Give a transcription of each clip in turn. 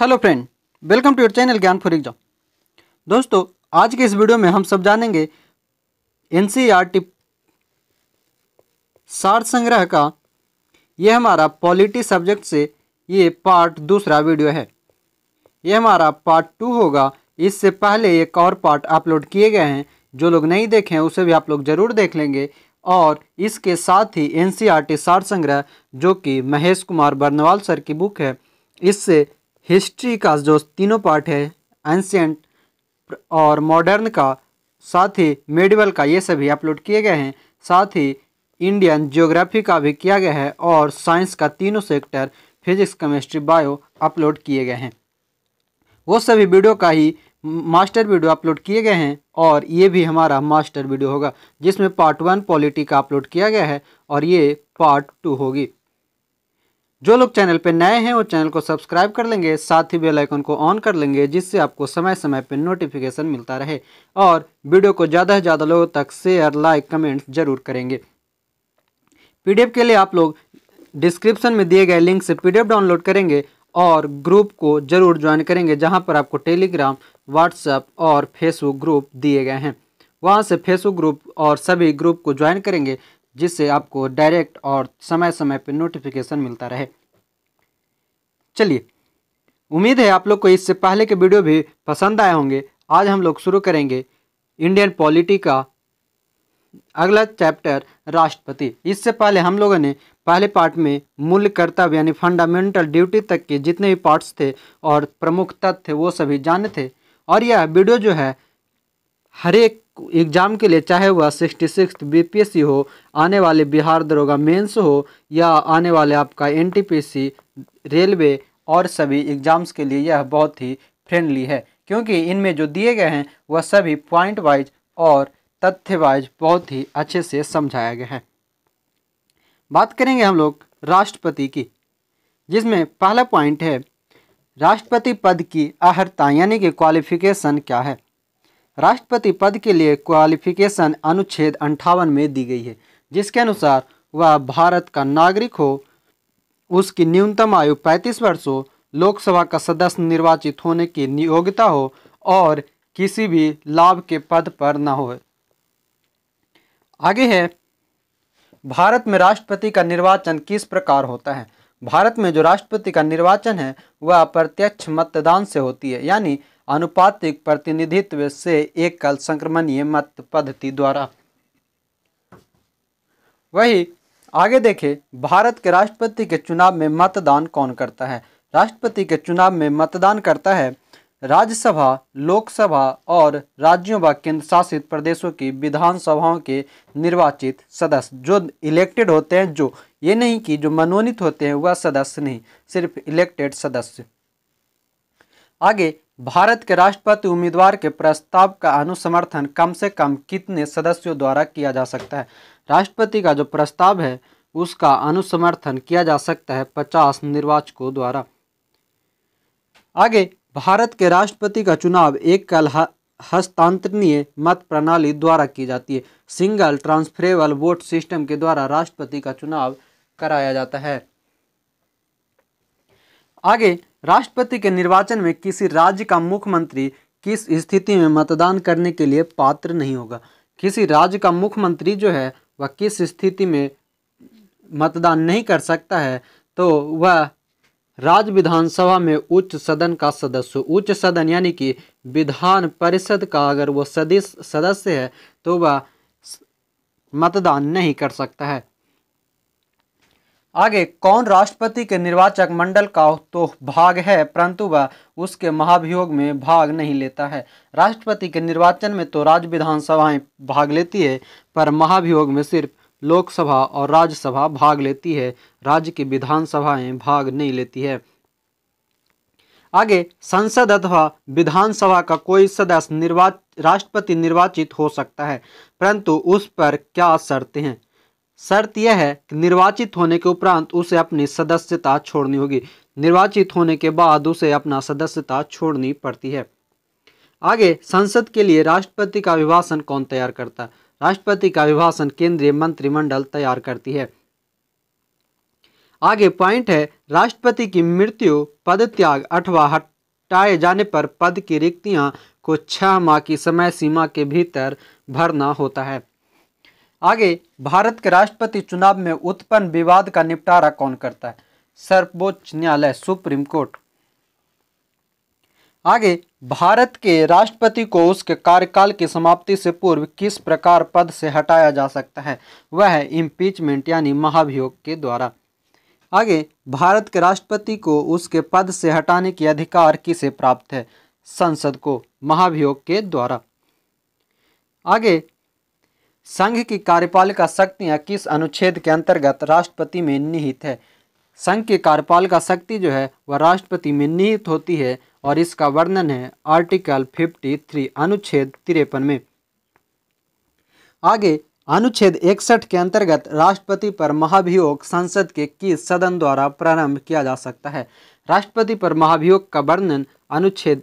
hello friend welcome to your channel Gyan for exam दोस्तों आज के इस वीडियो में हम सब जानेंगे एन e सार संग्रह का ये हमारा पॉलिटी सब्जेक्ट से ये पार्ट दूसरा वीडियो है ये हमारा पार्ट टू होगा इससे पहले एक और पार्ट अपलोड किए गए हैं जो लोग नहीं देखे उसे भी आप लोग ज़रूर देख लेंगे और इसके साथ ही एन सी e सार संग्रह जो कि महेश कुमार बर्नवाल सर की बुक है इससे हिस्ट्री का जो तीनों पार्ट है एंशियंट और मॉडर्न का साथ ही मेडिवल का ये सभी अपलोड किए गए हैं साथ ही इंडियन ज्योग्राफी का भी किया गया है और साइंस का तीनों sector physics chemistry bio upload किए गए हैं वो सभी वीडियो का ही मास्टर वीडियो अपलोड किए गए हैं और ये भी हमारा मास्टर वीडियो होगा जिसमें पार्ट वन पॉलिटी का अपलोड किया गया है और ये पार्ट टू होगी जो लोग चैनल पर नए हैं वो चैनल को सब्सक्राइब कर लेंगे साथ ही बेल आइकन को ऑन कर लेंगे जिससे आपको समय समय पर नोटिफिकेशन मिलता रहे और वीडियो को ज़्यादा से ज़्यादा लोगों तक शेयर लाइक कमेंट जरूर करेंगे पीडीएफ के लिए आप लोग डिस्क्रिप्शन में दिए गए लिंक से पीडीएफ डाउनलोड करेंगे और ग्रुप को जरूर ज्वाइन करेंगे जहाँ पर आपको टेलीग्राम व्हाट्सएप और फेसबुक ग्रुप दिए गए हैं वहाँ से फेसबुक ग्रुप और सभी ग्रुप को ज्वाइन करेंगे जिससे आपको डायरेक्ट और समय समय पर नोटिफिकेशन मिलता रहे चलिए उम्मीद है आप लोग को इससे पहले के वीडियो भी पसंद आए होंगे आज हम लोग शुरू करेंगे इंडियन पॉलिटी का अगला चैप्टर राष्ट्रपति इससे पहले हम लोगों ने पहले पार्ट में मूल कर्तव्य यानी फंडामेंटल ड्यूटी तक के जितने भी पार्ट्स थे और प्रमुख तथ्य वो सभी जाने थे और यह वीडियो जो है हर एक एग्जाम के लिए चाहे वह सिक्सटी सिक्स बी हो आने वाले बिहार दरोगा मेंस हो या आने वाले आपका एनटीपीसी रेलवे और सभी एग्जाम्स के लिए यह बहुत ही फ्रेंडली है क्योंकि इनमें जो दिए गए हैं वह सभी पॉइंट वाइज और तथ्य वाइज बहुत ही अच्छे से समझाया गया है बात करेंगे हम लोग राष्ट्रपति की जिसमें पहला पॉइंट है राष्ट्रपति पद की अहर्ता यानी कि क्वालिफिकेशन क्या है राष्ट्रपति पद के लिए क्वालिफिकेशन अनुच्छेद अंठावन में दी गई है जिसके अनुसार वह भारत का नागरिक हो उसकी न्यूनतम आयु 35 वर्ष हो लोकसभा का सदस्य निर्वाचित होने की योग्यता हो और किसी भी लाभ के पद पर न हो आगे है भारत में राष्ट्रपति का निर्वाचन किस प्रकार होता है भारत में जो राष्ट्रपति का निर्वाचन है वह प्रत्यक्ष मतदान से होती है यानी अनुपातिक प्रतिनिधित्व से एकल संक्रमणीय मत पद्धति द्वारा वही आगे देखें भारत के राष्ट्रपति के चुनाव में मतदान कौन करता है राष्ट्रपति के चुनाव में मतदान करता है राज्यसभा लोकसभा और राज्यों व केंद्र शासित प्रदेशों की विधानसभाओं के निर्वाचित सदस्य जो इलेक्टेड होते हैं जो ये नहीं कि जो मनोनीत होते हैं वह सदस्य नहीं सिर्फ इलेक्टेड सदस्य आगे भारत के राष्ट्रपति उम्मीदवार के प्रस्ताव का अनुसमर्थन कम से कम कितने सदस्यों द्वारा किया जा सकता है राष्ट्रपति का जो प्रस्ताव है उसका अनुसमर्थन किया जा सकता है पचास निर्वाचकों द्वारा आगे भारत के राष्ट्रपति का चुनाव एक कल हस्तांतरणीय मत प्रणाली द्वारा की जाती है सिंगल ट्रांसफरेबल वोट सिस्टम के द्वारा राष्ट्रपति का चुनाव कराया जाता है आगे राष्ट्रपति के निर्वाचन में किसी राज्य का मुख्यमंत्री किस स्थिति में मतदान करने के लिए पात्र नहीं होगा किसी राज्य का मुख्यमंत्री जो है वह किस स्थिति में मतदान नहीं कर सकता है तो वह राज्य विधानसभा में उच्च सदन का सदस्य उच्च सदन यानी कि विधान परिषद का अगर वह सदस्य सदस्य है तो वह मतदान नहीं कर सकता है आगे कौन राष्ट्रपति के निर्वाचक मंडल का तो भाग है परंतु वह उसके महाभियोग में भाग नहीं लेता है राष्ट्रपति के निर्वाचन में तो राज्य विधानसभाएं भाग लेती है पर महाभियोग में सिर्फ लोकसभा और राज्यसभा भाग लेती है राज्य की विधानसभाएं भाग नहीं लेती है आगे संसद अथवा विधानसभा का कोई सदस्य निर्वाच राष्ट्रपति निर्वाचित हो सकता है परंतु उस पर क्या शर्तें हैं शर्त यह है कि निर्वाचित होने के उपरांत उसे अपनी सदस्यता छोड़नी होगी निर्वाचित होने के बाद उसे अपना सदस्यता छोड़नी पड़ती है आगे संसद के लिए राष्ट्रपति का अभिभाषण कौन तैयार करता है राष्ट्रपति का अभिभाषण केंद्रीय मंत्रिमंडल तैयार करती है आगे पॉइंट है राष्ट्रपति की मृत्यु पद त्याग अथवा हटाए जाने पर पद की रिक्तियां को छह माह की समय सीमा के भीतर भरना होता है आगे भारत के राष्ट्रपति चुनाव में उत्पन्न विवाद का निपटारा कौन करता है सर्वोच्च न्यायालय सुप्रीम कोर्ट आगे भारत के राष्ट्रपति को उसके कार्यकाल की समाप्ति से पूर्व किस प्रकार पद से हटाया जा सकता है वह है इम्पीचमेंट यानी महाभियोग के द्वारा आगे भारत के राष्ट्रपति को उसके पद से हटाने के अधिकार किसे प्राप्त है संसद को महाभियोग के द्वारा आगे संघ की कार्यपालिका शक्तियाँ किस अनुच्छेद के अंतर्गत राष्ट्रपति में निहित है संघ की कार्यपालिका शक्ति जो है वह राष्ट्रपति में निहित होती है और इसका वर्णन है आर्टिकल 53 अनुच्छेद तिरपन में आगे अनुच्छेद इकसठ के अंतर्गत राष्ट्रपति पर महाभियोग संसद के किस सदन द्वारा प्रारंभ किया जा सकता है राष्ट्रपति पर महाभियोग का वर्णन अनुच्छेद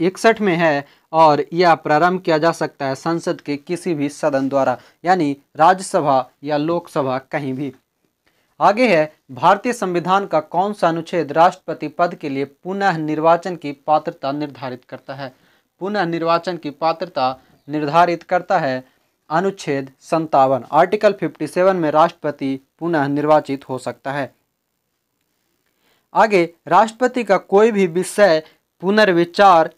इकसठ में है और यह प्रारंभ किया जा सकता है संसद के किसी भी सदन द्वारा यानी राज्यसभा या लोकसभा कहीं भी आगे है भारतीय संविधान का कौन सा अनुच्छेद राष्ट्रपति पद के लिए पुनः निर्वाचन की पात्रता निर्धारित करता है पुनः निर्वाचन की पात्रता निर्धारित करता है अनुच्छेद संतावन आर्टिकल 57 में राष्ट्रपति पुनः निर्वाचित हो सकता है आगे राष्ट्रपति का कोई भी विषय पुनर्विचार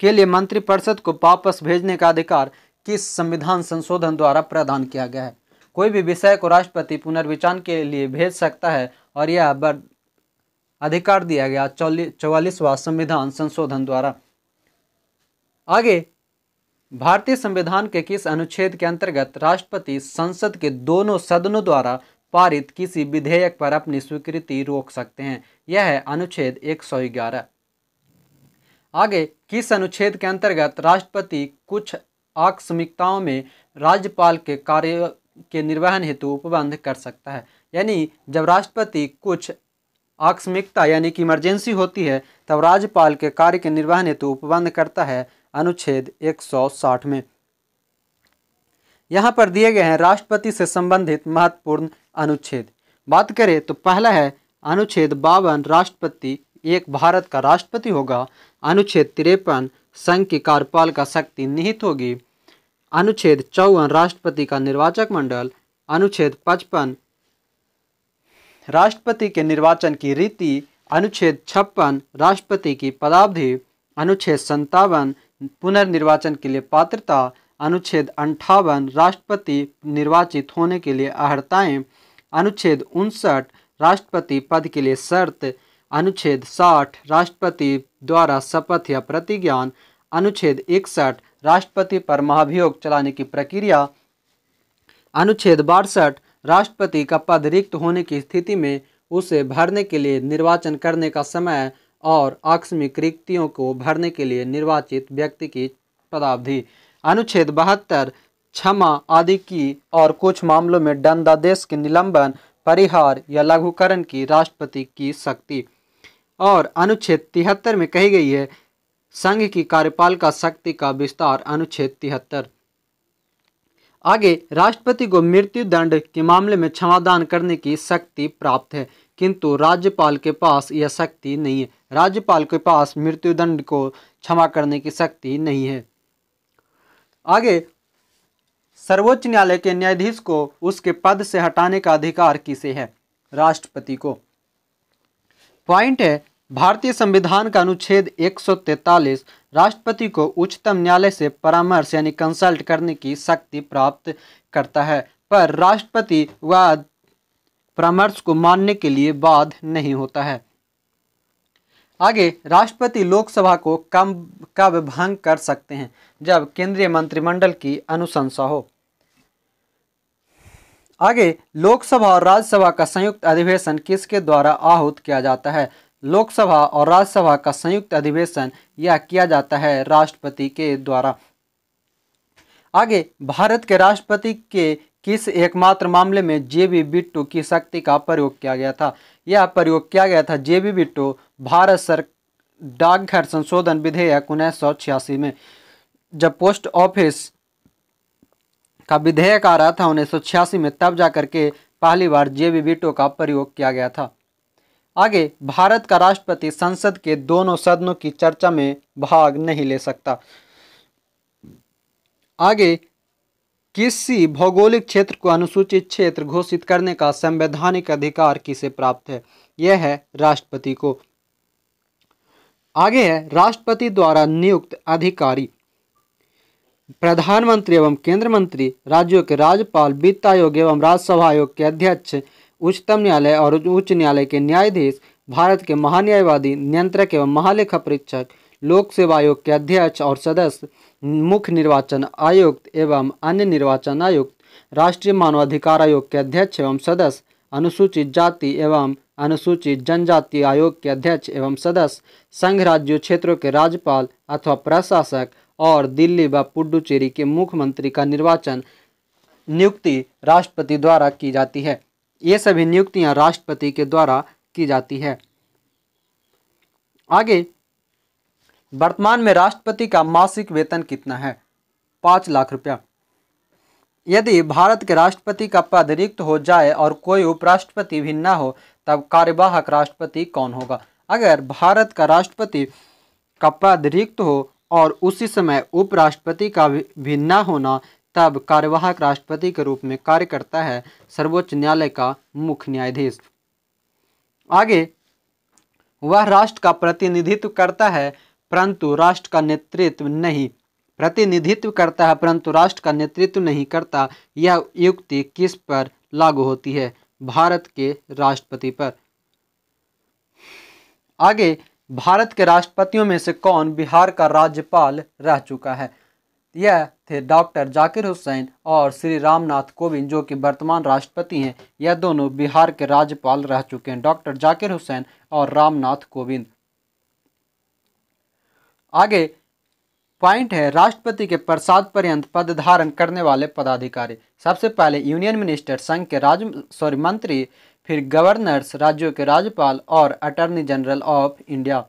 के लिए मंत्रिपरिषद को वापस भेजने का अधिकार किस संविधान संशोधन द्वारा प्रदान किया गया है कोई भी विषय को राष्ट्रपति पुनर्विचार के लिए भेज सकता है और यह अधिकार दिया गया चौवालीसवा संविधान संशोधन द्वारा आगे भारतीय संविधान के किस अनुच्छेद के अंतर्गत राष्ट्रपति संसद के दोनों सदनों द्वारा पारित किसी विधेयक पर अपनी स्वीकृति रोक सकते हैं यह है अनुच्छेद एक सौ ग्यारह आगे किस अनुच्छेद के अंतर्गत राष्ट्रपति कुछ आकस्मिकताओं में राज्यपाल के कार्य के निर्वहन हेतु उपबंध कर सकता है यानी जब राष्ट्रपति कुछ आकस्मिकता यानी कि इमरजेंसी होती है तब राज्यपाल के कार्य के निर्वहन हेतु उपबंध करता है अनुच्छेद 160 में यहाँ पर दिए गए हैं राष्ट्रपति से संबंधित महत्वपूर्ण अनुच्छेद बात करें तो पहला है अनुच्छेद बावन राष्ट्रपति एक भारत का राष्ट्रपति होगा अनुच्छेद तिरपन संघ की का शक्ति निहित होगी अनुच्छेद चौवन राष्ट्रपति का निर्वाचक मंडल अनुच्छेद पचपन राष्ट्रपति के निर्वाचन की रीति अनुच्छेद छप्पन राष्ट्रपति की पदावधि अनुच्छेद संतावन पुनर्निर्वाचन के लिए पात्रता अनुच्छेद अंठावन राष्ट्रपति निर्वाचित होने के लिए अहर्ताएँ अनुच्छेद उनसठ राष्ट्रपति पद के लिए शर्त अनुच्छेद साठ राष्ट्रपति द्वारा शपथ या प्रतिज्ञान अनुच्छेद इकसठ राष्ट्रपति पर महाभियोग चलाने की प्रक्रिया अनुच्छेद बासठ राष्ट्रपति का पद रिक्त होने की स्थिति में उसे भरने के लिए निर्वाचन करने का समय और आकस्मिक रिक्तियों को भरने के लिए निर्वाचित व्यक्ति की पदावधि अनुच्छेद बहत्तर क्षमा आदि की और कुछ मामलों में दंडादेश के निलंबन परिहार या लघुकरण की राष्ट्रपति की शक्ति और अनुच्छेद तिहत्तर में कही गई है संघ की कार्यपालिका शक्ति का विस्तार अनुच्छेद तिहत्तर आगे राष्ट्रपति को मृत्यु दंड के मामले में क्षमादान करने की शक्ति प्राप्त है किंतु राज्यपाल के पास यह शक्ति नहीं है राज्यपाल के पास मृत्युदंड को क्षमा करने की शक्ति नहीं है आगे सर्वोच्च न्यायालय के न्यायाधीश को उसके पद से हटाने का अधिकार किसे है राष्ट्रपति को पॉइंट है भारतीय संविधान का अनुच्छेद 143 राष्ट्रपति को उच्चतम न्यायालय से परामर्श यानी कंसल्ट करने की शक्ति प्राप्त करता है पर राष्ट्रपति व परामर्श को मानने के लिए बाध नहीं होता है आगे राष्ट्रपति लोकसभा को कम कब भंग कर सकते हैं जब केंद्रीय मंत्रिमंडल की अनुशंसा हो आगे लोकसभा और राज्यसभा का संयुक्त अधिवेशन किसके द्वारा आहूत किया जाता है लोकसभा और राज्यसभा का संयुक्त अधिवेशन यह किया जाता है राष्ट्रपति के द्वारा आगे भारत के राष्ट्रपति के किस एकमात्र मामले में जे बी बिट्टू की शक्ति का प्रयोग किया गया था यह प्रयोग किया गया था J B Bittu Bharat sir डाकघर संशोधन विधेयक उन्नीस में जब पोस्ट ऑफिस का विधेयक आ रहा था उन्नीस में तब जा करके पहली बार जेबी वीटो का प्रयोग किया गया था आगे भारत का राष्ट्रपति संसद के दोनों सदनों की चर्चा में भाग नहीं ले सकता आगे किसी भौगोलिक क्षेत्र को अनुसूचित क्षेत्र घोषित करने का संवैधानिक अधिकार किसे प्राप्त है यह है राष्ट्रपति को आगे है राष्ट्रपति द्वारा नियुक्त अधिकारी प्रधानमंत्री एवं केंद्र मंत्री राज्यों के राज्यपाल वित्त आयोग एवं राज्यसभा आयोग के अध्यक्ष उच्चतम न्यायालय और उच्च न्यायालय के न्यायाधीश भारत के महान्यायवादी नियंत्रक एवं महालेखा परीक्षक लोक सेवा आयोग के अध्यक्ष और सदस्य मुख्य निर्वाचन आयुक्त एवं अन्य निर्वाचन आयुक्त राष्ट्रीय मानवाधिकार आयोग के अध्यक्ष एवं सदस्य अनुसूचित जाति एवं अनुसूचित जनजाति आयोग के अध्यक्ष एवं सदस्य संघ राज्यों क्षेत्रों के राज्यपाल अथवा प्रशासक और दिल्ली व पुडुचेरी के मुख्यमंत्री का निर्वाचन नियुक्ति राष्ट्रपति द्वारा की जाती है ये सभी नियुक्तियां राष्ट्रपति के द्वारा की जाती है आगे वर्तमान में राष्ट्रपति का मासिक वेतन कितना है पाँच लाख रुपया यदि भारत के राष्ट्रपति का पद रिक्त हो जाए और कोई उपराष्ट्रपति भी ना हो तब कार्यवाहक राष्ट्रपति कौन होगा अगर भारत का राष्ट्रपति का पद रिक्त हो और उसी समय उपराष्ट्रपति का भी न होना तब कार्यवाहक राष्ट्रपति के रूप में कार्य करता है सर्वोच्च न्यायालय का मुख्य न्यायाधीश आगे वह राष्ट्र का प्रतिनिधित्व करता है परंतु राष्ट्र का नेतृत्व नहीं प्रतिनिधित्व करता है परंतु राष्ट्र का नेतृत्व नहीं करता यह युक्ति किस पर लागू होती है भारत के राष्ट्रपति पर आगे भारत के राष्ट्रपतियों में से कौन बिहार का राज्यपाल रह चुका है यह थे डॉक्टर जाकिर हुसैन और श्री रामनाथ कोविंद जो कि वर्तमान राष्ट्रपति हैं यह दोनों बिहार के राज्यपाल रह चुके हैं डॉक्टर जाकिर हुसैन और रामनाथ कोविंद आगे पॉइंट है राष्ट्रपति के प्रसाद पर्यंत पद धारण करने वाले पदाधिकारी सबसे पहले यूनियन मिनिस्टर संघ के राज्य सॉरी मंत्री फिर गवर्नर्स राज्यों के राज्यपाल और अटर्नी जनरल ऑफ इंडिया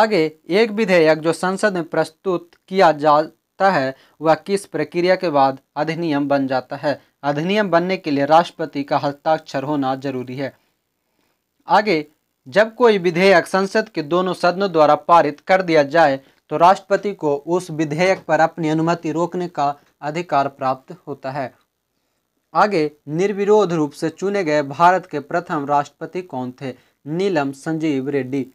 आगे एक विधेयक जो संसद में प्रस्तुत किया जाता है वह किस प्रक्रिया के बाद अधिनियम बन जाता है अधिनियम बनने के लिए राष्ट्रपति का हस्ताक्षर होना जरूरी है आगे जब कोई विधेयक संसद के दोनों सदनों द्वारा पारित कर दिया जाए तो राष्ट्रपति को उस विधेयक पर अपनी अनुमति रोकने का अधिकार प्राप्त होता है आगे निर्विरोध रूप से चुने गए भारत के प्रथम राष्ट्रपति कौन थे नीलम संजीव रेड्डी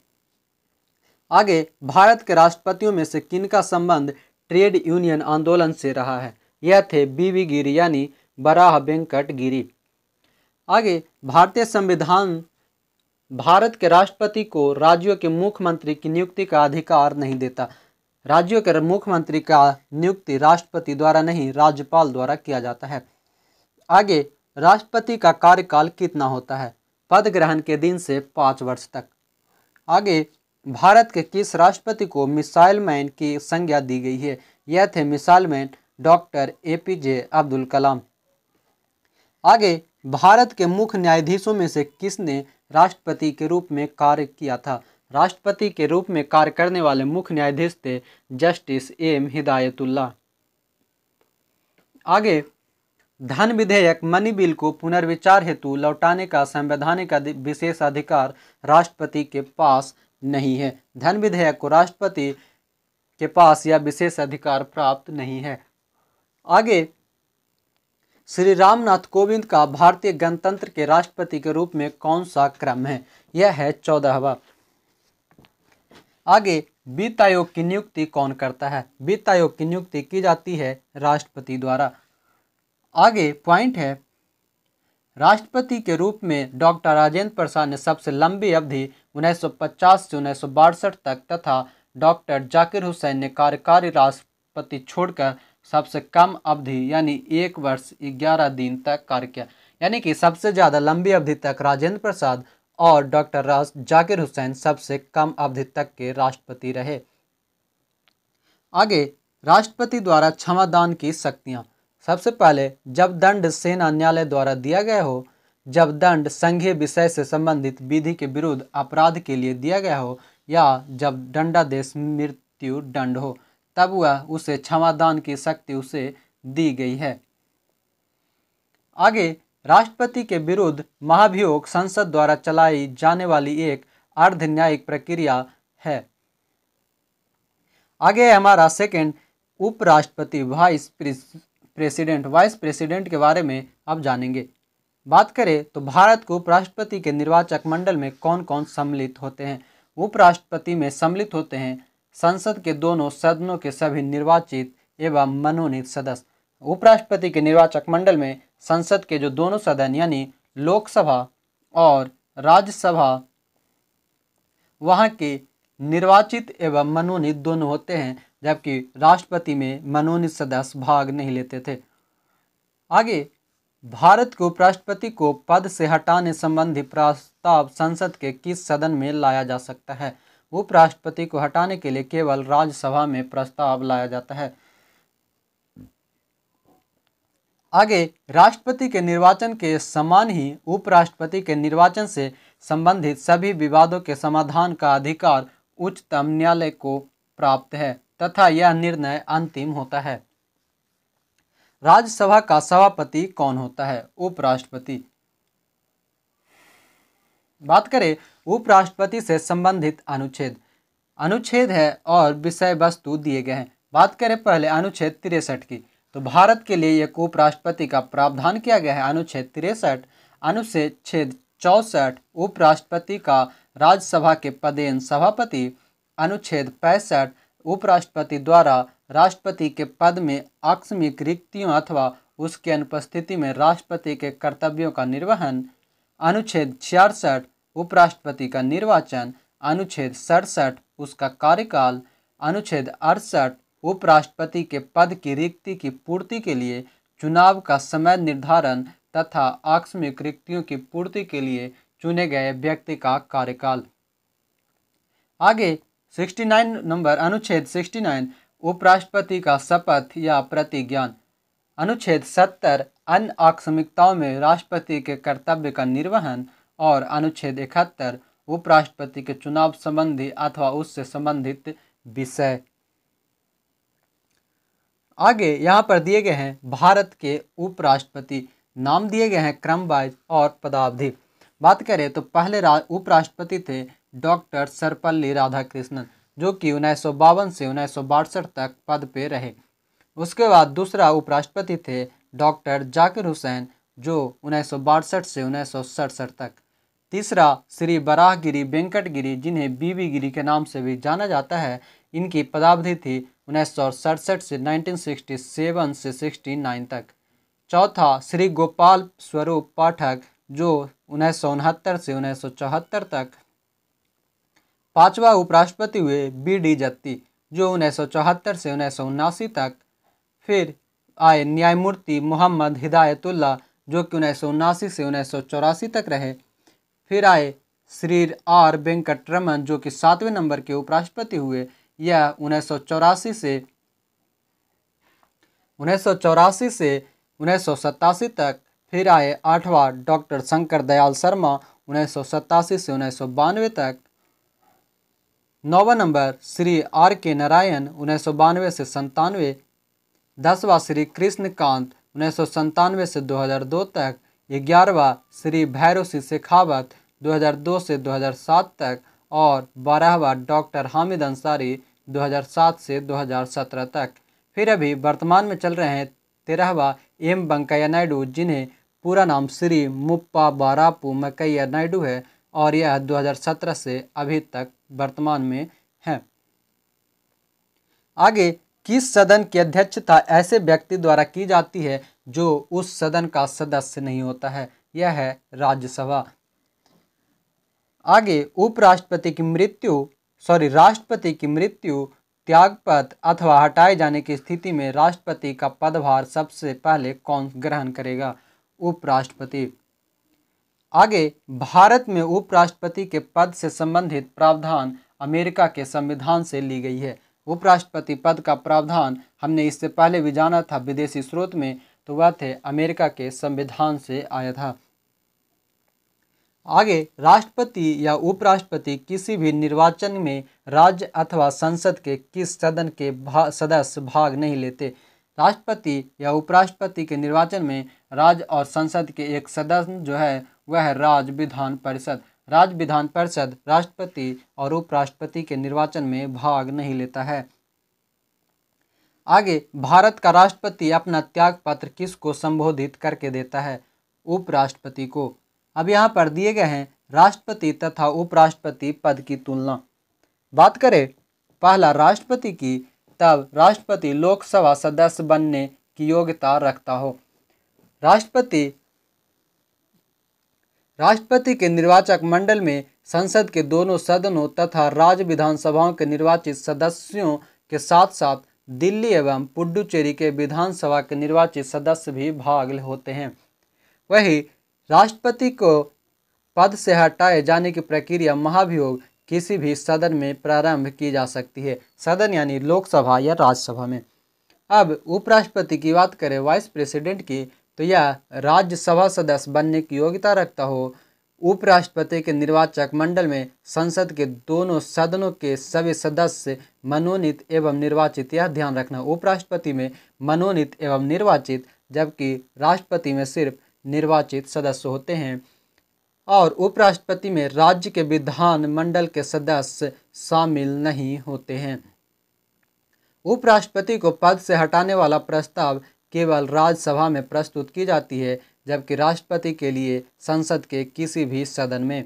आगे भारत के राष्ट्रपतियों में से किनका संबंध ट्रेड यूनियन आंदोलन से रहा है यह थे बीवी गिरी यानी बराह वेंकट गिरी आगे भारतीय संविधान भारत के राष्ट्रपति को राज्यों के मुख्यमंत्री की नियुक्ति का अधिकार नहीं देता राज्यों के मुख्यमंत्री का नियुक्ति राष्ट्रपति द्वारा नहीं राज्यपाल द्वारा किया जाता है आगे राष्ट्रपति का कार्यकाल कितना होता है पद ग्रहण के दिन से पाँच वर्ष तक आगे भारत के किस राष्ट्रपति को मिसाइल मैन की संज्ञा दी गई है यह थे missile man doctor A P J Abdul Kalam आगे भारत के मुख्य न्यायाधीशों में से किसने राष्ट्रपति के रूप में कार्य किया था राष्ट्रपति के रूप में कार्य करने वाले मुख्य न्यायाधीश थे जस्टिस एम हिदायतुल्ला आगे धन विधेयक मनी बिल को पुनर्विचार हेतु लौटाने का संवैधानिक विशेष अधिकार राष्ट्रपति के पास नहीं है धन विधेयक को राष्ट्रपति के पास यह विशेष अधिकार प्राप्त नहीं है आगे श्री रामनाथ कोविंद का भारतीय गणतंत्र के राष्ट्रपति के रूप में कौन सा क्रम है यह है चौदहवा आगे वित्त आयोग की नियुक्ति कौन करता है वित्त आयोग की नियुक्ति की जाती है राष्ट्रपति द्वारा आगे पॉइंट है राष्ट्रपति के रूप में डॉक्टर राजेंद्र प्रसाद ने सबसे लंबी अवधि 1950 से उन्नीस तक तथा डॉक्टर जाकिर हुसैन ने कार्यकारी राष्ट्रपति छोड़कर सबसे कम अवधि यानी एक वर्ष ग्यारह दिन तक कार्य किया यानी कि सबसे ज़्यादा लंबी अवधि तक राजेंद्र प्रसाद और डॉक्टर जाकिर हुसैन सबसे कम अवधि तक के राष्ट्रपति रहे आगे राष्ट्रपति द्वारा क्षमादान की शक्तियाँ सबसे पहले जब दंड सेना न्यायालय द्वारा दिया गया हो जब दंड संघीय विषय से संबंधित विधि के विरुद्ध अपराध के लिए दिया गया हो या जब दंडादेश मृत्यु दंड हो तब वह उसे क्षमादान की शक्ति उसे दी गई है आगे राष्ट्रपति के विरुद्ध महाभियोग संसद द्वारा चलाई जाने वाली एक अर्ध न्यायिक प्रक्रिया है आगे हमारा सेकंड उपराष्ट्रपति वाइस प्रेसिडेंट वाइस प्रेसिडेंट के बारे में आप जानेंगे बात करें तो भारत को उपराष्ट्रपति के निर्वाचक मंडल में कौन कौन सम्मिलित होते हैं उपराष्ट्रपति में सम्मिलित होते हैं संसद के दोनों सदनों के सभी निर्वाचित एवं मनोनीत सदस्य उपराष्ट्रपति के निर्वाचक मंडल में संसद के जो दोनों सदन यानी लोकसभा और राज्यसभा वहाँ के निर्वाचित एवं मनोनीत दोनों होते हैं जबकि राष्ट्रपति में मनोनीत सदस्य भाग नहीं लेते थे आगे भारत को राष्ट्रपति को पद से हटाने संबंधी प्रस्ताव संसद के किस सदन में लाया जा सकता है उपराष्ट्रपति को हटाने के लिए केवल राज्यसभा में प्रस्ताव लाया जाता है आगे राष्ट्रपति के निर्वाचन के समान ही उपराष्ट्रपति के निर्वाचन से संबंधित सभी विवादों के समाधान का अधिकार उच्चतम न्यायालय को प्राप्त है तथा यह निर्णय अंतिम होता है राज्यसभा का सभापति कौन होता है उपराष्ट्रपति बात करें उपराष्ट्रपति से संबंधित अनुच्छेद अनुच्छेद है और विषय वस्तु दिए गए हैं बात करें पहले अनुच्छेद तिरसठ की तो भारत के लिए एक उपराष्ट्रपति का प्रावधान किया गया है अनुच्छेद तिरसठ अनुच्छेद चौसठ उपराष्ट्रपति का राज्यसभा के पदेन सभापति अनुच्छेद पैंसठ उपराष्ट्रपति द्वारा राष्ट्रपति के पद में आकस्मिक रिक्तियों अथवा उसके अनुपस्थिति में राष्ट्रपति के कर्तव्यों का निर्वहन अनुच्छेद छियासठ उपराष्ट्रपति का निर्वाचन अनुच्छेद सड़सठ उसका कार्यकाल अनुच्छेद अड़सठ उपराष्ट्रपति के पद की रिक्ति की पूर्ति के लिए चुनाव का समय निर्धारण तथा आकस्मिक रिक्तियों की पूर्ति के लिए चुने गए व्यक्ति का कार्यकाल आगे 69 नंबर अनुच्छेद 69 उपराष्ट्रपति का शपथ या प्रतिज्ञान अनुच्छेद 70 अन्य आकस्मिकताओं में राष्ट्रपति के कर्तव्य का निर्वहन और अनुच्छेद इकहत्तर उपराष्ट्रपति के चुनाव संबंधी अथवा उससे संबंधित विषय आगे यहाँ पर दिए गए हैं भारत के उपराष्ट्रपति नाम दिए गए हैं क्रमवाइज और पदावधि बात करें तो पहले उपराष्ट्रपति थे डॉक्टर सर्पल्ली राधाकृष्णन जो कि उन्नीस से उन्नीस तक पद पे रहे उसके बाद दूसरा उपराष्ट्रपति थे डॉक्टर जाकिर हुसैन जो उन्नीस से उन्नीस तक तीसरा श्री बराहगिरी वेंकट गिरी जिन्हें बीबी गिरी के नाम से भी जाना जाता है इनकी पदावधि थी उन्नीस से 1967 से 69 तक चौथा श्री गोपाल स्वरूप पाठक जो उन्नीस से उन्नीस तक पांचवा उपराष्ट्रपति हुए बी डी जत्ती जो उन्नीस से उन्नीस तक फिर आए न्यायमूर्ति मोहम्मद हिदायतुल्ला जो कि उन्नीस से उन्नीस तक रहे फिर आए श्री आर वेंकटरमन जो कि सातवें नंबर के उपराष्ट्रपति हुए यह उन्नीस से उन्नीस से उन्नीस तक फिर आए आठवां डॉक्टर शंकर दयाल शर्मा उन्नीस से उन्नीस तक नौवा नंबर श्री आर के नारायण उन्नीस सौ बानवे से संतानवे दसवा श्री कृष्णकांत उन्नीस सौ संतानवे से 2002 तक ग्यारहवा श्री भैरव सिंह शेखावत 2002 से 2007 तक और बारहवा डॉक्टर हामिद अंसारी 2007 से 2017 तक फिर अभी वर्तमान में चल रहे हैं तेरहवा एम वेंकैया नायडू जिन्हें पूरा नाम श्री मुप्पा बारापू मकैया नायडू है और यह 2017 से अभी तक वर्तमान में हैं आगे किस सदन की अध्यक्षता ऐसे व्यक्ति द्वारा की जाती है जो उस सदन का सदस्य नहीं होता है यह है राज्यसभा आगे उपराष्ट्रपति की मृत्यु सॉरी राष्ट्रपति की मृत्यु त्यागपत्र अथवा हटाए जाने की स्थिति में राष्ट्रपति का पदभार सबसे पहले कौन ग्रहण करेगा उपराष्ट्रपति आगे भारत में उपराष्ट्रपति के पद से संबंधित प्रावधान अमेरिका के संविधान से ली गई है उपराष्ट्रपति पद का प्रावधान हमने इससे पहले भी जाना था विदेशी स्रोत में तो वह थे अमेरिका के संविधान से आया था आगे राष्ट्रपति या उपराष्ट्रपति किसी भी निर्वाचन में राज्य अथवा संसद के किस सदन के भा, सदस्य भाग नहीं लेते राष्ट्रपति या उपराष्ट्रपति के निर्वाचन में राज्य और संसद के एक सदन जो है वह राज्य विधान परिषद राज्य विधान परिषद राष्ट्रपति और उपराष्ट्रपति के निर्वाचन में भाग नहीं लेता है आगे भारत का राष्ट्रपति अपना त्याग पत्र किसको संबोधित करके देता है उपराष्ट्रपति को अब यहाँ पर दिए गए हैं राष्ट्रपति तथा उपराष्ट्रपति पद की तुलना बात करें पहला राष्ट्रपति की तब राष्ट्रपति लोकसभा सदस्य बनने की योग्यता रखता हो राष्ट्रपति राष्ट्रपति के निर्वाचक मंडल में संसद के दोनों सदनों तथा राज्य विधानसभाओं के निर्वाचित सदस्यों के साथ साथ दिल्ली एवं पुडुचेरी के विधानसभा के निर्वाचित सदस्य भी भाग होते हैं वही राष्ट्रपति को पद से हटाए जाने की प्रक्रिया महाभियोग किसी भी सदन में प्रारंभ की जा सकती है सदन यानी लोकसभा या राज्यसभा में अब उपराष्ट्रपति की बात करें वाइस प्रेसिडेंट की तो यह राज्यसभा सदस्य बनने की योग्यता रखता हो उपराष्ट्रपति के निर्वाचक मंडल में संसद के दोनों सदनों के सभी सदस्य मनोनीत एवं निर्वाचित यह ध्यान रखना उपराष्ट्रपति में मनोनीत एवं निर्वाचित जबकि राष्ट्रपति में सिर्फ निर्वाचित सदस्य होते हैं और उपराष्ट्रपति में राज्य के विधान मंडल के सदस्य शामिल नहीं होते हैं उपराष्ट्रपति को पद से हटाने वाला प्रस्ताव केवल राज्यसभा में प्रस्तुत की जाती है जबकि राष्ट्रपति के लिए संसद के किसी भी सदन में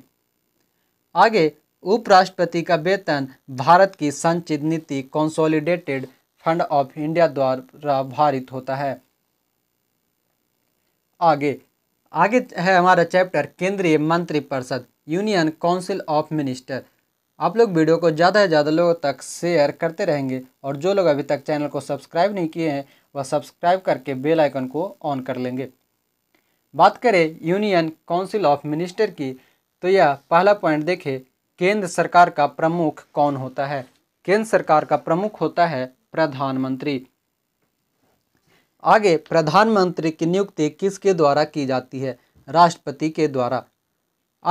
आगे उपराष्ट्रपति का वेतन भारत की संचित नीति कॉन्सोलिडेटेड फंड ऑफ इंडिया द्वारा भारित होता है आगे आगे है हमारा चैप्टर केंद्रीय मंत्री परिषद यूनियन काउंसिल ऑफ मिनिस्टर आप लोग वीडियो को ज़्यादा से ज़्यादा लोगों तक शेयर करते रहेंगे और जो लोग अभी तक चैनल को सब्सक्राइब नहीं किए हैं व सब्सक्राइब करके बेल आइकन को ऑन कर लेंगे बात करें यूनियन काउंसिल ऑफ मिनिस्टर की तो यह पहला पॉइंट देखें केंद्र सरकार का प्रमुख कौन होता है केंद्र सरकार का प्रमुख होता है प्रधानमंत्री आगे प्रधानमंत्री की नियुक्ति किसके द्वारा की जाती है राष्ट्रपति के द्वारा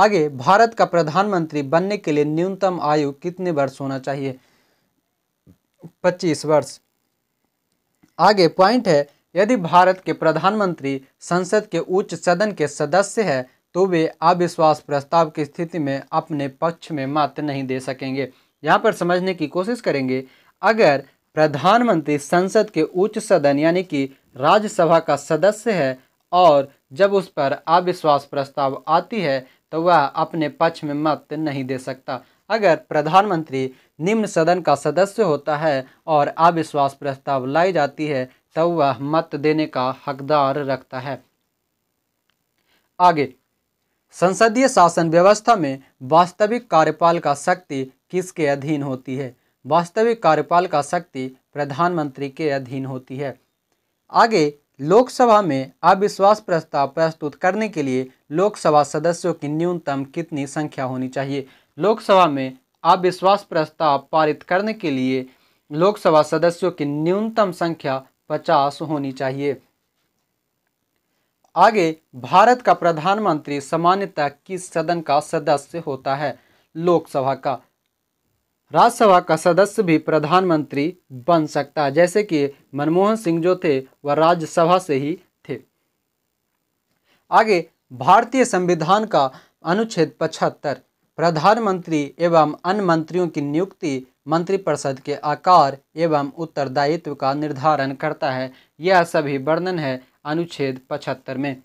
आगे भारत का प्रधानमंत्री बनने के लिए न्यूनतम आयु कितने वर्ष होना चाहिए पच्चीस वर्ष आगे पॉइंट है यदि भारत के प्रधानमंत्री संसद के उच्च सदन के सदस्य है तो वे अविश्वास प्रस्ताव की स्थिति में अपने पक्ष में मत नहीं दे सकेंगे यहाँ पर समझने की कोशिश करेंगे अगर प्रधानमंत्री संसद के उच्च सदन यानी कि राज्यसभा का सदस्य है और जब उस पर अविश्वास प्रस्ताव आती है तो वह अपने पक्ष में मत नहीं दे सकता अगर प्रधानमंत्री निम्न सदन का सदस्य होता है और अविश्वास प्रस्ताव लाई जाती है तब वह मत देने का हकदार रखता है आगे संसदीय शासन व्यवस्था में वास्तविक कार्यपाल का शक्ति किसके अधीन होती है वास्तविक कार्यपाल का शक्ति प्रधानमंत्री के अधीन होती है आगे लोकसभा में अविश्वास प्रस्ताव प्रस्तुत करने के लिए लोकसभा सदस्यों की न्यूनतम कितनी संख्या होनी चाहिए लोकसभा में अविश्वास प्रस्ताव पारित करने के लिए लोकसभा सदस्यों की न्यूनतम संख्या 50 होनी चाहिए आगे भारत का प्रधानमंत्री सामान्यतः किस सदन का सदस्य होता है लोकसभा का राज्यसभा का सदस्य भी प्रधानमंत्री बन सकता है जैसे कि मनमोहन सिंह जो थे वह राज्यसभा से ही थे आगे भारतीय संविधान का अनुच्छेद पचहत्तर प्रधानमंत्री एवं अन्य मंत्रियों की नियुक्ति मंत्रिपरिषद के आकार एवं उत्तरदायित्व का निर्धारण करता है यह सभी वर्णन है अनुच्छेद पचहत्तर में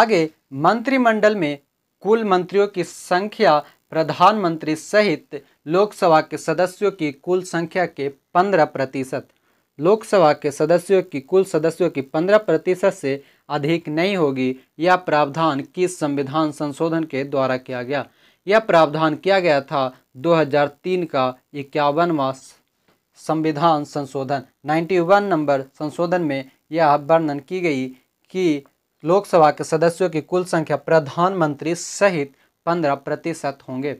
आगे मंत्रिमंडल में कुल मंत्रियों की संख्या प्रधानमंत्री सहित लोकसभा के सदस्यों की कुल संख्या के पंद्रह प्रतिशत लोकसभा के सदस्यों की कुल सदस्यों की पंद्रह प्रतिशत से अधिक नहीं होगी यह प्रावधान किस संविधान संशोधन के द्वारा किया गया यह प्रावधान किया गया था 2003 का इक्यावनवा संविधान संशोधन 91 नंबर संशोधन में यह वर्णन की गई कि लोकसभा के सदस्यों की कुल संख्या प्रधानमंत्री सहित 15 प्रतिशत होंगे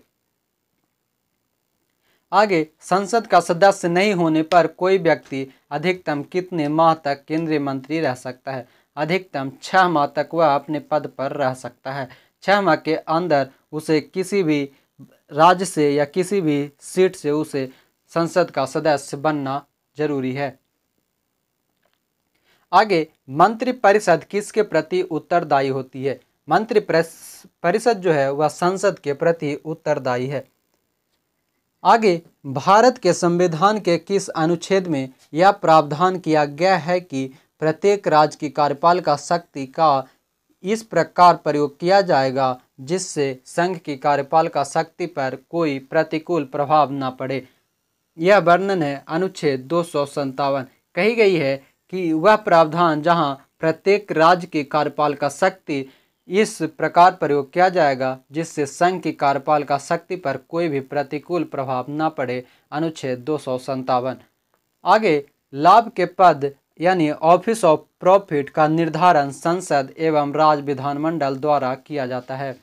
आगे संसद का सदस्य नहीं होने पर कोई व्यक्ति अधिकतम कितने माह तक केंद्रीय मंत्री रह सकता है अधिकतम छह माह तक वह अपने पद पर रह सकता है छह माह के अंदर उसे किसी भी राज्य से या किसी भी सीट से उसे संसद का सदस्य बनना जरूरी है आगे मंत्रिपरिषद किसके प्रति उत्तरदायी होती है मंत्री परिषद जो है वह संसद के प्रति उत्तरदायी है आगे भारत के संविधान के किस अनुच्छेद में यह प्रावधान किया गया है कि प्रत्येक राज्य की कार्यपालिका शक्ति का इस प्रकार प्रयोग किया जाएगा जिससे संघ की कार्यपालिका शक्ति पर कोई प्रतिकूल प्रभाव न पड़े यह वर्णन है अनुच्छेद दो कही गई है कि वह प्रावधान जहां प्रत्येक राज्य की कार्यपालिका शक्ति इस प्रकार प्रयोग किया जाएगा जिससे संघ की कार्यपालिका शक्ति पर कोई भी प्रतिकूल प्रभाव न पड़े अनुच्छेद दो आगे लाभ के पद यानी ऑफिस ऑफ प्रॉफिट का निर्धारण संसद एवं राज्य विधानमंडल द्वारा किया जाता है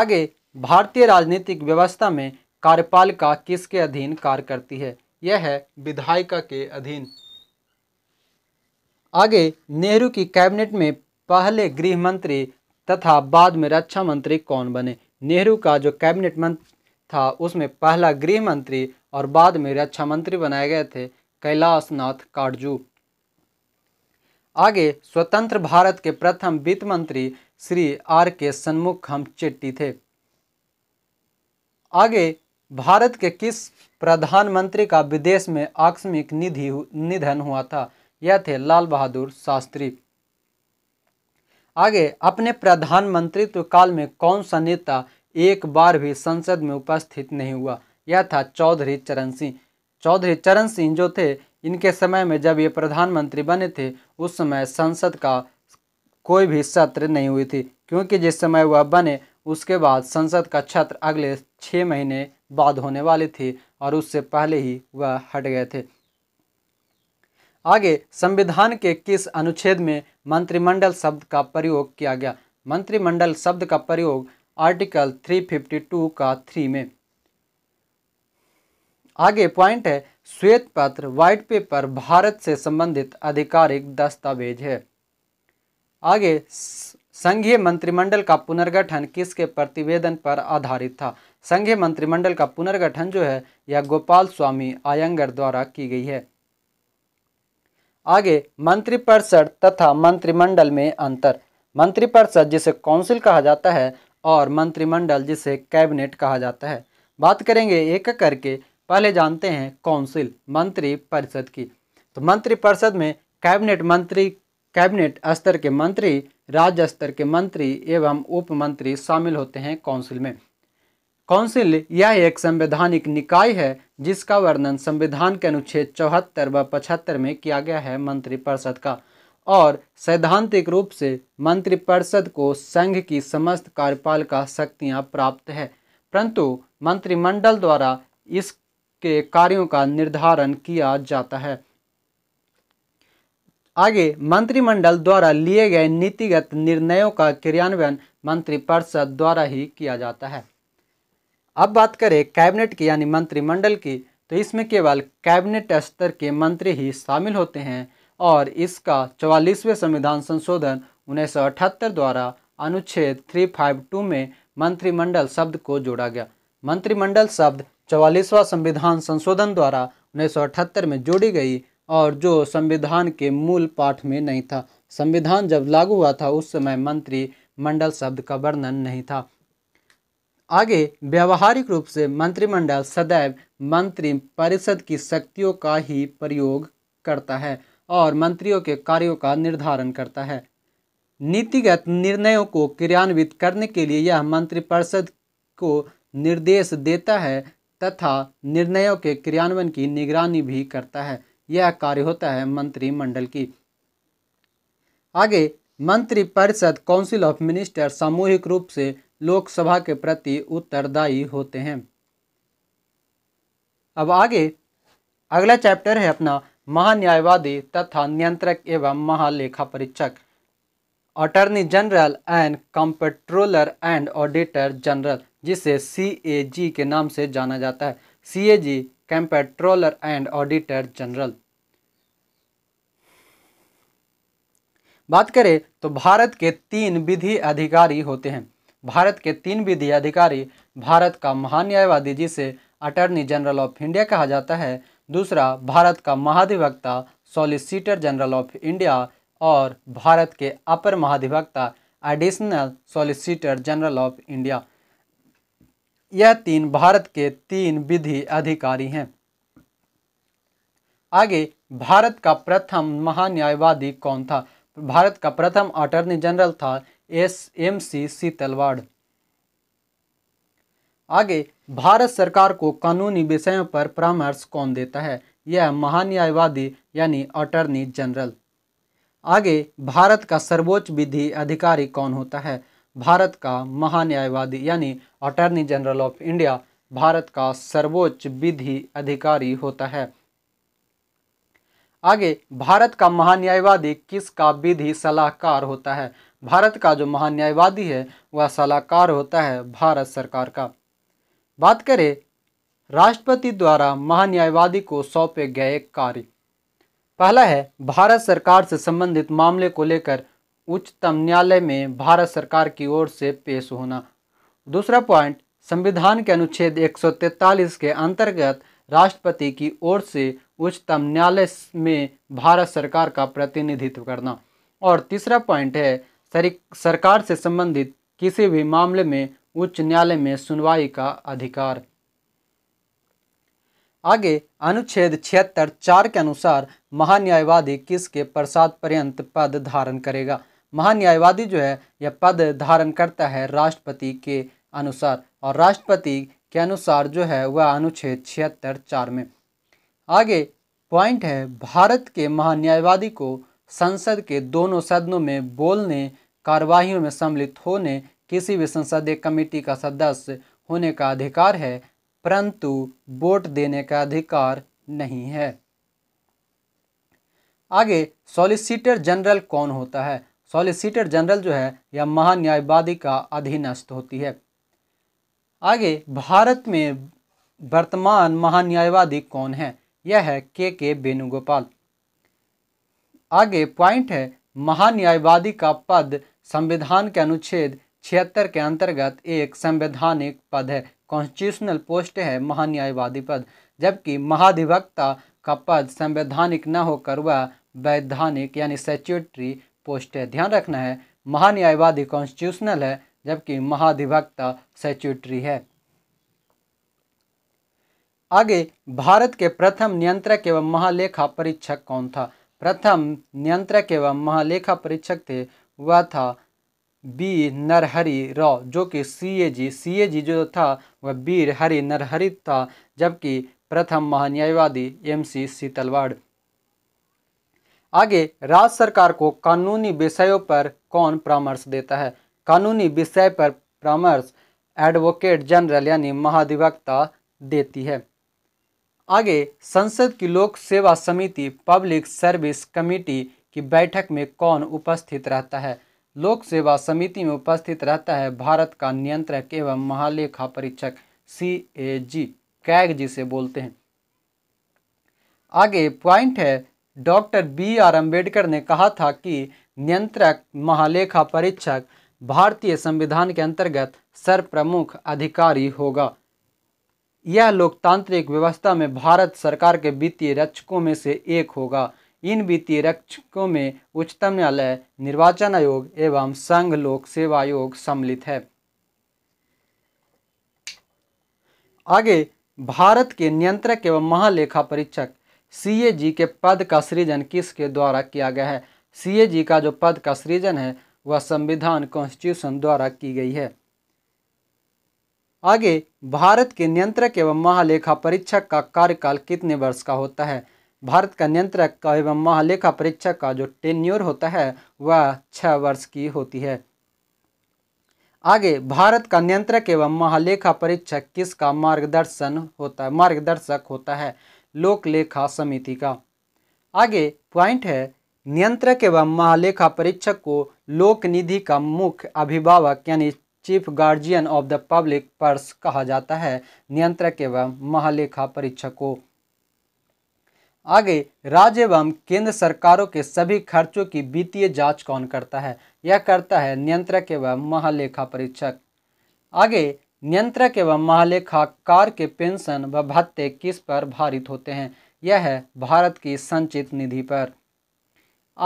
आगे भारतीय राजनीतिक व्यवस्था में कार्यपालिका किसके अधीन कार्य करती है यह है विधायिका के अधीन आगे नेहरू की कैबिनेट में पहले गृह मंत्री तथा बाद में रक्षा मंत्री कौन बने नेहरू का जो कैबिनेट मंत्री था उसमें पहला गृह मंत्री और बाद में रक्षा मंत्री बनाए गए थे कैलाश नाथ काटजू आगे स्वतंत्र भारत के प्रथम वित्त मंत्री श्री आर के सन्मुखम चेट्टी थे आगे भारत के किस प्रधानमंत्री का विदेश में आकस्मिक निधि निधन हुआ था यह थे लाल बहादुर शास्त्री आगे अपने प्रधानमंत्रित्व काल में कौन सा नेता एक बार भी संसद में उपस्थित नहीं हुआ यह था चौधरी चरण सिंह चौधरी चरण सिंह जो थे इनके समय में जब ये प्रधानमंत्री बने थे उस समय संसद का कोई भी सत्र नहीं हुई थी क्योंकि जिस समय वह बने उसके बाद संसद का छत्र अगले छः महीने बाद होने वाली थी और उससे पहले ही वह हट गए थे आगे संविधान के किस अनुच्छेद में मंत्रिमंडल शब्द का प्रयोग किया गया मंत्रिमंडल शब्द का प्रयोग आर्टिकल 352 का थ्री में आगे पॉइंट है श्वेत पत्र व्हाइट पेपर भारत से संबंधित आधिकारिक दस्तावेज है आगे संघीय मंत्रिमंडल का पुनर्गठन किसके प्रतिवेदन पर आधारित था संघीय मंत्रिमंडल का पुनर्गठन जो है यह गोपाल स्वामी आयंगर द्वारा की गई है आगे मंत्रिपरिषद तथा मंत्रिमंडल में अंतर मंत्रिपरिषद जिसे काउंसिल कहा जाता है और मंत्रिमंडल जिसे कैबिनेट कहा जाता है बात करेंगे एक करके पहले जानते हैं काउंसिल मंत्री परिषद की तो मंत्री परिषद में कैबिनेट मंत्री कैबिनेट स्तर के मंत्री राज्य स्तर के मंत्री एवं उप मंत्री शामिल होते हैं काउंसिल में काउंसिल यह एक संवैधानिक निकाय है जिसका वर्णन संविधान के अनुच्छेद चौहत्तर व पचहत्तर में किया गया है मंत्रिपरिषद का और सैद्धांतिक रूप से मंत्रिपरिषद को संघ की समस्त कार्यपालिका शक्तियां प्राप्त है परंतु मंत्रिमंडल द्वारा इस के कार्यों का निर्धारण किया जाता है आगे मंत्रिमंडल द्वारा लिए गए नीतिगत निर्णयों का क्रियान्वयन मंत्रिपरिषद द्वारा ही किया जाता है अब बात करें कैबिनेट की यानी मंत्रिमंडल की तो इसमें केवल कैबिनेट स्तर के मंत्री ही शामिल होते हैं और इसका चौवालीसवें संविधान संशोधन उन्नीस द्वारा अनुच्छेद 352 में मंत्रिमंडल शब्द को जोड़ा गया मंत्रिमंडल शब्द चवालीसवां संविधान संशोधन द्वारा उन्नीस में जोड़ी गई और जो संविधान के मूल पाठ में नहीं था संविधान जब लागू हुआ था उस समय मंत्री मंडल शब्द का वर्णन नहीं था आगे व्यावहारिक रूप से मंत्रिमंडल सदैव मंत्रि परिषद की शक्तियों का ही प्रयोग करता है और मंत्रियों के कार्यों का निर्धारण करता है नीतिगत निर्णयों को क्रियान्वित करने के लिए यह मंत्रिपरिषद को निर्देश देता है तथा निर्णयों के क्रियान्वयन की निगरानी भी करता है यह कार्य होता है मंत्रिमंडल की आगे मंत्रिपरिषद काउंसिल ऑफ मिनिस्टर सामूहिक रूप से लोकसभा के प्रति उत्तरदायी होते हैं अब आगे अगला चैप्टर है अपना महान्यायवादी तथा नियंत्रक एवं महालेखा परीक्षक attorney general and comptroller and auditor general जिसे सी के नाम से जाना जाता है C A G comptroller and auditor general बात करें तो भारत के तीन विधि अधिकारी होते हैं भारत के तीन विधि अधिकारी भारत का महान्यायवादी जिसे अटर्नी जनरल ऑफ इंडिया कहा जाता है दूसरा भारत का महाधिवक्ता सॉलिसिटर जनरल ऑफ इंडिया और भारत के अपर महाधिवक्ता additional solicitor general of India यह तीन भारत के तीन विधि अधिकारी हैं आगे भारत का प्रथम महान्यायवादी कौन था भारत का प्रथम अटॉर्नी जनरल था एस एम सी सीतलवाड़ आगे भारत सरकार को कानूनी विषयों पर परामर्श कौन देता है यह महान्यायवादी यानी अटॉर्नी जनरल आगे भारत का सर्वोच्च विधि अधिकारी कौन होता है भारत का महान्यायवादी यानी attorney general of India Bharat का सर्वोच्च विधि अधिकारी होता है आगे भारत का महान्यायवादी किसका विधि सलाहकार होता है भारत का जो महान्यायवादी है वह सलाहकार होता है भारत सरकार का बात करें राष्ट्रपति द्वारा महान्यायवादी को सौंपे गए कार्य पहला है भारत सरकार से संबंधित मामले को लेकर उच्चतम न्यायालय में भारत सरकार की ओर से पेश होना दूसरा पॉइंट संविधान के अनुच्छेद 143 के अंतर्गत राष्ट्रपति की ओर से उच्चतम न्यायालय में भारत सरकार का प्रतिनिधित्व करना और तीसरा पॉइंट है सरकार से संबंधित किसी भी मामले में उच्च न्यायालय में सुनवाई का अधिकार आगे अनुच्छेद छिहत्तर चार के अनुसार महान्यायवादी किसके प्रसाद पर्यंत पद धारण करेगा महान्यायवादी जो है यह पद धारण करता है राष्ट्रपति के अनुसार और राष्ट्रपति के अनुसार जो है वह अनुच्छेद छिहत्तर चार में आगे पॉइंट है भारत के महान्यायवादी को संसद के दोनों सदनों में बोलने कार्यवाही में सम्मिलित होने किसी भी संसदीय कमेटी का सदस्य होने का अधिकार है परंतु वोट देने का अधिकार नहीं है आगे सॉलिसिटर जनरल कौन होता है सॉलिसिटर जनरल जो है यह महान्यायवादी का अधीनस्थ होती है आगे भारत में वर्तमान महान्यायवादी कौन है यह है के के वेणुगोपाल आगे पॉइंट है महान्यायवादी का पद संविधान के अनुच्छेद छिहत्तर के अंतर्गत एक संवैधानिक पद है कॉन्स्टिट्यूशनल पोस्ट है महान्यायवादी पद जबकि महाधिवक्ता का पद संवैधानिक न होकर वह वैधानिक यानी सेच्यूटरी पोस्ट है ध्यान रखना है महान्यायवादी कॉन्स्टिट्यूशनल है जबकि महाधिवक्ता सेचुटरी है आगे भारत के प्रथम नियंत्रक एवं महालेखा परीक्षक कौन था प्रथम नियंत्रक एवं महालेखा परीक्षक थे वह था बी नरहरी राव जो कि CAG CAG ji C A जी जो था वह बीर हरि नरहरी था जबकि प्रथम महान्यायवादी एम सी सीतलवाड़ आगे राज्य सरकार को कानूनी विषयों पर कौन परामर्श देता है कानूनी विषय पर परामर्श एडवोकेट जनरल यानी महाधिवक्ता देती है आगे संसद की लोक सेवा समिति पब्लिक सर्विस कमेटी की बैठक में कौन उपस्थित रहता है लोक सेवा समिति में उपस्थित रहता है भारत का नियंत्रक एवं महालेखा परीक्षक सी ए जी कैग जी से बोलते हैं आगे पॉइंट है डॉक्टर बी आर अम्बेडकर ने कहा था कि नियंत्रक महालेखा परीक्षक भारतीय संविधान के अंतर्गत सर्वप्रमुख अधिकारी होगा यह लोकतांत्रिक व्यवस्था में भारत सरकार के वित्तीय रक्षकों में से एक होगा इन वित्तीय रक्षकों में उच्चतम न्यायालय निर्वाचन आयोग एवं संघ लोक सेवा आयोग सम्मिलित है आगे भारत के नियंत्रक एवं महालेखा परीक्षक सीएजी के पद का सृजन किसके द्वारा किया गया है सीएजी का जो पद का सृजन है वह संविधान कॉन्स्टिट्यूशन द्वारा की गई है आगे भारत के नियंत्रक एवं महालेखा परीक्षक का कार्यकाल कितने वर्ष का होता है भारत का नियंत्रक का एवं महालेखा परीक्षक का जो टेन्योर होता है वह छः वर्ष की होती है आगे भारत का नियंत्रक एवं महालेखा परीक्षक किसका मार्गदर्शन होता है मार्गदर्शक होता है लोक लेखा समिति का आगे पॉइंट है नियंत्रक एवं महालेखा परीक्षक को लोक निधि का मुख्य अभिभावक यानी chief guardian of the public purse कहा जाता है नियंत्रक एवं महालेखा परीक्षक को आगे राज्य एवं केंद्र सरकारों के सभी खर्चों की वित्तीय जांच कौन करता है यह करता है नियंत्रक एवं महालेखा परीक्षक आगे नियंत्रक एवं महालेखाकार के पेंशन व भत्ते किस पर भारित होते हैं यह है भारत की संचित निधि पर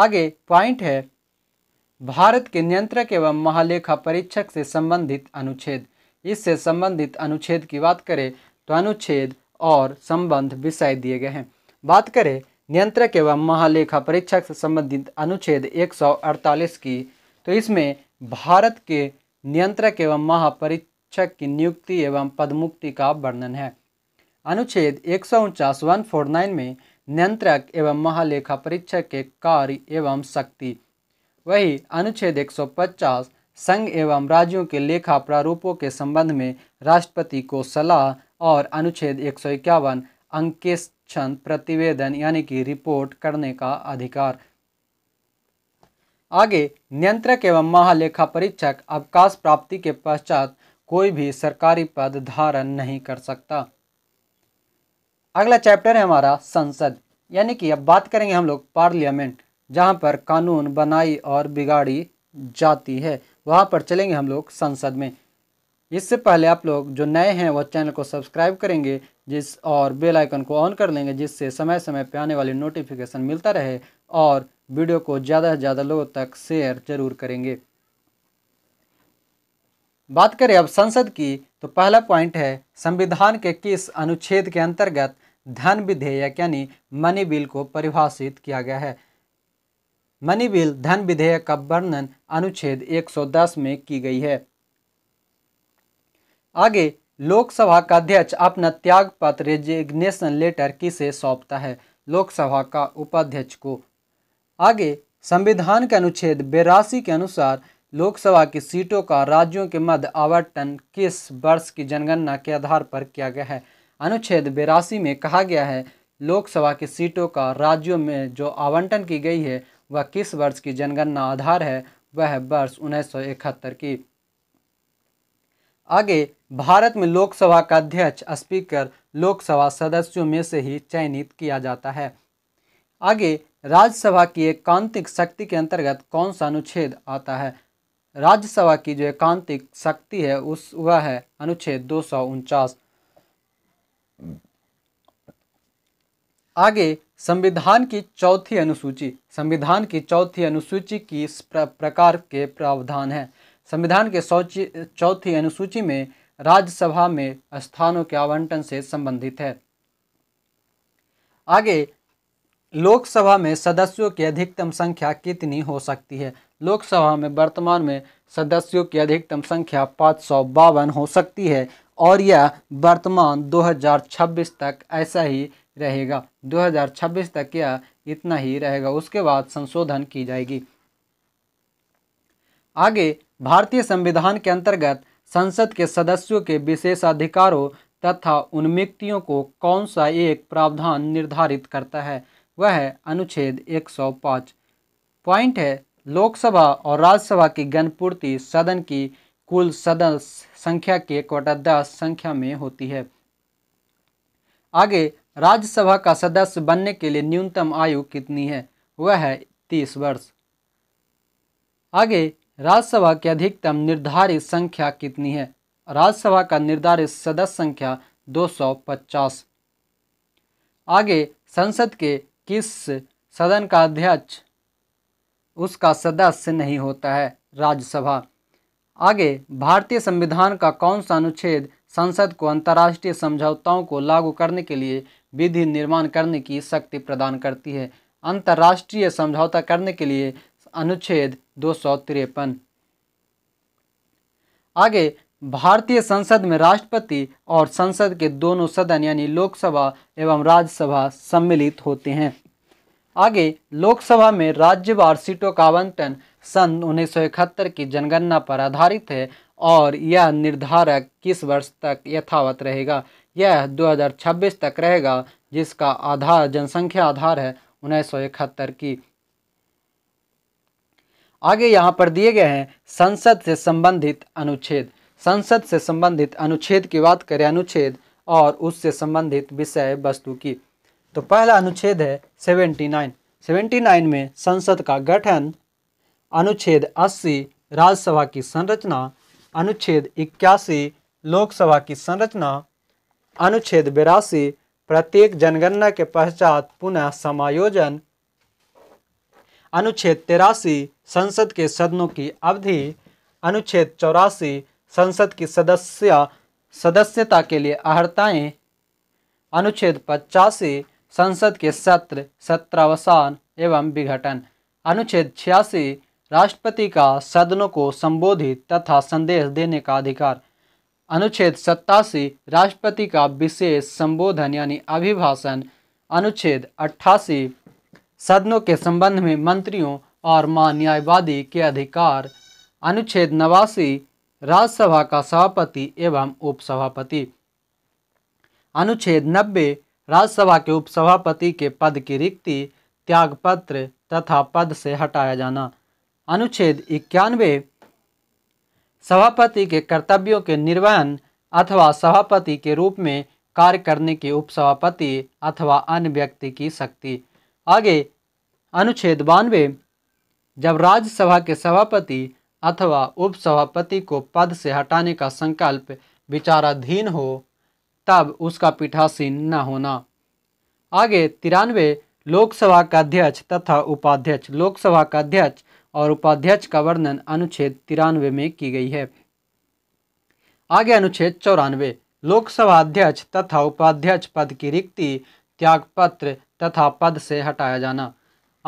आगे पॉइंट है भारत के नियंत्रक एवं महालेखा परीक्षक से संबंधित अनुच्छेद इससे संबंधित अनुच्छेद की बात करें तो अनुच्छेद और संबंध विषय दिए गए हैं बात करें नियंत्रक एवं महालेखा परीक्षक से संबंधित अनुच्छेद 148 की तो इसमें भारत के नियंत्रक एवं महापरीक्षक शिक्षक की नियुक्ति एवं पदमुक्ति का वर्णन है अनुच्छेद एक सौ उनचास वन फोर नाइन में नियंत्रक एवं महालेखा परीक्षक के कार्य एवं शक्ति वही अनुच्छेद 150 संघ एवं राज्यों के लेखा प्रारूपों के संबंध में राष्ट्रपति को सलाह और अनुच्छेद एक सौ इक्यावन अंकेक्षण प्रतिवेदन यानी कि रिपोर्ट करने का अधिकार आगे नियंत्रक एवं महालेखा परीक्षक अवकाश प्राप्ति के पश्चात कोई भी सरकारी पद धारण नहीं कर सकता अगला चैप्टर है हमारा संसद यानी कि अब बात करेंगे हम लोग पार्लियामेंट जहाँ पर कानून बनाई और बिगाड़ी जाती है वहाँ पर चलेंगे हम लोग संसद में इससे पहले आप लोग जो नए हैं वह चैनल को सब्सक्राइब करेंगे जिस और बेल आइकन को ऑन कर लेंगे जिससे समय समय पर आने वाली नोटिफिकेशन मिलता रहे और वीडियो को ज़्यादा से ज़्यादा लोगों तक शेयर जरूर करेंगे बात करें अब संसद की तो पहला पॉइंट है संविधान के किस अनुच्छेद के अंतर्गत धन विधेयक यानी मनी बिल को परिभाषित किया गया है मनी बिल धन विधेयक का वर्णन अनुच्छेद 110 में की गई है आगे लोकसभा का अध्यक्ष अपना त्याग पत्र रेजिग्नेशन लेटर किसे सौंपता है लोकसभा का उपाध्यक्ष को आगे संविधान के अनुच्छेद बेरासी के अनुसार लोकसभा की सीटों का राज्यों के मध्य आवंटन किस वर्ष की जनगणना के आधार पर किया गया है अनुच्छेद बेरासी में कहा गया है लोकसभा की सीटों का राज्यों में जो आवंटन की गई है वह किस वर्ष की जनगणना आधार है वह वर्ष उन्नीस की आगे भारत में लोकसभा का अध्यक्ष स्पीकर लोकसभा सदस्यों में से ही चयनित किया जाता है आगे राज्यसभा की एक कांतिक शक्ति के अंतर्गत कौन सा अनुच्छेद आता है राज्यसभा की जो एकांतिक शक्ति है उस वह है अनुच्छेद दो आगे संविधान की चौथी अनुसूची संविधान की चौथी अनुसूची की प्रकार के प्रावधान है संविधान के चौथी अनुसूची में राज्यसभा में स्थानों के आवंटन से संबंधित है आगे लोकसभा में सदस्यों की अधिकतम संख्या कितनी हो सकती है लोकसभा में वर्तमान में सदस्यों की अधिकतम संख्या पाँच हो सकती है और यह वर्तमान 2026 तक ऐसा ही रहेगा 2026 तक यह इतना ही रहेगा उसके बाद संशोधन की जाएगी आगे भारतीय संविधान के अंतर्गत संसद के सदस्यों के विशेष अधिकारों तथा उन्मुक्तियों को कौन सा एक प्रावधान निर्धारित करता है वह अनुच्छेद 105 पॉइंट है लोकसभा और राज्यसभा की गणपूर्ति सदन की कुल सदस्य संख्या के कोटा दस संख्या में होती है आगे राज्यसभा का सदस्य बनने के लिए न्यूनतम आयु कितनी है वह है तीस वर्ष आगे राज्यसभा की अधिकतम निर्धारित संख्या कितनी है राज्यसभा का निर्धारित सदस्य संख्या 250 आगे संसद के किस सदन का अध्यक्ष उसका सदस्य नहीं होता है राज्यसभा आगे भारतीय संविधान का कौन सा अनुच्छेद संसद को अंतर्राष्ट्रीय समझौताओं को लागू करने के लिए विधि निर्माण करने की शक्ति प्रदान करती है अंतर्राष्ट्रीय समझौता करने के लिए अनुच्छेद दो आगे भारतीय संसद में राष्ट्रपति और संसद के दोनों सदन यानी लोकसभा एवं राज्यसभा सम्मिलित होते हैं आगे लोकसभा में राज्यवार सीटों का आवंटन सन उन्नीस की जनगणना पर आधारित है और यह निर्धारक किस वर्ष तक यथावत रहेगा यह 2026 तक रहेगा जिसका आधार जनसंख्या आधार है उन्नीस की आगे यहाँ पर दिए गए हैं संसद से संबंधित अनुच्छेद संसद से संबंधित अनुच्छेद की बात करें अनुच्छेद और उससे संबंधित विषय वस्तु की तो पहला अनुच्छेद है सेवेंटी नाइन सेवेंटी नाइन में संसद का गठन अनुच्छेद अस्सी राज्यसभा की संरचना अनुच्छेद इक्यासी लोकसभा की संरचना अनुच्छेद बिरासी प्रत्येक जनगणना के पश्चात पुनः समायोजन अनुच्छेद तिरासी संसद के सदनों की अवधि अनुच्छेद चौरासी संसद की सदस्य सदस्यता के लिए अर्हताएं अनुच्छेद पचासी संसद के सत्र सत्रावसान एवं विघटन अनुच्छेद छियासी राष्ट्रपति का सदनों को संबोधित तथा संदेश देने का अधिकार अनुच्छेद सत्तासी राष्ट्रपति का विशेष संबोधन यानी अभिभाषण अनुच्छेद अट्ठासी सदनों के संबंध में मंत्रियों और महान्यायवादी के अधिकार अनुच्छेद नवासी राज्यसभा का सभापति एवं उपसभापति अनुच्छेद नब्बे राज्यसभा के उपसभापति के पद की रिक्ति त्यागपत्र तथा पद से हटाया जाना अनुच्छेद इक्यानवे सभापति के कर्तव्यों के निर्वहन अथवा सभापति के रूप में कार्य करने के उपसभापति अथवा अन्य व्यक्ति की शक्ति आगे अनुच्छेद बानवे जब राज्यसभा के सभापति अथवा उपसभापति को पद से हटाने का संकल्प विचाराधीन हो तब उसका पीठासीन न होना आगे तिरानवे लोकसभा का अध्यक्ष तथा उपाध्यक्ष लोकसभा का अध्यक्ष और उपाध्यक्ष का वर्णन अनुच्छेद तिरानवे में की गई है आगे अनुच्छेद चौरानवे लोकसभा अध्यक्ष तथा उपाध्यक्ष पद की रिक्ति त्यागपत्र तथा पद से हटाया जाना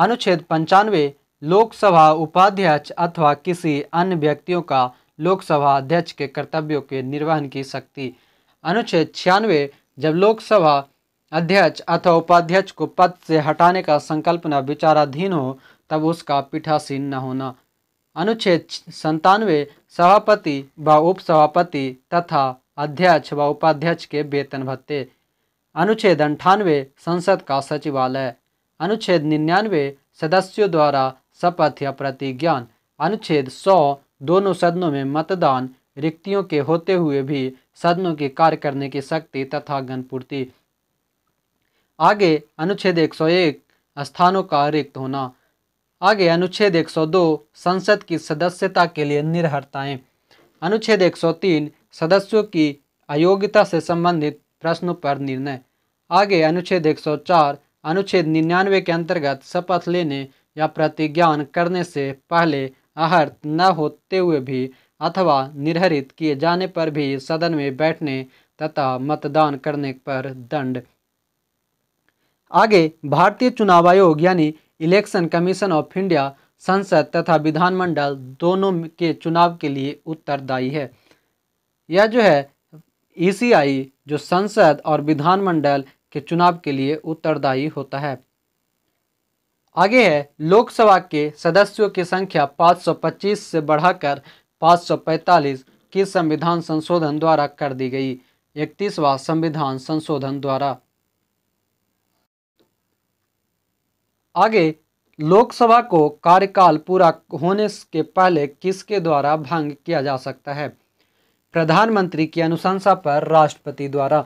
अनुच्छेद पंचानवे लोकसभा उपाध्यक्ष अथवा किसी अन्य व्यक्तियों का लोकसभा अध्यक्ष के कर्तव्यों के निर्वहन की शक्ति अनुच्छेद छियानवे जब लोकसभा अध्यक्ष अथवा उपाध्यक्ष को पद से हटाने का संकल्पना विचाराधीन हो तब उसका पीठासीन न होना अनुच्छेद संतानवे सभापति व उपसभापति तथा अध्यक्ष व उपाध्यक्ष के वेतन भत्ते अनुच्छेद अंठानवे संसद का सचिवालय अनुच्छेद निन्यानवे सदस्यों द्वारा शपथ या प्रतिज्ञान अनुच्छेद सौ दोनों सदनों में मतदान रिक्तियों के होते हुए भी सदनों के कार्य करने की शक्ति तथा गणपूर्ति आगे अनुच्छेद 101 स्थानों का रिक्त होना आगे अनुच्छेद 102 संसद की सदस्यता के लिए निर्हरताएं अनुच्छेद 103 सदस्यों की अयोग्यता से संबंधित प्रश्नों पर निर्णय आगे अनुच्छेद 104 अनुच्छेद निन्यानवे के अंतर्गत शपथ लेने या प्रतिज्ञान करने से पहले अहर्त न होते हुए भी अथवा निर्हरित किए जाने पर भी सदन में बैठने तथा मतदान करने पर दंड आगे भारतीय चुनाव आयोग यानी इलेक्शन कमीशन ऑफ इंडिया संसद तथा विधानमंडल दोनों के चुनाव के लिए उत्तरदायी है यह जो है ईसीआई जो संसद और विधानमंडल के चुनाव के लिए उत्तरदायी होता है आगे है लोकसभा के सदस्यों की संख्या 525 से बढ़ाकर 545 की संविधान संशोधन द्वारा कर दी गई इकतीसवा संविधान संशोधन द्वारा आगे लोकसभा को कार्यकाल पूरा होने के पहले किसके द्वारा भंग किया जा सकता है प्रधानमंत्री की अनुशंसा पर राष्ट्रपति द्वारा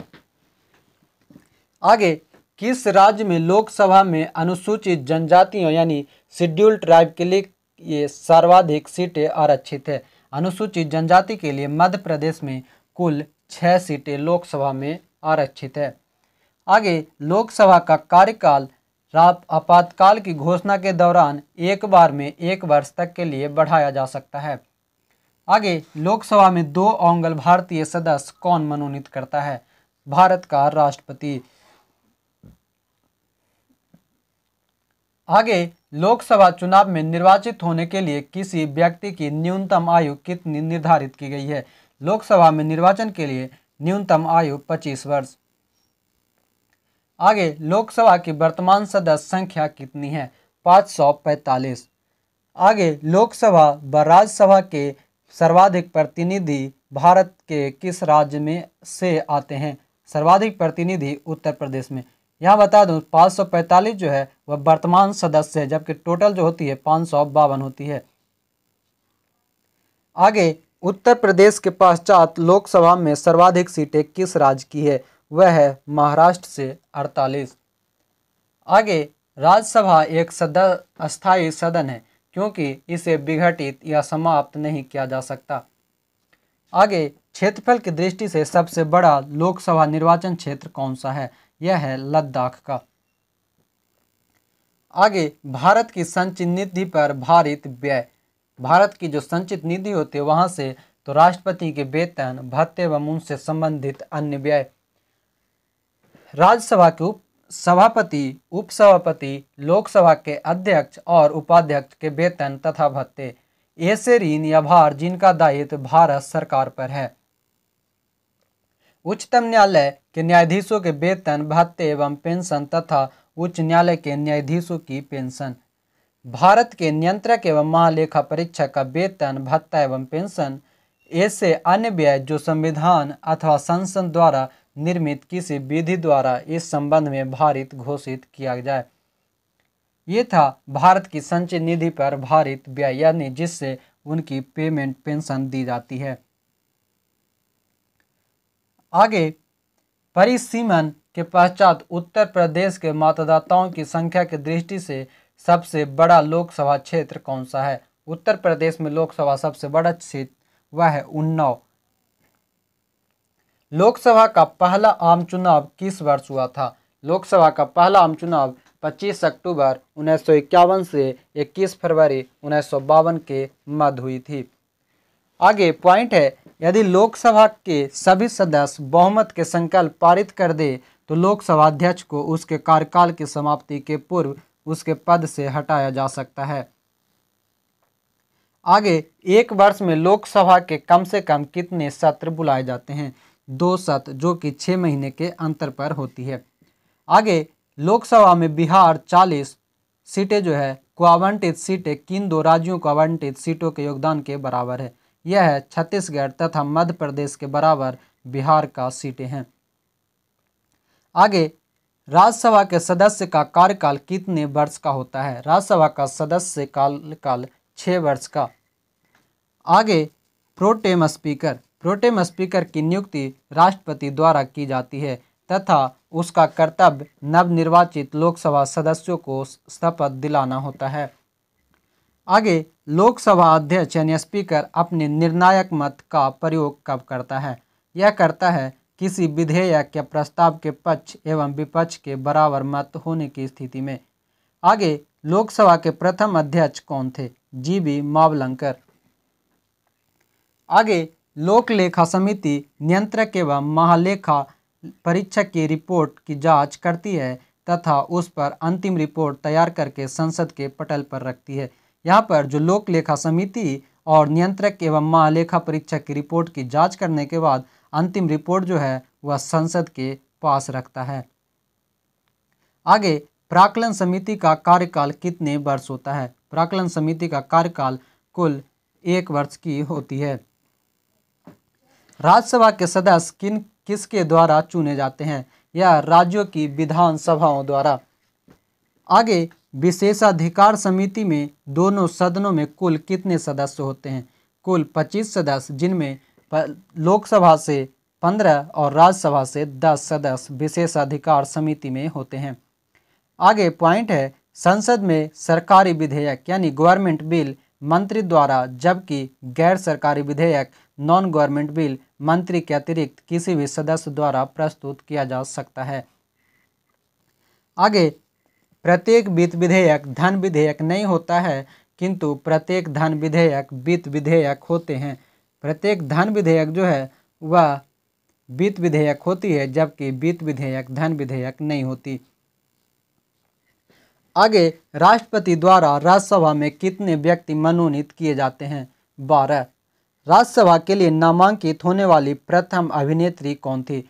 आगे किस राज्य में लोकसभा में अनुसूचित जनजातियों यानी शेड्यूल ट्राइब के लिए ये सर्वाधिक सीटें आरक्षित है अनुसूचित जनजाति के लिए मध्य प्रदेश में कुल छः सीटें लोकसभा में आरक्षित है आगे लोकसभा का कार्यकाल आपातकाल की घोषणा के दौरान एक बार में एक वर्ष तक के लिए बढ़ाया जा सकता है आगे लोकसभा में दो ऑंगल भारतीय सदस्य कौन मनोनीत करता है भारत का राष्ट्रपति आगे लोकसभा चुनाव में निर्वाचित होने के लिए किसी व्यक्ति की न्यूनतम आयु कितनी निर्धारित की गई है लोकसभा में निर्वाचन के लिए न्यूनतम आयु 25 वर्ष आगे लोकसभा की वर्तमान सदस्य संख्या कितनी है 545 आगे लोकसभा व राज्यसभा के सर्वाधिक प्रतिनिधि भारत के किस राज्य में से आते हैं सर्वाधिक प्रतिनिधि उत्तर प्रदेश में यहाँ बता दूँ पैंतालीस जो है वह वर्तमान सदस्य है जबकि टोटल जो होती है पाँच सौ बावन होती है आगे उत्तर प्रदेश के पश्चात लोकसभा में सर्वाधिक सीटें किस राज्य की है वह है महाराष्ट्र से अड़तालीस आगे राज्यसभा एक सदन अस्थायी सदन है क्योंकि इसे विघटित या समाप्त नहीं किया जा सकता आगे क्षेत्रफल की दृष्टि से सबसे बड़ा लोकसभा निर्वाचन क्षेत्र कौन सा है यह है लद्दाख का आगे भारत की संचित निधि पर भारित व्यय भारत की जो संचित निधि होती है वहां से तो राष्ट्रपति के वेतन भत्ते एवं उनसे संबंधित अन्य व्यय राज्यसभा के उप सभापति उपसभापति लोकसभा के अध्यक्ष और उपाध्यक्ष के वेतन तथा भत्ते ऐसे ऋण या भार जिनका दायित्व भारत सरकार पर है उच्चतम न्यायालय के न्यायाधीशों के वेतन भत्ते एवं पेंशन तथा उच्च न्यायालय के न्यायाधीशों की पेंशन भारत के नियंत्रक एवं महालेखा परीक्षक का वेतन भत्ता एवं पेंशन ऐसे अन्य व्यय जो संविधान अथवा संसद द्वारा निर्मित किसी विधि द्वारा इस संबंध में भारित घोषित किया जाए ये था भारत की संचय निधि पर भारित व्यय यानी जिससे उनकी पेमेंट पेंशन दी जाती है आगे परिसीमन के पश्चात उत्तर प्रदेश के मतदाताओं की संख्या की दृष्टि से सबसे बड़ा लोकसभा क्षेत्र कौन सा है उत्तर प्रदेश में लोकसभा सबसे बड़ा क्षेत्र वह है उन्नाव लोकसभा का पहला आम चुनाव किस वर्ष हुआ था लोकसभा का पहला आम चुनाव 25 अक्टूबर उन्नीस से 21 फरवरी उन्नीस के मध्य हुई थी आगे पॉइंट है यदि लोकसभा के सभी सदस्य बहुमत के संकल्प पारित कर दे तो लोकसभा अध्यक्ष को उसके कार्यकाल की समाप्ति के पूर्व उसके पद से हटाया जा सकता है आगे एक वर्ष में लोकसभा के कम से कम कितने सत्र बुलाए जाते हैं दो सत्र जो कि छः महीने के अंतर पर होती है आगे लोकसभा में बिहार चालीस सीटें जो है को आवंटित सीटें किन दो राज्यों को आवंटित सीटों के योगदान के बराबर है यह है छत्तीसगढ़ तथा मध्य प्रदेश के बराबर बिहार का सीटें हैं आगे राज्यसभा के सदस्य का कार्यकाल कितने वर्ष का होता है राज्यसभा का सदस्य कार्यकाल छः वर्ष का आगे प्रोटेम स्पीकर प्रोटेम स्पीकर की नियुक्ति राष्ट्रपति द्वारा की जाती है तथा उसका कर्तव्य नवनिर्वाचित लोकसभा सदस्यों को शपथ दिलाना होता है आगे लोकसभा अध्यक्ष यानी स्पीकर अपने निर्णायक मत का प्रयोग कब करता है यह करता है किसी विधेयक या प्रस्ताव के पक्ष एवं विपक्ष के बराबर मत होने की स्थिति में आगे लोकसभा के प्रथम अध्यक्ष कौन थे जी बी मावलंकर आगे लोक लेखा समिति नियंत्रक एवं महालेखा परीक्षक की रिपोर्ट की जांच करती है तथा उस पर अंतिम रिपोर्ट तैयार करके संसद के पटल पर रखती है यहाँ पर जो लोक लेखा समिति और नियंत्रक एवं महालेखा परीक्षक की रिपोर्ट की जांच करने के बाद अंतिम रिपोर्ट जो है वह संसद के पास रखता है आगे प्राकलन समिति का कार्यकाल कितने वर्ष होता है प्राकलन समिति का कार्यकाल कुल एक वर्ष की होती है राज्यसभा के सदस्य किन किसके द्वारा चुने जाते हैं या राज्यों की विधानसभाओं द्वारा आगे विशेषाधिकार समिति में दोनों सदनों में कुल कितने सदस्य होते हैं कुल 25 सदस्य जिनमें लोकसभा से पंद्रह और राज्यसभा से दस सदस्य विशेष अधिकार समिति में होते हैं आगे पॉइंट है संसद में सरकारी विधेयक यानी गवर्नमेंट बिल मंत्री द्वारा जबकि गैर सरकारी विधेयक नॉन गवर्नमेंट बिल मंत्री के अतिरिक्त किसी भी सदस्य द्वारा प्रस्तुत किया जा सकता है आगे प्रत्येक वित्त विधेयक धन विधेयक नहीं होता है किंतु प्रत्येक धन विधेयक वित्त विधेयक होते हैं प्रत्येक धन विधेयक जो है वह वित्त विधेयक होती है जबकि वित्त विधेयक धन विधेयक नहीं होती आगे राष्ट्रपति द्वारा राज्यसभा में कितने व्यक्ति मनोनीत किए जाते हैं बारह राज्यसभा के लिए नामांकित होने वाली प्रथम अभिनेत्री कौन थी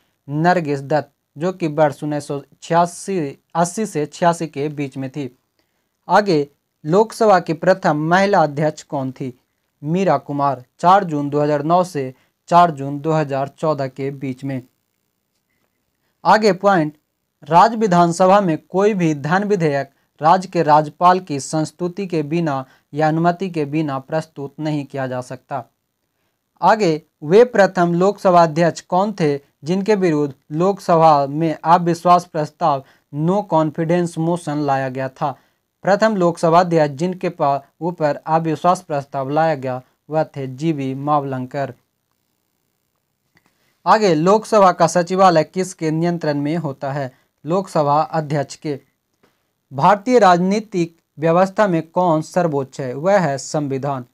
नरगिस दत्त जो कि वर्ष उन्नीस सौ छियासी अस्सी से छियासी के बीच में थी आगे लोकसभा की प्रथम महिला अध्यक्ष कौन थी मीरा कुमार 4 जून 2009 से 4 जून 2014 के बीच में आगे पॉइंट राज्य विधानसभा में कोई भी धन विधेयक राज्य के राज्यपाल की संस्तुति के बिना या अनुमति के बिना प्रस्तुत नहीं किया जा सकता आगे वे प्रथम लोकसभा अध्यक्ष कौन थे जिनके विरुद्ध लोकसभा में अविश्वास प्रस्ताव नो कॉन्फिडेंस मोशन लाया गया था प्रथम लोकसभा अध्यक्ष जिनके ऊपर अविश्वास प्रस्ताव लाया गया वह थे जीबी मावलंकर आगे लोकसभा का सचिवालय किसके नियंत्रण में होता है लोकसभा अध्यक्ष के भारतीय राजनीतिक व्यवस्था में कौन सर्वोच्च है वह है संविधान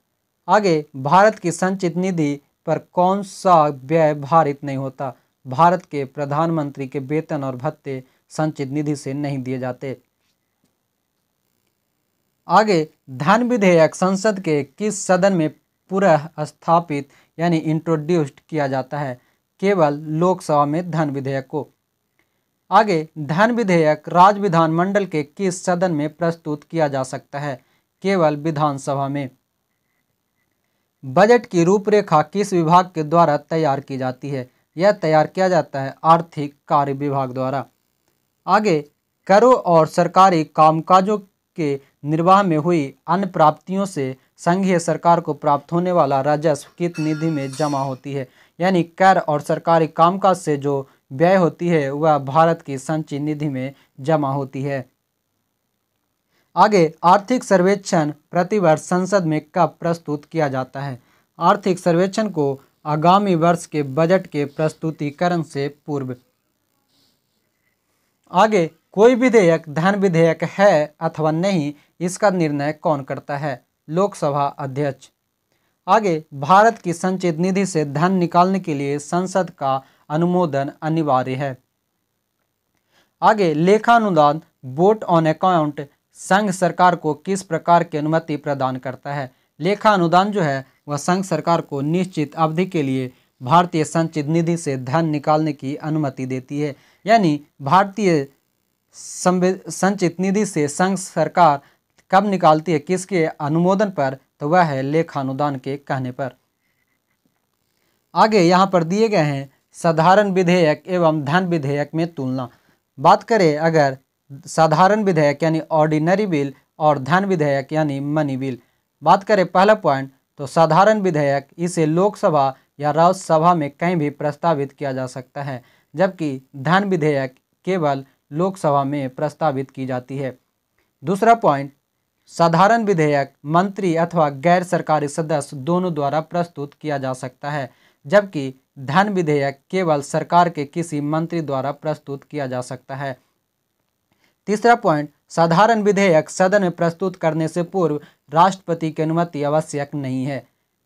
आगे भारत की संचित निधि पर कौन सा व्यय भारित नहीं होता भारत के प्रधानमंत्री के वेतन और भत्ते संचित निधि से नहीं दिए जाते आगे धन विधेयक संसद के किस सदन में पुनः स्थापित यानी इंट्रोड्यूस्ड किया जाता है केवल लोकसभा में धन विधेयक को आगे धन विधेयक राज्य विधानमंडल के किस सदन में प्रस्तुत किया जा सकता है केवल विधानसभा में बजट की रूपरेखा किस विभाग के द्वारा तैयार की जाती है यह तैयार किया जाता है आर्थिक कार्य विभाग द्वारा आगे करों और सरकारी कामकाजों के निर्वाह में हुई अन्य प्राप्तियों से संघीय सरकार को प्राप्त होने वाला राजस्व कित निधि में जमा होती है यानी कर और सरकारी कामकाज से जो व्यय होती है वह भारत की संचित निधि में जमा होती है आगे आर्थिक सर्वेक्षण प्रतिवर्ष संसद में कब प्रस्तुत किया जाता है आर्थिक सर्वेक्षण को आगामी वर्ष के बजट के प्रस्तुतिकरण से पूर्व आगे कोई विधेयक धन विधेयक है अथवा नहीं इसका निर्णय कौन करता है लोकसभा अध्यक्ष आगे भारत की संचित निधि से धन निकालने के लिए संसद का अनुमोदन अनिवार्य है आगे लेखानुदान वोट ऑन अकाउंट संघ सरकार को किस प्रकार की अनुमति प्रदान करता है लेखा अनुदान जो है वह संघ सरकार को निश्चित अवधि के लिए भारतीय संचित निधि से धन निकालने की अनुमति देती है यानी भारतीय संचित निधि से संघ सरकार कब निकालती है किसके अनुमोदन पर तो वह है लेखानुदान के कहने पर आगे यहाँ पर दिए गए हैं साधारण विधेयक एवं धन विधेयक में तुलना बात करें अगर साधारण विधेयक यानी ऑर्डिनरी बिल और धन विधेयक यानी मनी बिल बात करें पहला पॉइंट तो साधारण विधेयक इसे लोकसभा या राज्यसभा में कहीं भी प्रस्तावित किया जा सकता है जबकि धन विधेयक केवल लोकसभा में प्रस्तावित की जाती है दूसरा पॉइंट साधारण विधेयक मंत्री अथवा गैर सरकारी सदस्य दोनों द्वारा प्रस्तुत किया जा सकता है जबकि धन विधेयक केवल सरकार के किसी मंत्री द्वारा प्रस्तुत किया जा सकता है तीसरा पॉइंट साधारण विधेयक सदन में प्रस्तुत करने से पूर्व राष्ट्रपति की अनुमति आवश्यक नहीं है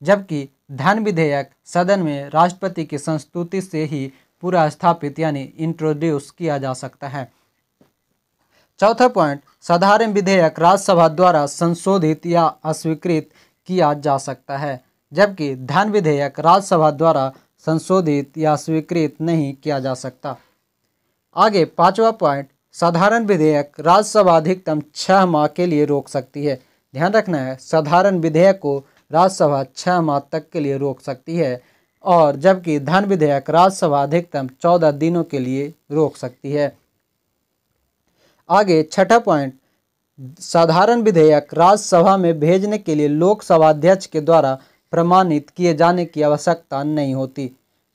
जबकि धन विधेयक सदन में राष्ट्रपति की संस्तुति से ही स्थापित यानी इंट्रोड्यूस किया जा सकता है चौथा पॉइंट साधारण विधेयक राज्यसभा द्वारा संशोधित या अस्वीकृत किया जा सकता है जबकि धन विधेयक राज्यसभा द्वारा संशोधित या स्वीकृत नहीं किया जा सकता आगे पांचवा पॉइंट साधारण विधेयक राज्यसभा अधिकतम छह माह के लिए रोक सकती है ध्यान रखना है साधारण विधेयक को राज्यसभा छह माह तक के लिए रोक सकती है और जबकि धन विधेयक राज्यसभा अधिकतम चौदह दिनों के लिए रोक सकती है आगे छठा पॉइंट साधारण विधेयक राज्यसभा में भेजने के लिए लोकसभा अध्यक्ष के द्वारा प्रमाणित किए जाने की आवश्यकता नहीं होती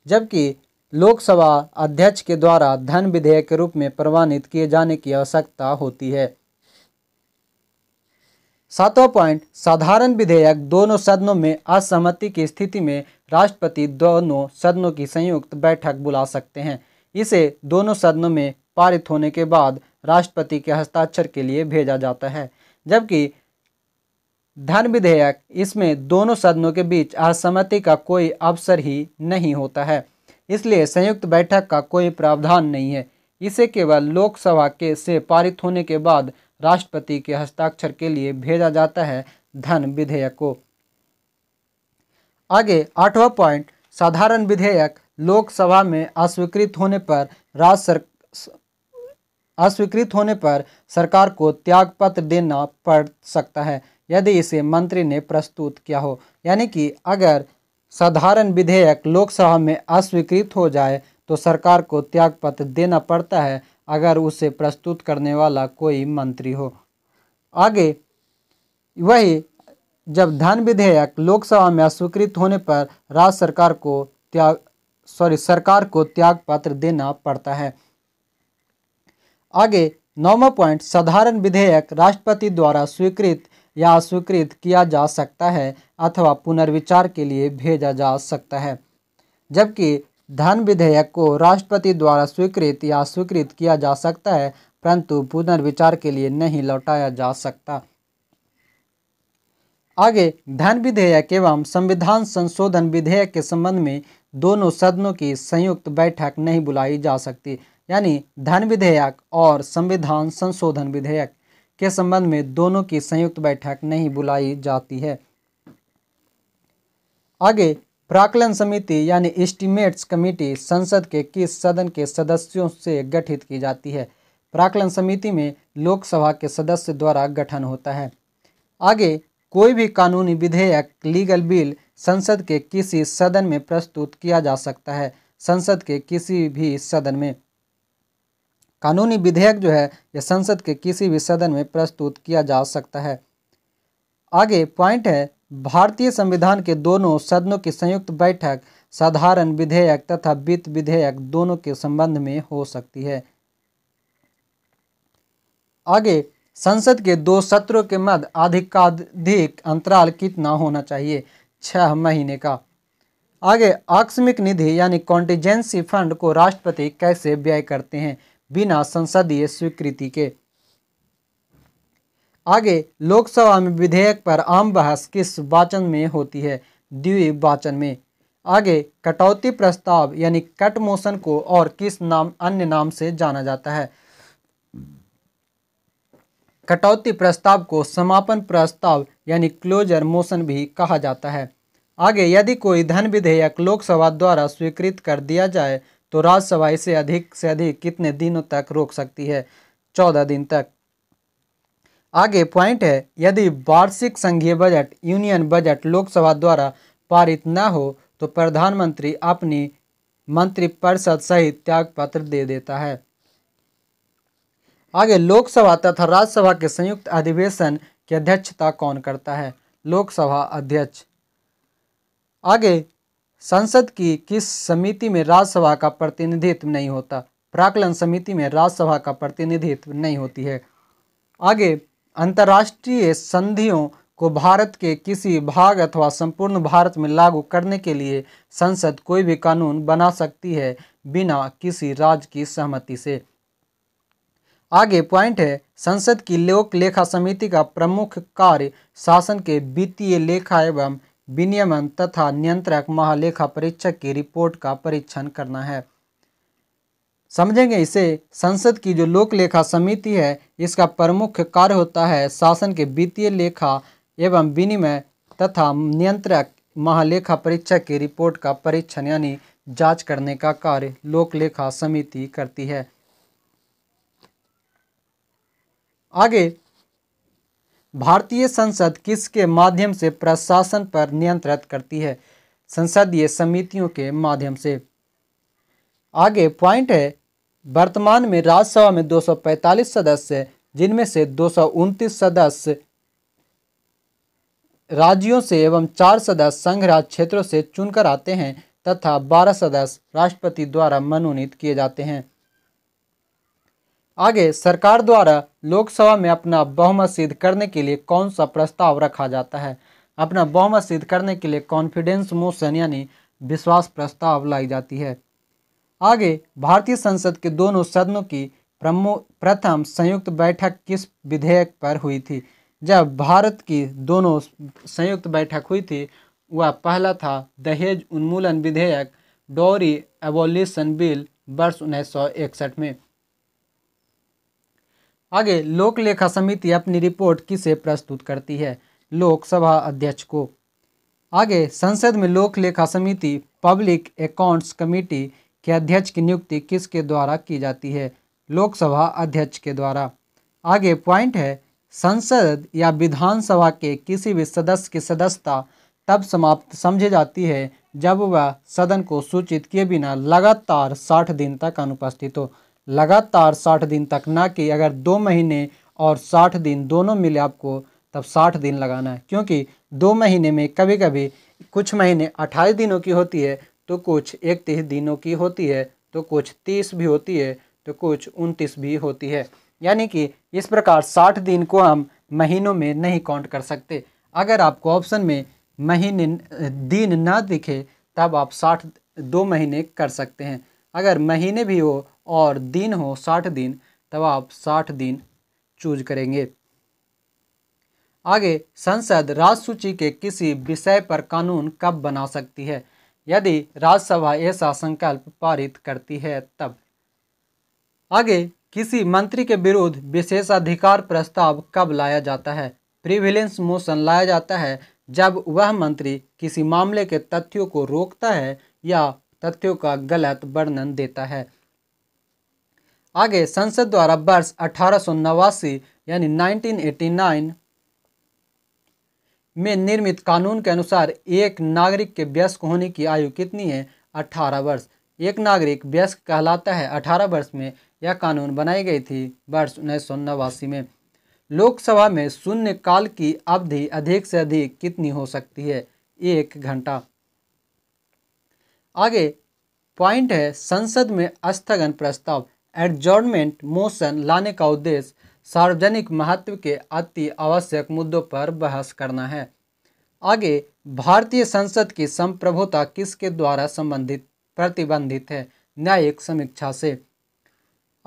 जबकि लोकसभा अध्यक्ष के द्वारा धन विधेयक के रूप में प्रमाणित किए जाने की आवश्यकता होती है सातवां पॉइंट साधारण विधेयक दोनों सदनों में असहमति की स्थिति में राष्ट्रपति दोनों सदनों की संयुक्त बैठक बुला सकते हैं इसे दोनों सदनों में पारित होने के बाद राष्ट्रपति के हस्ताक्षर के लिए भेजा जाता है जबकि धन विधेयक इसमें दोनों सदनों के बीच असहमति का कोई अवसर ही नहीं होता है इसलिए संयुक्त बैठक का कोई प्रावधान नहीं है इसे केवल लोकसभा के से पारित होने के बाद राष्ट्रपति के हस्ताक्षर के लिए भेजा जाता है धन विधेयक को आगे आठवां पॉइंट साधारण विधेयक लोकसभा में अस्वीकृत होने पर राज्य सर अस्वीकृत होने पर सरकार को त्यागपत्र देना पड़ सकता है यदि इसे मंत्री ने प्रस्तुत किया हो यानी कि अगर साधारण विधेयक लोकसभा में अस्वीकृत हो जाए तो सरकार को त्यागपत्र देना पड़ता है अगर उसे प्रस्तुत करने वाला कोई मंत्री हो आगे वही जब धन विधेयक लोकसभा में अस्वीकृत होने पर राज्य सरकार को त्याग सॉरी सरकार को त्याग पत्र देना पड़ता है आगे नौवा पॉइंट साधारण विधेयक राष्ट्रपति द्वारा स्वीकृत या अस्वीकृत किया जा सकता है अथवा पुनर्विचार के लिए भेजा जा सकता है जबकि धन विधेयक को राष्ट्रपति द्वारा स्वीकृत या स्वीकृत किया जा सकता है परंतु पुनर्विचार के लिए नहीं लौटाया जा सकता आगे धन विधेयक एवं संविधान संशोधन विधेयक के संबंध में दोनों सदनों की संयुक्त बैठक नहीं बुलाई जा सकती यानी धन विधेयक और संविधान संशोधन विधेयक के संबंध में दोनों की संयुक्त बैठक नहीं बुलाई जाती है आगे प्राकलन समिति यानी एस्टिमेट्स कमेटी संसद के किस सदन के सदस्यों से गठित की जाती है प्राकलन समिति में लोकसभा के सदस्य द्वारा गठन होता है आगे कोई भी कानूनी विधेयक लीगल बिल संसद के किसी सदन में प्रस्तुत किया जा सकता है संसद के किसी भी सदन में कानूनी विधेयक जो है यह संसद के किसी भी सदन में प्रस्तुत किया जा सकता है आगे पॉइंट है भारतीय संविधान के दोनों सदनों की संयुक्त बैठक साधारण विधेयक तथा वित्त विधेयक दोनों के संबंध में हो सकती है आगे संसद के दो सत्रों के मध्य अधिकाधिक अंतराल कितना होना चाहिए छह महीने का आगे आकस्मिक निधि यानी कॉन्टीजेंसी फंड को राष्ट्रपति कैसे व्यय करते हैं बिना संसदीय स्वीकृति के आगे लोकसभा में विधेयक पर आम बहस किस वाचन में होती है द्वि वाचन में आगे कटौती प्रस्ताव यानी कट मोशन को और किस नाम अन्य नाम से जाना जाता है कटौती प्रस्ताव को समापन प्रस्ताव यानी क्लोजर मोशन भी कहा जाता है आगे यदि कोई धन विधेयक लोकसभा द्वारा स्वीकृत कर दिया जाए तो राज्यसभा इसे अधिक से अधिक कितने दिनों तक रोक सकती है चौदह दिन तक आगे पॉइंट है यदि वार्षिक संघीय बजट यूनियन बजट लोकसभा द्वारा पारित न हो तो प्रधानमंत्री अपनी मंत्रिपरिषद सहित त्यागपत्र दे देता है आगे लोकसभा तथा राज्यसभा के संयुक्त अधिवेशन की अध्यक्षता कौन करता है लोकसभा अध्यक्ष आगे संसद की किस समिति में राज्यसभा का प्रतिनिधित्व नहीं होता प्राकलन समिति में राज्यसभा का प्रतिनिधित्व नहीं होती है आगे अंतर्राष्ट्रीय संधियों को भारत के किसी भाग अथवा संपूर्ण भारत में लागू करने के लिए संसद कोई भी कानून बना सकती है बिना किसी राज्य की सहमति से आगे पॉइंट है संसद की लोक लेखा समिति का प्रमुख कार्य शासन के वित्तीय लेखा एवं विनियमन तथा नियंत्रक महालेखा परीक्षक की रिपोर्ट का परीक्षण करना है समझेंगे इसे संसद की जो लोक लेखा समिति है इसका प्रमुख कार्य होता है शासन के वित्तीय लेखा एवं विनिमय तथा नियंत्रक महालेखा परीक्षा की रिपोर्ट का परीक्षण यानी जांच करने का कार्य लोक लेखा समिति करती है आगे भारतीय संसद किसके माध्यम से प्रशासन पर नियंत्रित करती है संसदीय समितियों के माध्यम से आगे पॉइंट है वर्तमान में राज्यसभा में 245 सदस्य हैं जिनमें से दो सदस्य राज्यों से एवं चार सदस्य संघ राज क्षेत्रों से चुनकर आते हैं तथा बारह सदस्य राष्ट्रपति द्वारा मनोनीत किए जाते हैं आगे सरकार द्वारा लोकसभा में अपना बहुमत सिद्ध करने के लिए कौन सा प्रस्ताव रखा जाता है अपना बहुमत सिद्ध करने के लिए कॉन्फिडेंस मोशन यानी विश्वास प्रस्ताव लाई जाती है आगे भारतीय संसद के दोनों सदनों की प्रथम संयुक्त बैठक किस विधेयक पर हुई थी जब भारत की दोनों संयुक्त बैठक हुई थी वह पहला था दहेज उन्मूलन विधेयक डोरी एवोल्यूशन बिल वर्ष उन्नीस में आगे लोक लेखा समिति अपनी रिपोर्ट किसे प्रस्तुत करती है लोकसभा अध्यक्ष को आगे संसद में लोक लेखा समिति पब्लिक अकाउंट्स कमेटी के अध्यक्ष की नियुक्ति किसके द्वारा की जाती है लोकसभा अध्यक्ष के द्वारा आगे पॉइंट है संसद या विधानसभा के किसी भी सदस्य की सदस्यता तब समाप्त समझी जाती है जब वह सदन को सूचित किए बिना लगातार साठ दिन तक अनुपस्थित हो लगातार साठ दिन तक ना कि अगर दो महीने और साठ दिन दोनों मिले आपको तब साठ दिन लगाना है क्योंकि दो महीने में कभी कभी कुछ महीने अट्ठाईस दिनों की होती है तो कुछ इकतीस दिनों की होती है तो कुछ तीस भी होती है तो कुछ उनतीस भी होती है यानी कि इस प्रकार साठ दिन को हम महीनों में नहीं काउंट कर सकते अगर आपको ऑप्शन में महीने दिन ना दिखे तब आप साठ दो महीने कर सकते हैं अगर महीने भी हो और दिन हो साठ दिन तब आप साठ दिन चूज करेंगे आगे संसद राजसूची के किसी विषय पर कानून कब बना सकती है यदि राज्यसभा ऐसा संकल्प पारित करती है तब आगे किसी मंत्री के विरुद्ध विशेषाधिकार प्रस्ताव कब लाया जाता है प्रिविलेंस मोशन लाया जाता है जब वह मंत्री किसी मामले के तथ्यों को रोकता है या तथ्यों का गलत वर्णन देता है आगे संसद द्वारा वर्ष अठारह यानी 1989 में निर्मित कानून के अनुसार एक नागरिक के व्यस्क होने की आयु कितनी है अठारह वर्ष एक नागरिक व्यस्क कहलाता है अठारह वर्ष में यह कानून बनाई गई थी वर्ष उन्नीस में लोकसभा में शून्य काल की अवधि अधिक से अधिक कितनी हो सकती है एक घंटा आगे पॉइंट है संसद में स्थगन प्रस्ताव एडजॉर्नमेंट मोशन लाने का उद्देश्य सार्वजनिक महत्व के अति आवश्यक मुद्दों पर बहस करना है आगे भारतीय संसद की संप्रभुता किसके द्वारा संबंधित प्रतिबंधित है न्यायिक समीक्षा से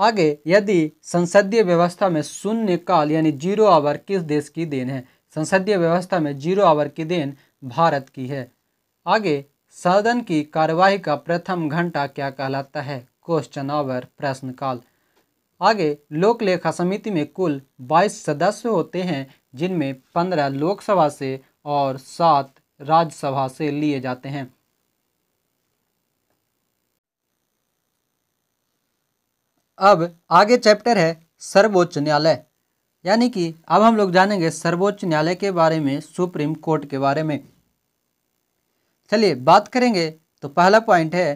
आगे यदि संसदीय व्यवस्था में शून्य काल यानी जीरो आवर किस देश की देन है संसदीय व्यवस्था में जीरो आवर की देन भारत की है आगे सदन की कार्यवाही का प्रथम घंटा क्या कहलाता है क्वेश्चन आवर प्रश्नकाल आगे लोक लेखा समिति में कुल 22 सदस्य होते हैं जिनमें 15 लोकसभा से और सात राज्यसभा से लिए जाते हैं अब आगे चैप्टर है सर्वोच्च न्यायालय यानी कि अब हम लोग जानेंगे सर्वोच्च न्यायालय के बारे में सुप्रीम कोर्ट के बारे में चलिए बात करेंगे तो पहला पॉइंट है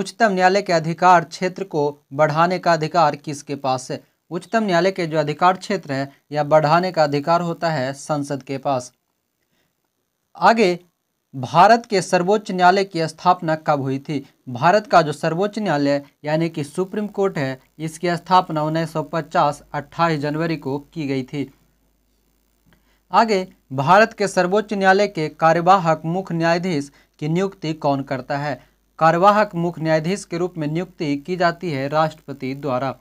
उच्चतम न्यायालय के अधिकार क्षेत्र को बढ़ाने का अधिकार किसके पास है उच्चतम न्यायालय के जो अधिकार क्षेत्र है या बढ़ाने का अधिकार होता है संसद के पास आगे भारत के सर्वोच्च न्यायालय की स्थापना कब हुई थी भारत का जो सर्वोच्च न्यायालय यानी कि सुप्रीम कोर्ट है इसकी स्थापना 1950 अट्ठाईस जनवरी को की गई थी आगे भारत के सर्वोच्च न्यायालय के कार्यवाहक मुख्य न्यायाधीश की नियुक्ति कौन करता है कार्यवाहक मुख्य न्यायाधीश के रूप में नियुक्ति की जाती है राष्ट्रपति द्वारा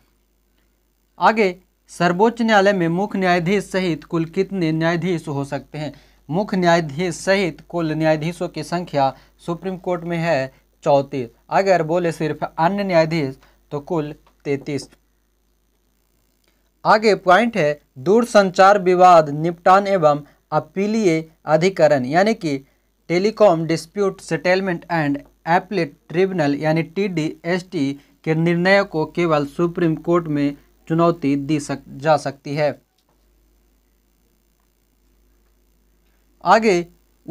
आगे सर्वोच्च न्यायालय में मुख्य न्यायाधीश सहित कुल कितने न्यायाधीश हो सकते हैं मुख्य न्यायाधीश सहित कुल न्यायाधीशों की संख्या सुप्रीम कोर्ट में है चौंतीस अगर बोले सिर्फ अन्य न्यायाधीश तो कुल तैतीस आगे पॉइंट है दूरसंचार विवाद निपटान एवं अपीलीय अधिकरण यानी कि telecom dispute settlement and appellate tribunal यानी टी के निर्णय को केवल सुप्रीम कोर्ट में चुनौती दी सक जा सकती है आगे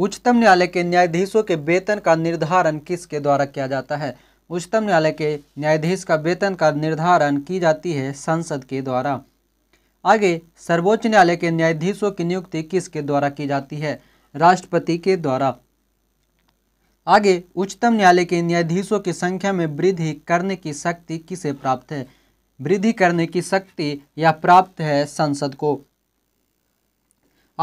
उच्चतम न्यायालय के न्यायाधीशों के वेतन का निर्धारण किसके द्वारा किया जाता है उच्चतम न्यायालय के न्यायाधीश का वेतन का निर्धारण की जाती है संसद के द्वारा आगे सर्वोच्च न्यायालय के न्यायाधीशों की नियुक्ति किसके द्वारा की जाती है राष्ट्रपति के द्वारा आगे उच्चतम न्यायालय के न्यायाधीशों की संख्या में वृद्धि करने की शक्ति किसे प्राप्त है वृद्धि करने की शक्ति यह प्राप्त है संसद को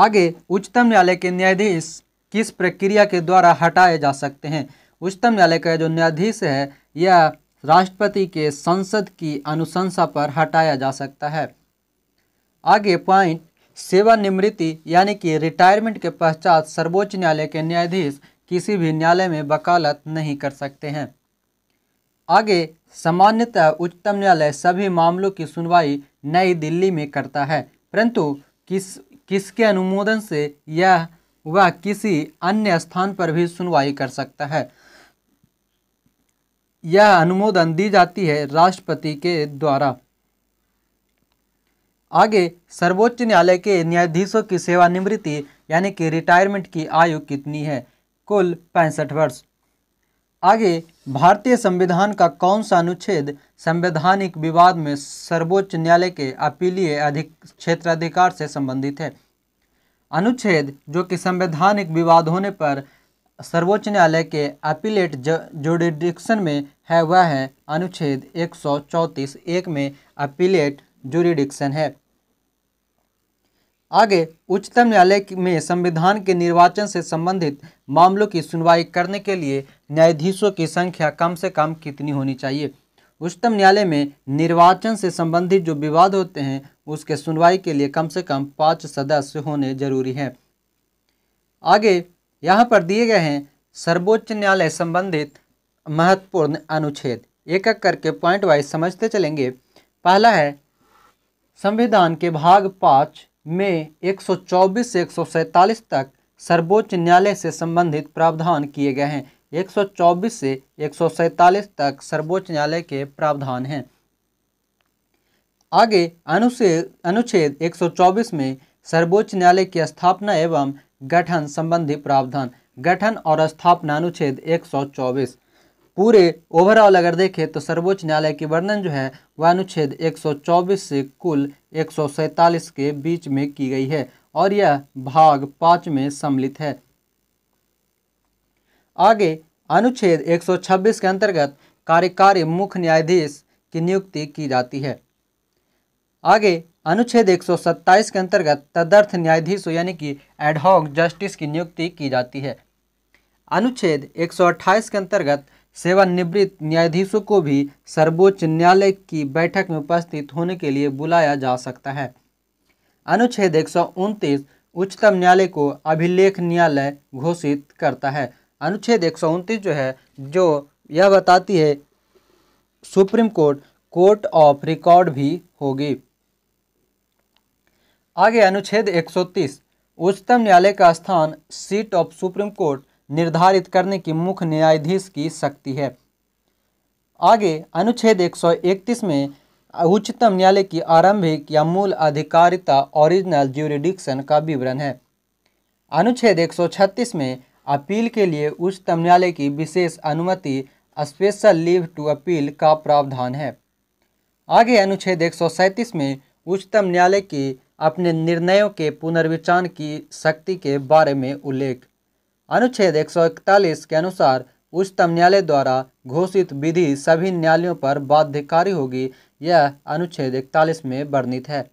आगे उच्चतम न्यायालय के न्यायाधीश किस प्रक्रिया के द्वारा हटाए जा सकते हैं उच्चतम न्यायालय का जो न्यायाधीश है यह राष्ट्रपति के संसद की अनुशंसा पर हटाया जा सकता है आगे पॉइंट सेवानिवृत्ति यानी कि रिटायरमेंट के पश्चात सर्वोच्च न्यायालय के न्यायाधीश किसी भी न्यायालय में वकालत नहीं कर सकते हैं आगे सामान्यतः उच्चतम न्यायालय सभी मामलों की सुनवाई नई दिल्ली में करता है परंतु किस किसके अनुमोदन से यह वह किसी अन्य स्थान पर भी सुनवाई कर सकता है यह अनुमोदन दी जाती है राष्ट्रपति के द्वारा आगे सर्वोच्च न्यायालय के न्यायाधीशों की सेवानिवृत्ति यानी कि रिटायरमेंट की आयु कितनी है कुल पैंसठ वर्ष आगे भारतीय संविधान का कौन सा अनुच्छेद संवैधानिक विवाद में सर्वोच्च न्यायालय के अपीलीय अधिक क्षेत्राधिकार से संबंधित है अनुच्छेद जो कि संवैधानिक विवाद होने पर सर्वोच्च न्यायालय के अपीलेट जुडिडिक्शन में है वह है अनुच्छेद एक सौ चौंतीस एक में अपीलेट जुडिडिक्शन है आगे उच्चतम न्यायालय में संविधान के निर्वाचन से संबंधित मामलों की सुनवाई करने के लिए न्यायाधीशों की संख्या कम से कम कितनी होनी चाहिए उच्चतम न्यायालय में निर्वाचन से संबंधित जो विवाद होते हैं उसके सुनवाई के लिए कम से कम पाँच सदस्य होने जरूरी हैं आगे यहाँ पर दिए गए हैं सर्वोच्च न्यायालय संबंधित महत्वपूर्ण अनुच्छेद एक एक करके पॉइंट वाइज समझते चलेंगे पहला है संविधान के भाग पाँच में 124 से एक तक सर्वोच्च न्यायालय से संबंधित प्रावधान किए गए हैं 124 से एक तक सर्वोच्च न्यायालय के प्रावधान हैं आगे अनुच्छेद अनुच्छेद 124 में सर्वोच्च न्यायालय की स्थापना एवं गठन संबंधी प्रावधान गठन और स्थापना अनुच्छेद 124 पूरे ओवरऑल अगर देखें तो सर्वोच्च न्यायालय के वर्णन जो है वह अनुच्छेद 124 से कुल एक के बीच में की गई है और यह भाग पाँच में सम्मिलित है आगे अनुच्छेद 126 के अंतर्गत कार्यकारी मुख्य न्यायाधीश की नियुक्ति की जाती है आगे अनुच्छेद 127 के अंतर्गत तदर्थ न्यायाधीश यानी कि एडहॉक जस्टिस की नियुक्ति की जाती है अनुच्छेद 128 के अंतर्गत सेवानिवृत्त न्यायाधीशों को भी सर्वोच्च न्यायालय की बैठक में उपस्थित होने के लिए बुलाया जा सकता है अनुच्छेद एक उच्चतम न्यायालय को अभिलेख न्यायालय घोषित करता है अनुच्छेद एक जो है जो यह बताती है Supreme Court court of record भी होगी आगे अनुच्छेद 130 उच्चतम न्यायालय का स्थान सीट ऑफ सुप्रीम कोर्ट निर्धारित करने की मुख्य न्यायाधीश की शक्ति है आगे अनुच्छेद 131 में उच्चतम न्यायालय की आरंभिक या मूल अधिकारिता ओरिजिनल ज्यूरिडिक्शन का विवरण है अनुच्छेद 136 में अपील के लिए उच्चतम न्यायालय की विशेष अनुमति स्पेशल लीव टू अपील का प्रावधान है आगे अनुच्छेद 137 में उच्चतम न्यायालय की अपने निर्णयों के पुनर्विचार की शक्ति के बारे में उल्लेख अनुच्छेद एक के अनुसार उच्चतम न्यायालय द्वारा घोषित विधि सभी न्यायालयों पर बाध्यकारी होगी यह अनुच्छेद इकतालीस में वर्णित है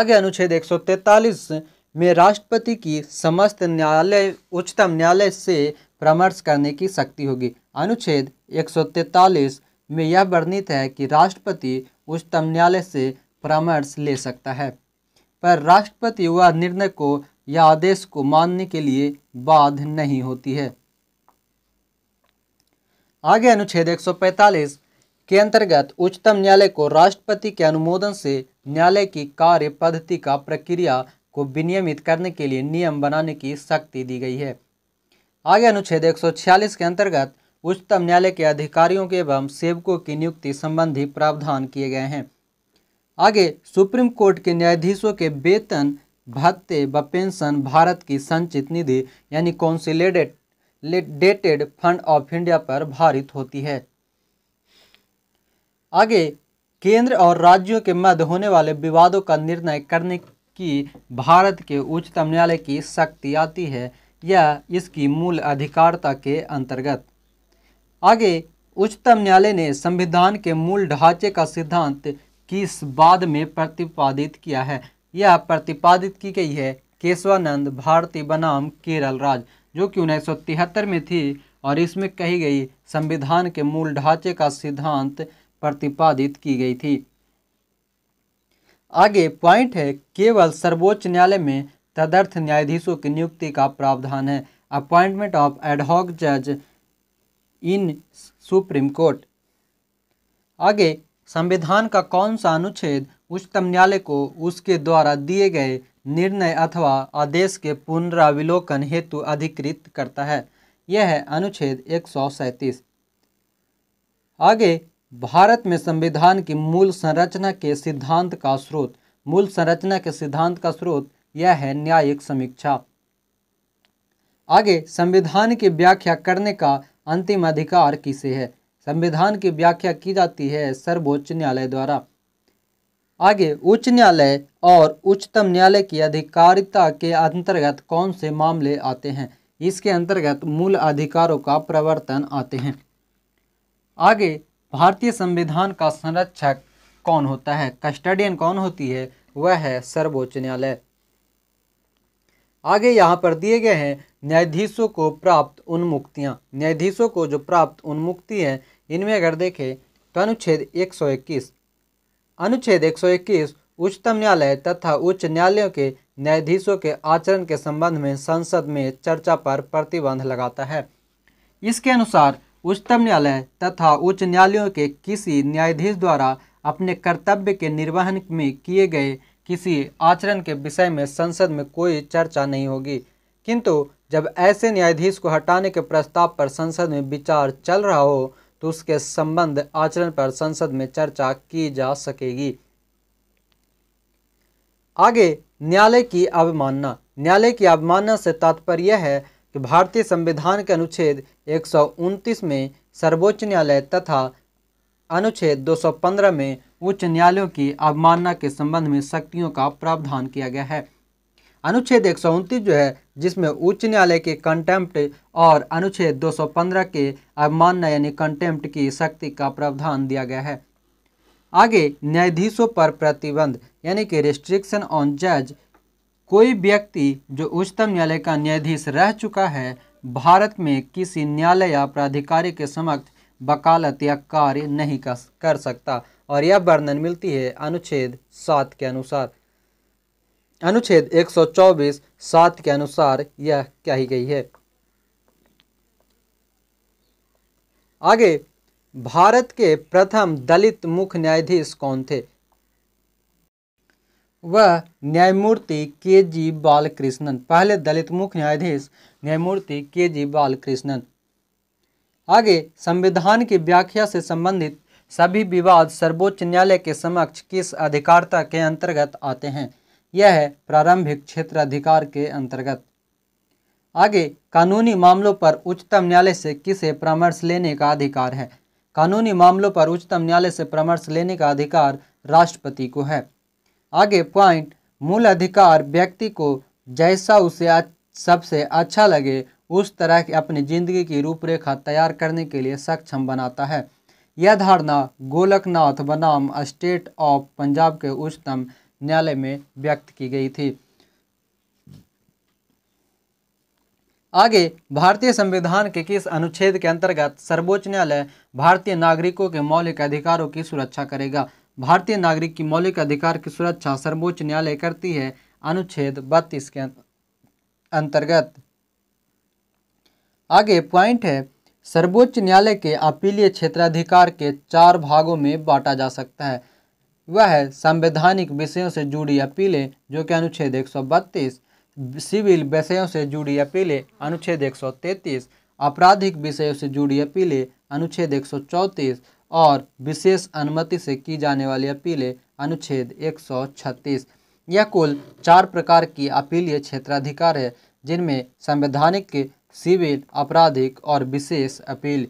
आगे अनुच्छेद एक में राष्ट्रपति की समस्त न्यायालय उच्चतम न्यायालय से परामर्श करने की शक्ति होगी अनुच्छेद एक में यह वर्णित है कि राष्ट्रपति उच्चतम न्यायालय से परामर्श ले सकता है पर राष्ट्रपति वह निर्णय को या आदेश को मानने के लिए बाध नहीं होती है आगे अनुच्छेद 145 के अंतर्गत उच्चतम न्यायालय को राष्ट्रपति के अनुमोदन से न्यायालय की कार्य पद्धति का प्रक्रिया को विनियमित करने के लिए नियम बनाने की शक्ति दी गई है आगे अनुच्छेद 146 के अंतर्गत उच्चतम न्यायालय के अधिकारियों के एवं सेवकों की नियुक्ति संबंधी प्रावधान किए गए हैं आगे सुप्रीम कोर्ट के न्यायाधीशों के वेतन भत्ते व पेंशन भारत की संचित निधि यानी consolidated fund of India पर भारित होती है आगे केंद्र और राज्यों के मध्य होने वाले विवादों का निर्णय करने की भारत के उच्चतम न्यायालय की शक्ति आती है या इसकी मूल अधिकारता के अंतर्गत आगे उच्चतम न्यायालय ने संविधान के मूल ढांचे का सिद्धांत किस बाद में प्रतिपादित किया है यह प्रतिपादित की गई है केशवानंद भारती बनाम केरल राज जो कि उन्नीस में थी और इसमें कही गई संविधान के मूल ढांचे का सिद्धांत प्रतिपादित की गई थी आगे पॉइंट है केवल सर्वोच्च न्यायालय में तदर्थ न्यायाधीशों की नियुक्ति का प्रावधान है अपॉइंटमेंट ऑफ एडहॉक जज इन सुप्रीम कोर्ट आगे संविधान का कौन सा अनुच्छेद उच्चतम न्यायालय को उसके द्वारा दिए गए निर्णय अथवा आदेश के पुनरावलोकन हेतु अधिकृत करता है यह है अनुच्छेद एक आगे भारत में संविधान की मूल संरचना के सिद्धांत का स्रोत मूल संरचना के सिद्धांत का स्रोत यह है न्यायिक समीक्षा आगे संविधान की व्याख्या करने का अंतिम अधिकार किसे है संविधान की व्याख्या की जाती है सर्वोच्च न्यायालय द्वारा आगे उच्च न्यायालय और उच्चतम न्यायालय की अधिकारिता के अंतर्गत कौन से मामले आते हैं इसके अंतर्गत मूल अधिकारों का प्रवर्तन आते हैं आगे भारतीय संविधान का संरक्षक कौन होता है कस्टडियन कौन होती है वह है सर्वोच्च न्यायालय आगे यहाँ पर दिए गए हैं न्यायाधीशों को प्राप्त उन्मुक्तियाँ न्यायाधीशों को जो प्राप्त उन्मुक्ति है इनमें अगर देखें तो अनुच्छेद इक्कीस अनुच्छेद 121 उच्चतम न्यायालय तथा उच्च न्यायालयों के न्यायाधीशों के आचरण के संबंध में संसद में चर्चा पर प्रतिबंध लगाता है इसके अनुसार उच्चतम न्यायालय तथा उच्च न्यायालयों के किसी न्यायाधीश द्वारा अपने कर्तव्य के निर्वहन में किए गए किसी आचरण के विषय में संसद में कोई चर्चा नहीं होगी किंतु जब ऐसे न्यायाधीश को हटाने के प्रस्ताव पर संसद में विचार चल रहा हो तो उसके संबंध आचरण पर संसद में चर्चा की जा सकेगी आगे न्यायालय की अवमानना न्यायालय की अवमानना से तात्पर्य है कि भारतीय संविधान के अनुच्छेद एक में सर्वोच्च न्यायालय तथा अनुच्छेद 215 में उच्च न्यायालयों की अवमानना के संबंध में शक्तियों का प्रावधान किया गया है अनुच्छेद एक जो है जिसमें उच्च न्यायालय के कंटेम्प्ट और अनुच्छेद 215 के अवमानना यानी कंटेम्प्ट की शक्ति का प्रावधान दिया गया है आगे न्यायाधीशों पर प्रतिबंध यानी कि रिस्ट्रिक्शन ऑन जज कोई व्यक्ति जो उच्चतम न्यायालय का न्यायाधीश रह चुका है भारत में किसी न्यायालय या प्राधिकारी के समक्ष वकालत या कार्य नहीं कर सकता और यह वर्णन मिलती है अनुच्छेद सात के अनुसार अनुच्छेद 124 सात के अनुसार यह कही गई है आगे भारत के प्रथम दलित मुख्य न्यायाधीश कौन थे वह न्यायमूर्ति के जी बालकृष्णन पहले दलित मुख्य न्यायाधीश न्यायमूर्ति के जी बालकृष्णन आगे संविधान की व्याख्या से संबंधित सभी विवाद सर्वोच्च न्यायालय के समक्ष किस अधिकारता के अंतर्गत आते हैं यह है प्रारंभिक अधिकार के अंतर्गत आगे कानूनी मामलों पर उच्चतम न्यायालय से किसे परामर्श लेने का अधिकार है कानूनी मामलों पर उच्चतम न्यायालय से परामर्श लेने का अधिकार राष्ट्रपति को है आगे पॉइंट मूल अधिकार व्यक्ति को जैसा उसे सबसे अच्छा लगे उस तरह की अपनी जिंदगी की रूपरेखा तैयार करने के लिए सक्षम बनाता है यह धारणा गोलकनाथ बनाम स्टेट ऑफ पंजाब के उच्चतम न्यायालय में व्यक्त की गई थी आगे भारतीय संविधान के किस अनुच्छेद के अंतर्गत सर्वोच्च न्यायालय भारतीय नागरिकों के मौलिक अधिकारों की सुरक्षा करेगा भारतीय नागरिक की मौलिक अधिकार की सुरक्षा सर्वोच्च न्यायालय करती है अनुच्छेद बत्तीस के अंतर्गत आगे पॉइंट है सर्वोच्च न्यायालय के अपीलीय क्षेत्राधिकार के चार भागों में बांटा जा सकता है वह संवैधानिक विषयों से जुड़ी अपीलें जो कि अनुच्छेद एक सिविल विषयों से जुड़ी अपीलें अनुच्छेद एक आपराधिक विषयों से जुड़ी अपीलें अनुच्छेद एक और विशेष अनुमति से की जाने वाली अपीलें अनुच्छेद एक यह कुल चार प्रकार की अपीलीय क्षेत्राधिकार है जिनमें संवैधानिक सिविल आपराधिक और विशेष अपील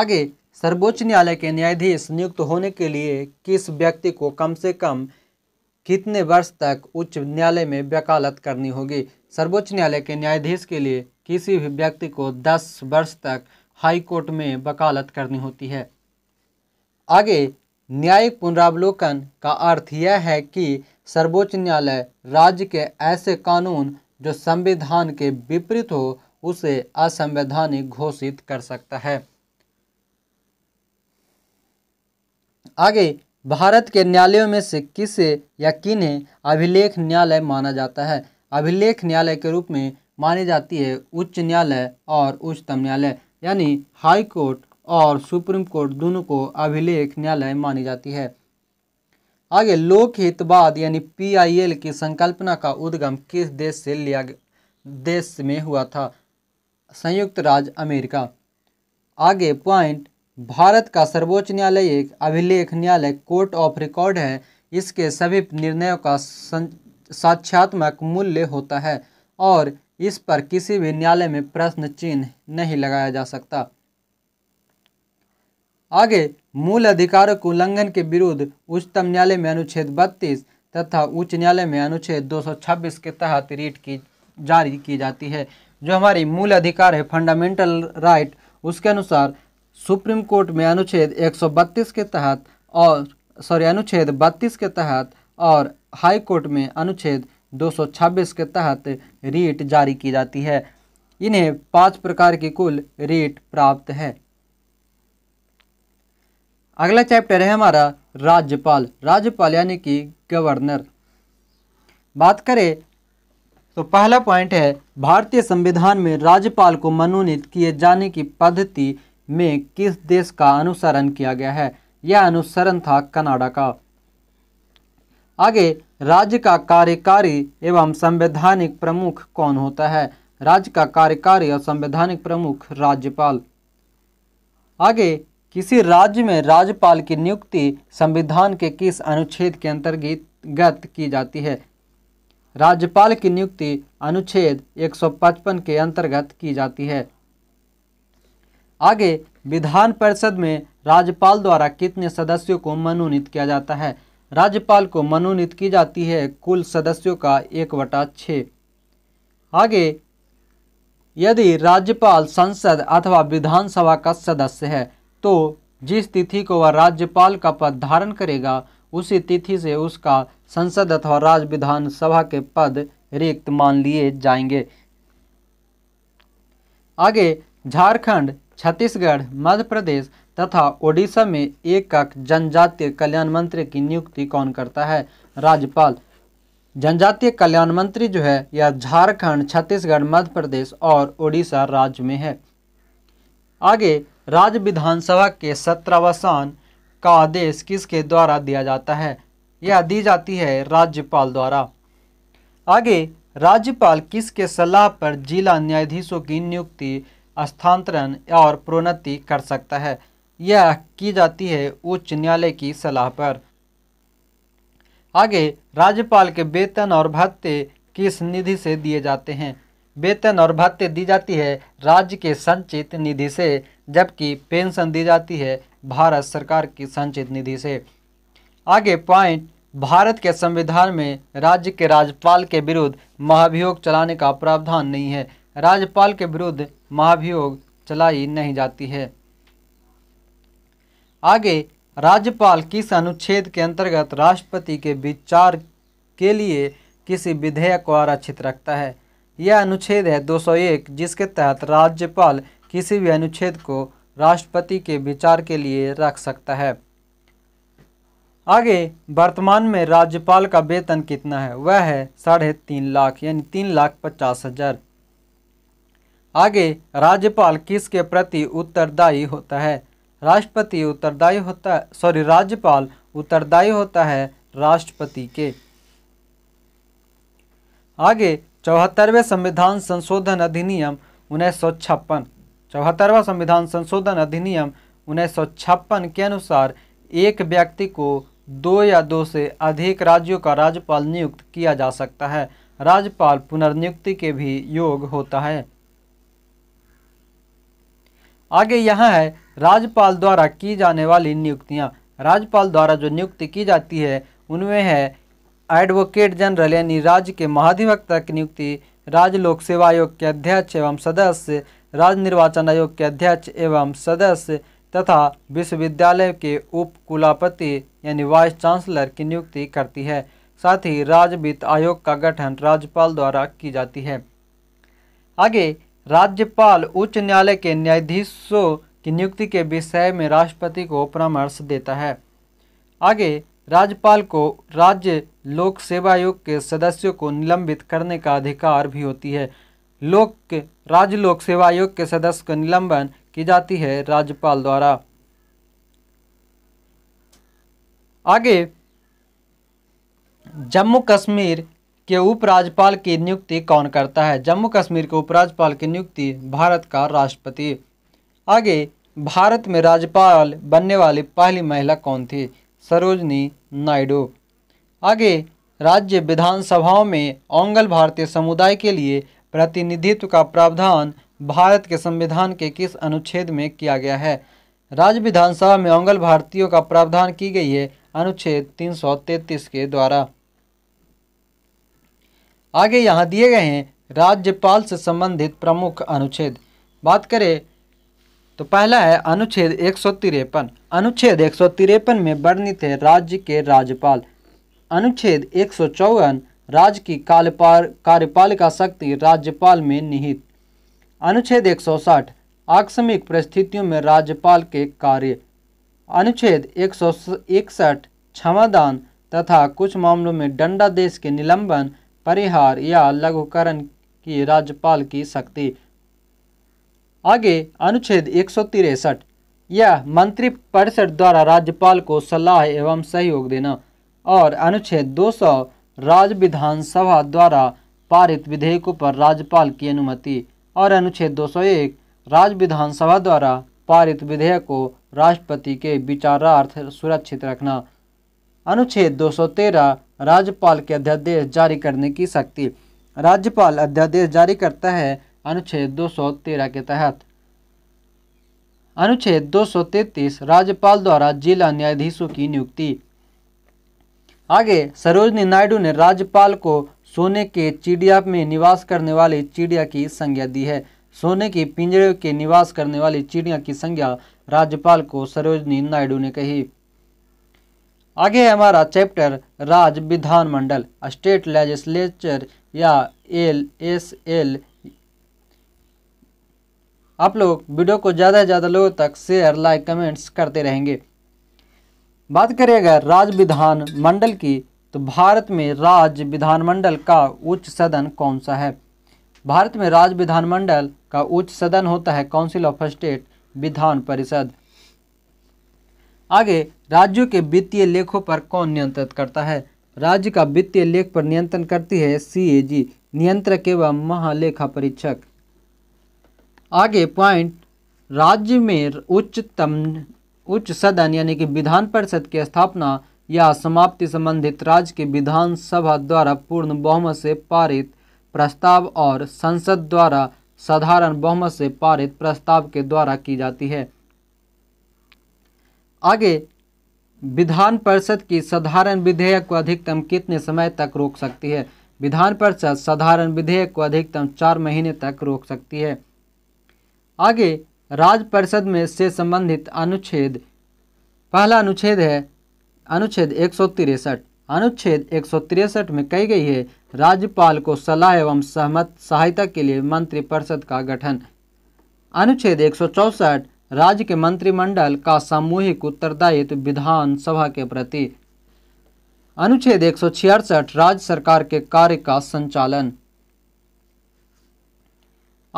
आगे सर्वोच्च न्यायालय के न्यायाधीश नियुक्त होने के लिए किस व्यक्ति को कम से कम कितने वर्ष तक उच्च न्यायालय में वकालत करनी होगी सर्वोच्च न्यायालय के न्यायाधीश के लिए किसी भी व्यक्ति को 10 वर्ष तक हाई कोर्ट में वकालत करनी होती है आगे न्यायिक पुनरावलोकन का अर्थ यह है कि सर्वोच्च न्यायालय राज्य के ऐसे कानून जो संविधान के विपरीत हो उसे असंवैधानिक घोषित कर सकता है आगे भारत के न्यायालयों में से किसे या किन्हें अभिलेख न्यायालय माना जाता है अभिलेख न्यायालय के रूप में मानी जाती है उच्च न्यायालय और उच्चतम न्यायालय यानी हाई कोर्ट और सुप्रीम कोर्ट दोनों को अभिलेख न्यायालय मानी जाती है आगे लोक हितवाद यानी पीआईएल की संकल्पना का उद्गम किस देश से लिया देश में हुआ था संयुक्त राज्य अमेरिका आगे पॉइंट भारत का सर्वोच्च न्यायालय एक अभिलेख न्यायालय कोर्ट ऑफ रिकॉर्ड है इसके सभी निर्णयों का साक्षात्मक मूल्य होता है और इस पर किसी भी न्यायालय में प्रश्न चिन्ह नहीं लगाया जा सकता आगे मूल अधिकारों के उल्लंघन के विरुद्ध उच्चतम न्यायालय में अनुच्छेद बत्तीस तथा उच्च न्यायालय में अनुच्छेद 226 के तहत रीट की जारी की जाती है जो हमारी मूल अधिकार है फंडामेंटल राइट उसके अनुसार सुप्रीम कोर्ट में अनुच्छेद 132 के तहत और सॉरी अनुच्छेद 32 के तहत और हाई कोर्ट में अनुच्छेद 226 के तहत रीट जारी की जाती है इन्हें पांच प्रकार की कुल रीट प्राप्त है अगला चैप्टर है हमारा राज्यपाल राज्यपाल यानी कि गवर्नर बात करें तो पहला पॉइंट है भारतीय संविधान में राज्यपाल को मनोनीत किए जाने की पद्धति में किस देश का अनुसरण किया गया है यह अनुसरण था कनाडा का आगे राज्य का कार्यकारी एवं संवैधानिक प्रमुख कौन होता है राज्य का कार्यकारी और संवैधानिक प्रमुख राज्यपाल आगे किसी राज्य में राज्यपाल की नियुक्ति संविधान के किस अनुच्छेद के अंतर्गत गत की जाती है राज्यपाल की नियुक्ति अनुच्छेद 155 के अंतर्गत की जाती है आगे विधान परिषद में राज्यपाल द्वारा कितने सदस्यों को मनोनीत किया जाता है राज्यपाल को मनोनीत की जाती है कुल सदस्यों का एक वटा छः आगे यदि राज्यपाल संसद अथवा विधानसभा का सदस्य है तो जिस तिथि को वह राज्यपाल का पद धारण करेगा उसी तिथि से उसका संसद अथवा राज्य विधानसभा के पद रिक्त मान लिए जाएंगे आगे झारखंड छत्तीसगढ़ मध्य प्रदेश तथा ओडिशा में एक का जनजातीय कल्याण मंत्री की नियुक्ति कौन करता है राज्यपाल जनजातीय कल्याण मंत्री जो है यह झारखंड छत्तीसगढ़ मध्य प्रदेश और ओडिशा राज्य में है आगे राज्य विधानसभा के सत्रावसान का आदेश किसके द्वारा दिया जाता है यह दी जाती है राज्यपाल द्वारा आगे राज्यपाल किसके सलाह पर जिला न्यायाधीशों की नियुक्ति स्थानांतरण और प्रोन्नति कर सकता है यह की जाती है उच्च न्यायालय की सलाह पर आगे राज्यपाल के वेतन और भत्ते किस निधि से दिए जाते हैं वेतन और भत्ते दी जाती है राज्य के संचित निधि से जबकि पेंशन दी जाती है भारत सरकार की संचित निधि से आगे पॉइंट भारत के संविधान में राज्य के राज्यपाल के विरुद्ध महाभियोग चलाने का प्रावधान नहीं है राज्यपाल के विरुद्ध महाभियोग चलाई नहीं जाती है आगे राज्यपाल किस अनुच्छेद के अंतर्गत राष्ट्रपति के विचार के लिए किसी विधेयक को आरक्षित रखता है यह अनुच्छेद है 201 जिसके तहत राज्यपाल किसी भी अनुच्छेद को राष्ट्रपति के विचार के लिए रख सकता है आगे वर्तमान में राज्यपाल का वेतन कितना है वह है साढ़े तीन लाख यानी तीन लाख पचास हजार आगे राज्यपाल किसके प्रति उत्तरदायी होता है राष्ट्रपति उत्तरदायी होता है सॉरी राज्यपाल उत्तरदायी होता है राष्ट्रपति के आगे चौहत्तरवें संविधान संशोधन अधिनियम उन्नीस सौ छप्पन चौहत्तरवा संविधान संशोधन अधिनियम उन्नीस सौ छप्पन के अनुसार एक व्यक्ति को दो या दो से अधिक राज्यों का राज्यपाल नियुक्त किया जा सकता है राज्यपाल पुनर्नियुक्ति के भी योग होता है आगे यहाँ है राज्यपाल द्वारा की जाने वाली नियुक्तियाँ राज्यपाल द्वारा जो नियुक्ति की जाती है उनमें है एडवोकेट जनरल यानी राज्य के महाधिवक्ता की नियुक्ति राज्य लोक सेवा आयोग के अध्यक्ष एवं सदस्य राज्य निर्वाचन आयोग के अध्यक्ष एवं सदस्य तथा विश्वविद्यालय के उपकुलापति यानी वाइस चांसलर की नियुक्ति करती है साथ ही राज्य वित्त आयोग का गठन राज्यपाल द्वारा की जाती है आगे राज्यपाल उच्च न्यायालय के न्यायाधीशों की नियुक्ति के विषय में राष्ट्रपति को परामर्श देता है आगे राज्यपाल को राज्य लोक सेवा आयोग के सदस्यों को निलंबित करने का अधिकार भी होती है लोक राज्य लोक सेवा आयोग के सदस्य को निलंबन की जाती है राज्यपाल द्वारा आगे जम्मू कश्मीर के उपराज्यपाल की नियुक्ति कौन करता है जम्मू कश्मीर के उपराज्यपाल की नियुक्ति भारत का राष्ट्रपति आगे भारत में राज्यपाल बनने वाली पहली महिला कौन थी सरोजनी नायडू आगे राज्य विधानसभाओं में ओंगल भारतीय समुदाय के लिए प्रतिनिधित्व का प्रावधान भारत के संविधान के किस अनुच्छेद में किया गया है राज्य विधानसभा में ओंगल भारतीयों का प्रावधान की गई है अनुच्छेद 333 के द्वारा आगे यहाँ दिए गए हैं राज्यपाल से संबंधित प्रमुख अनुच्छेद बात करें तो पहला है अनुच्छेद एक सौ तिरपन अनुच्छेद एक सौ तिरपन में वर्णित है राज्य के राज्यपाल अनुच्छेद एक सौ चौवन राज्य की कार्यपाल कार्यपालिका शक्ति राज्यपाल में निहित अनुच्छेद एक सौ साठ आकस्मिक परिस्थितियों में राज्यपाल के कार्य अनुच्छेद एक सौ इकसठ क्षमादान तथा कुछ मामलों में दंडादेश के निलंबन परिहार या लघुकरण की राज्यपाल की शक्ति आगे अनुच्छेद एक सौ तिरसठ परिषद मंत्रिपरिषद द्वारा राज्यपाल को सलाह एवं सहयोग देना और अनुच्छेद दो सौ राज्य विधानसभा द्वारा पारित विधेयकों पर राज्यपाल की अनुमति और अनुच्छेद दो सौ एक राज्य विधानसभा द्वारा पारित विधेयक को राष्ट्रपति के विचारार्थ सुरक्षित रखना अनुच्छेद 213 राज्यपाल के अध्यादेश जारी करने की शक्ति राज्यपाल अध्यादेश जारी करता है अनुच्छेद तेरह के तहत अनुच्छेद 233 राज्यपाल द्वारा जिला न्यायाधीशों की नियुक्ति आगे सरोजनी नायडू ने राज्यपाल को सोने के चिड़िया में निवास करने वाली चिड़िया की संज्ञा दी है सोने के पिंजरे के निवास करने वाली चिड़िया की संज्ञा राज्यपाल को सरोजनी नायडू ने कही आगे है हमारा चैप्टर राज्य विधान मंडल स्टेट लेजिस्लेचर या एल एस एल आप लोग वीडियो को ज़्यादा से ज़्यादा लोगों तक शेयर लाइक कमेंट्स करते रहेंगे बात करें अगर राज्य विधान मंडल की तो भारत में राज्य विधानमंडल का उच्च सदन कौन सा है भारत में राज्य विधानमंडल का उच्च सदन होता है काउंसिल ऑफ स्टेट विधान परिषद आगे राज्यों के वित्तीय लेखों पर कौन नियंत्रित करता है राज्य का वित्तीय लेख पर नियंत्रण करती है सीएजी नियंत्रक एवं महालेखा परीक्षक आगे पॉइंट राज्य में उच्चतम उच्च सदन यानी कि विधान परिषद की स्थापना या समाप्ति संबंधित राज्य के विधानसभा द्वारा पूर्ण बहुमत से पारित प्रस्ताव और संसद द्वारा साधारण बहुमत से पारित प्रस्ताव के द्वारा की जाती है आगे विधान परिषद की साधारण विधेयक को अधिकतम कितने समय तक रोक सकती है विधान परिषद साधारण विधेयक को अधिकतम चार महीने तक रोक सकती है आगे राज्य परिषद में से संबंधित अनुच्छेद पहला अनुच्छेद है अनुच्छेद एक अनुच्छेद एक में कही गई है राज्यपाल को सलाह एवं सहमत सहायता के लिए मंत्रिपरिषद का गठन अनुच्छेद एक राज्य के मंत्रिमंडल का सामूहिक उत्तरदायित्व विधानसभा के प्रति अनुच्छेद एक राज्य सरकार के कार्य का संचालन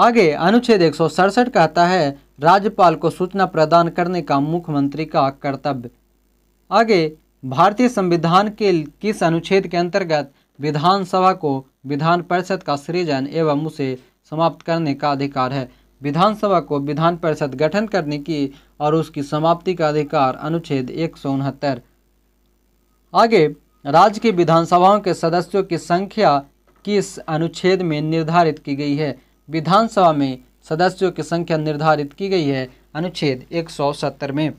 आगे अनुच्छेद एक कहता है राज्यपाल को सूचना प्रदान करने का मुख्यमंत्री का कर्तव्य आगे भारतीय संविधान के किस अनुच्छेद के अंतर्गत विधानसभा को विधान परिषद का सृजन एवं उसे समाप्त करने का अधिकार है विधानसभा को विधान परिषद गठन करने की और उसकी समाप्ति का अधिकार अनुच्छेद एक आगे राज्य की विधानसभाओं के सदस्यों की संख्या किस अनुच्छेद में निर्धारित की गई है विधानसभा में सदस्यों की संख्या निर्धारित की गई है अनुच्छेद 170 में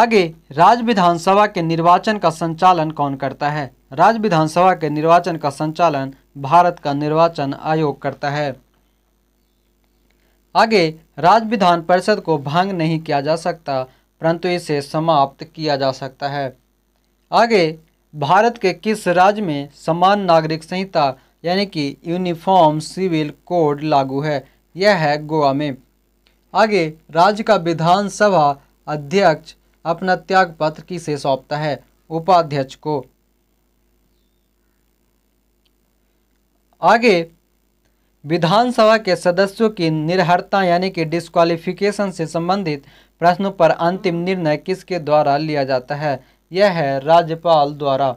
आगे राज्य विधानसभा के निर्वाचन का संचालन कौन करता है राज्य विधानसभा के निर्वाचन का संचालन भारत का निर्वाचन आयोग करता है आगे राज्य विधान परिषद को भंग नहीं किया जा सकता परंतु इसे समाप्त किया जा सकता है आगे भारत के किस राज्य में समान नागरिक संहिता यानी कि यूनिफॉर्म सिविल कोड लागू है यह है गोवा में आगे राज्य का विधानसभा अध्यक्ष अपना त्याग पत्र किसे सौंपता है उपाध्यक्ष को आगे विधानसभा के सदस्यों की निर्हरता यानी कि डिस्कालिफिकेशन से संबंधित प्रश्नों पर अंतिम निर्णय किसके द्वारा लिया जाता है यह है राज्यपाल द्वारा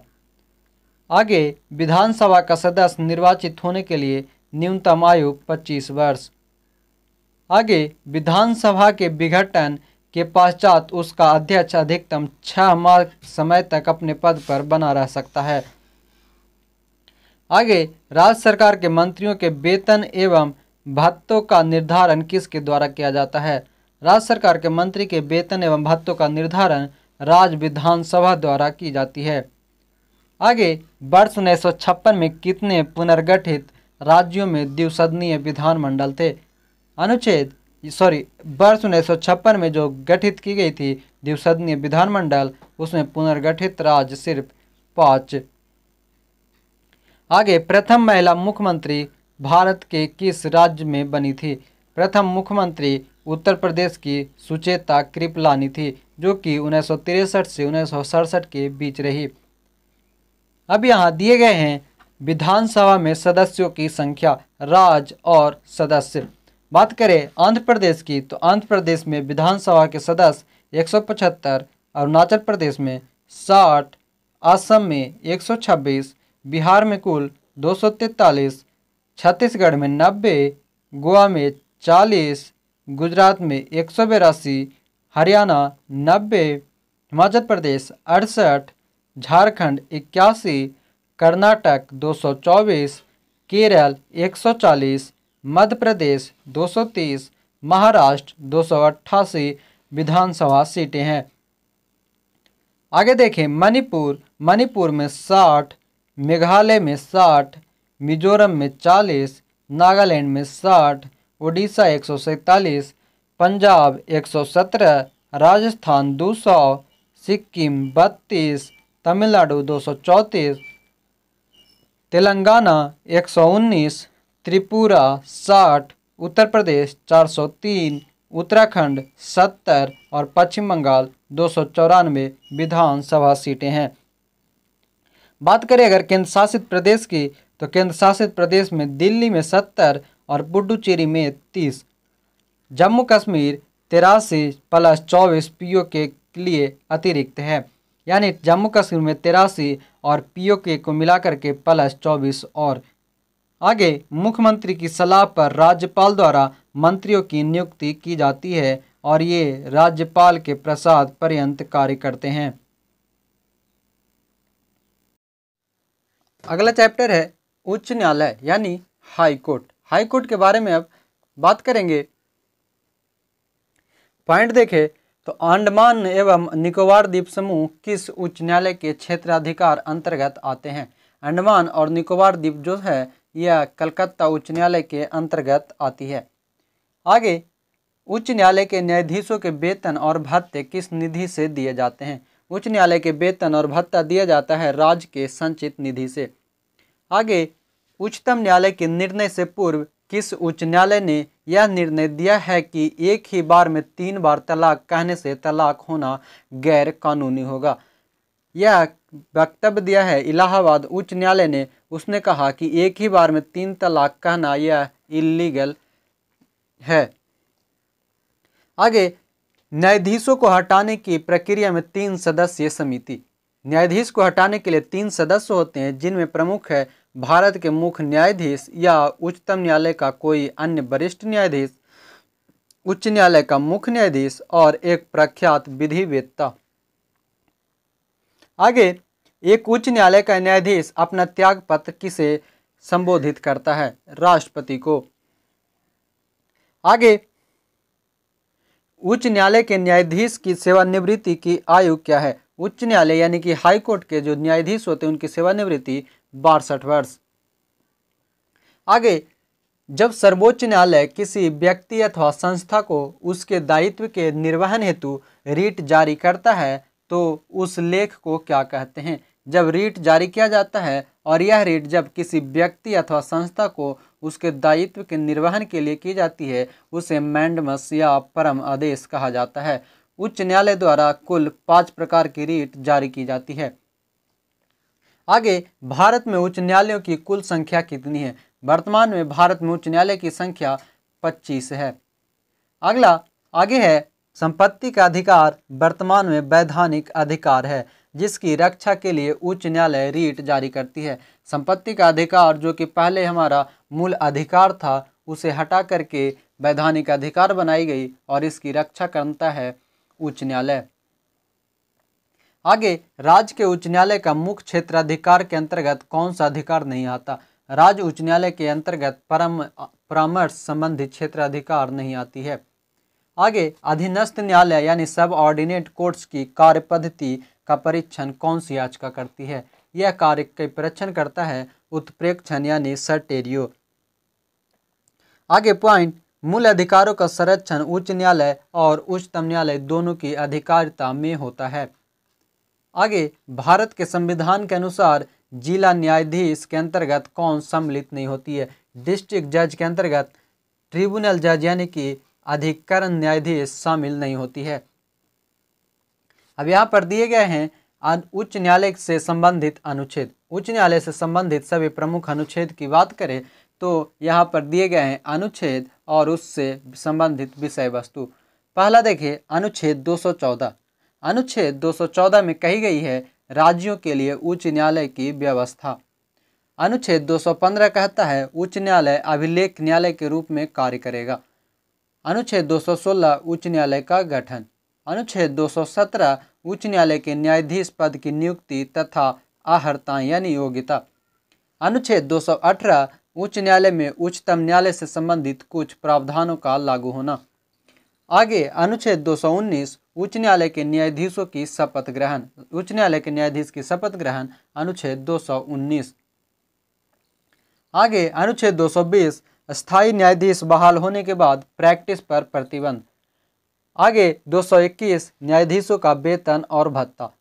आगे विधानसभा का सदस्य निर्वाचित होने के लिए न्यूनतम आयु 25 वर्ष आगे विधानसभा के विघटन के पश्चात उसका अध्यक्ष अधिकतम छह माह समय तक अपने पद पर बना रह सकता है आगे राज्य सरकार के मंत्रियों के वेतन एवं भत्तों का निर्धारण किसके द्वारा किया जाता है राज्य सरकार के मंत्री के वेतन एवं भत्तों का निर्धारण राज्य विधानसभा द्वारा की जाती है आगे वर्ष उन्नीस में कितने पुनर्गठित राज्यों में द्विसदनीय विधानमंडल थे अनुच्छेद सॉरी वर्ष उन्नीस में जो गठित की गई थी द्विसदनीय विधानमंडल उसमें पुनर्गठित राज्य सिर्फ पाँच आगे प्रथम महिला मुख्यमंत्री भारत के किस राज्य में बनी थी प्रथम मुख्यमंत्री उत्तर प्रदेश की सुचेता कृपलानी थी जो कि उन्नीस से उन्नीस के बीच रही अब यहाँ दिए गए हैं विधानसभा में सदस्यों की संख्या राज्य और सदस्य बात करें आंध्र प्रदेश की तो आंध्र प्रदेश में विधानसभा के सदस्य 175 अरुणाचल प्रदेश में 60 असम में बिहार में कुल दो सौ छत्तीसगढ़ में नब्बे गोवा में चालीस गुजरात में एक सौ हरियाणा नब्बे हिमाचल प्रदेश अड़सठ झारखंड इक्यासी कर्नाटक दो सौ चौबीस केरल एक सौ चालीस मध्य प्रदेश दो सौ तीस महाराष्ट्र दो सौ अट्ठासी विधानसभा सीटें हैं आगे देखें मणिपुर मणिपुर में साठ मेघालय में साठ मिजोरम में चालीस नागालैंड में साठ उड़ीसा एक सौ सैंतालीस पंजाब एक सौ सत्रह राजस्थान दो सौ सिक्किम बत्तीस तमिलनाडु दो सौ चौंतीस तेलंगाना एक सौ उन्नीस त्रिपुरा साठ उत्तर प्रदेश चार सौ तीन उत्तराखंड सत्तर और पश्चिम बंगाल दो सौ चौरानवे विधानसभा सीटें हैं बात करें अगर केंद्र शासित प्रदेश की तो केंद्र शासित प्रदेश में दिल्ली में सत्तर और पुडुचेरी में तीस जम्मू कश्मीर तिरासी प्लस चौबीस पी के लिए अतिरिक्त है यानी जम्मू कश्मीर में तिरासी और पी के को मिलाकर के प्लस चौबीस और आगे मुख्यमंत्री की सलाह पर राज्यपाल द्वारा मंत्रियों की नियुक्ति की जाती है और ये राज्यपाल के प्रसाद पर्यंत कार्य करते हैं अगला चैप्टर है उच्च न्यायालय यानी हाई कोर्ट हाई कोर्ट के बारे में अब बात करेंगे पॉइंट देखें तो अंडमान एवं निकोबार द्वीप समूह किस उच्च न्यायालय के क्षेत्राधिकार अंतर्गत आते हैं अंडमान और निकोबार द्वीप जो है यह कलकत्ता उच्च न्यायालय के अंतर्गत आती है आगे उच्च न्यायालय के न्यायाधीशों के वेतन और भत्ते किस निधि से दिए जाते हैं उच्च न्यायालय के वेतन और भत्ता दिया जाता है राज्य के संचित निधि से आगे उच्चतम न्यायालय के निर्णय से पूर्व किस उच्च न्यायालय ने यह निर्णय दिया है कि एक ही बार में तीन बार तलाक कहने से तलाक होना गैर कानूनी होगा यह वक्तव्य दिया है इलाहाबाद उच्च न्यायालय ने उसने कहा कि एक ही बार में तीन तलाक कहना यह इलीगल है आगे न्यायाधीशों को हटाने की प्रक्रिया में तीन सदस्यीय समिति न्यायाधीश को हटाने के लिए तीन सदस्य होते हैं जिनमें प्रमुख है भारत के मुख्य न्यायाधीश या उच्चतम न्यायालय का कोई अन्य वरिष्ठ न्यायाधीश उच्च न्यायालय का मुख्य न्यायाधीश और एक प्रख्यात विधिवेत्ता आगे एक उच्च न्यायालय का न्यायाधीश अपना त्याग पत्र किसे संबोधित करता है राष्ट्रपति को आगे उच्च न्यायालय के न्यायाधीश की सेवानिवृत्ति की आयु क्या है उच्च न्यायालय यानी कि हाई कोर्ट के जो न्यायाधीश होते हैं उनकी सेवानिवृत्ति बासठ वर्ष आगे जब सर्वोच्च न्यायालय किसी व्यक्ति अथवा संस्था को उसके दायित्व के निर्वहन हेतु रीट जारी करता है तो उस लेख को क्या कहते हैं जब रीट जारी किया जाता है और यह रीट जब किसी व्यक्ति अथवा संस्था को उसके दायित्व के निर्वहन के लिए की जाती है उसे मैंडमस या परम आदेश कहा जाता है उच्च न्यायालय द्वारा कुल पाँच प्रकार की रीट जारी की जाती है आगे भारत में उच्च न्यायालयों की कुल संख्या कितनी है वर्तमान में भारत में उच्च न्यायालय की संख्या पच्चीस है अगला आगे है संपत्ति का अधिकार वर्तमान में वैधानिक अधिकार है जिसकी रक्षा के लिए उच्च न्यायालय रीट जारी करती है संपत्ति का अधिकार जो कि पहले हमारा मूल अधिकार था उसे हटा करके वैधानिक अधिकार बनाई गई और इसकी रक्षा करता है उच्च न्यायालय आगे राज्य के उच्च न्यायालय का मुख्य क्षेत्राधिकार के अंतर्गत कौन सा अधिकार नहीं आता राज्य उच्च न्यायालय के अंतर्गत परम परामर्श संबंधी क्षेत्राधिकार नहीं आती है आगे अधीनस्थ न्यायालय यानी सब ऑर्डिनेट कोर्ट्स की कार्य पद्धति का परीक्षण कौन सी याचिका करती है यह कार्य के परीक्षण करता है उत्प्रेक्षण यानी सर्टेरियो आगे पॉइंट मूल अधिकारों का संरक्षण उच्च न्यायालय और उच्चतम न्यायालय दोनों की अधिकारिता में होता है आगे भारत के संविधान के अनुसार जिला न्यायाधीश के अंतर्गत कौन सम्मिलित नहीं होती है डिस्ट्रिक्ट जज के अंतर्गत ट्रिब्यूनल जज यानी कि अधिकरण न्यायाधीश शामिल नहीं होती है अब यहाँ पर दिए गए हैं उच्च न्यायालय से संबंधित अनुच्छेद उच्च न्यायालय से संबंधित सभी प्रमुख अनुच्छेद की बात करें तो यहाँ पर दिए गए हैं अनुच्छेद और उससे संबंधित विषय वस्तु पहला देखिए अनुच्छेद 214 अनुच्छेद 214 में कही गई है राज्यों के लिए उच्च न्यायालय की व्यवस्था अनुच्छेद 215 कहता है उच्च न्यायालय अभिलेख न्यायालय के रूप में कार्य करेगा अनुच्छेद 216 उच्च न्यायालय का गठन अनुच्छेद 217 उच्च न्यायालय के न्यायाधीश पद की नियुक्ति तथा आहर्ता यानी योग्यता अनुच्छेद 218 उच्च न्यायालय में उच्चतम न्यायालय से संबंधित कुछ प्रावधानों का लागू होना आगे अनुच्छेद 219 उच्च न्यायालय के न्यायाधीशों की शपथ ग्रहण उच्च न्यायालय के न्यायाधीश की शपथ ग्रहण अनुच्छेद 219 आगे अनुच्छेद 220 स्थायी न्यायाधीश बहाल होने के बाद प्रैक्टिस पर प्रतिबंध आगे 221 न्यायाधीशों का वेतन और भत्ता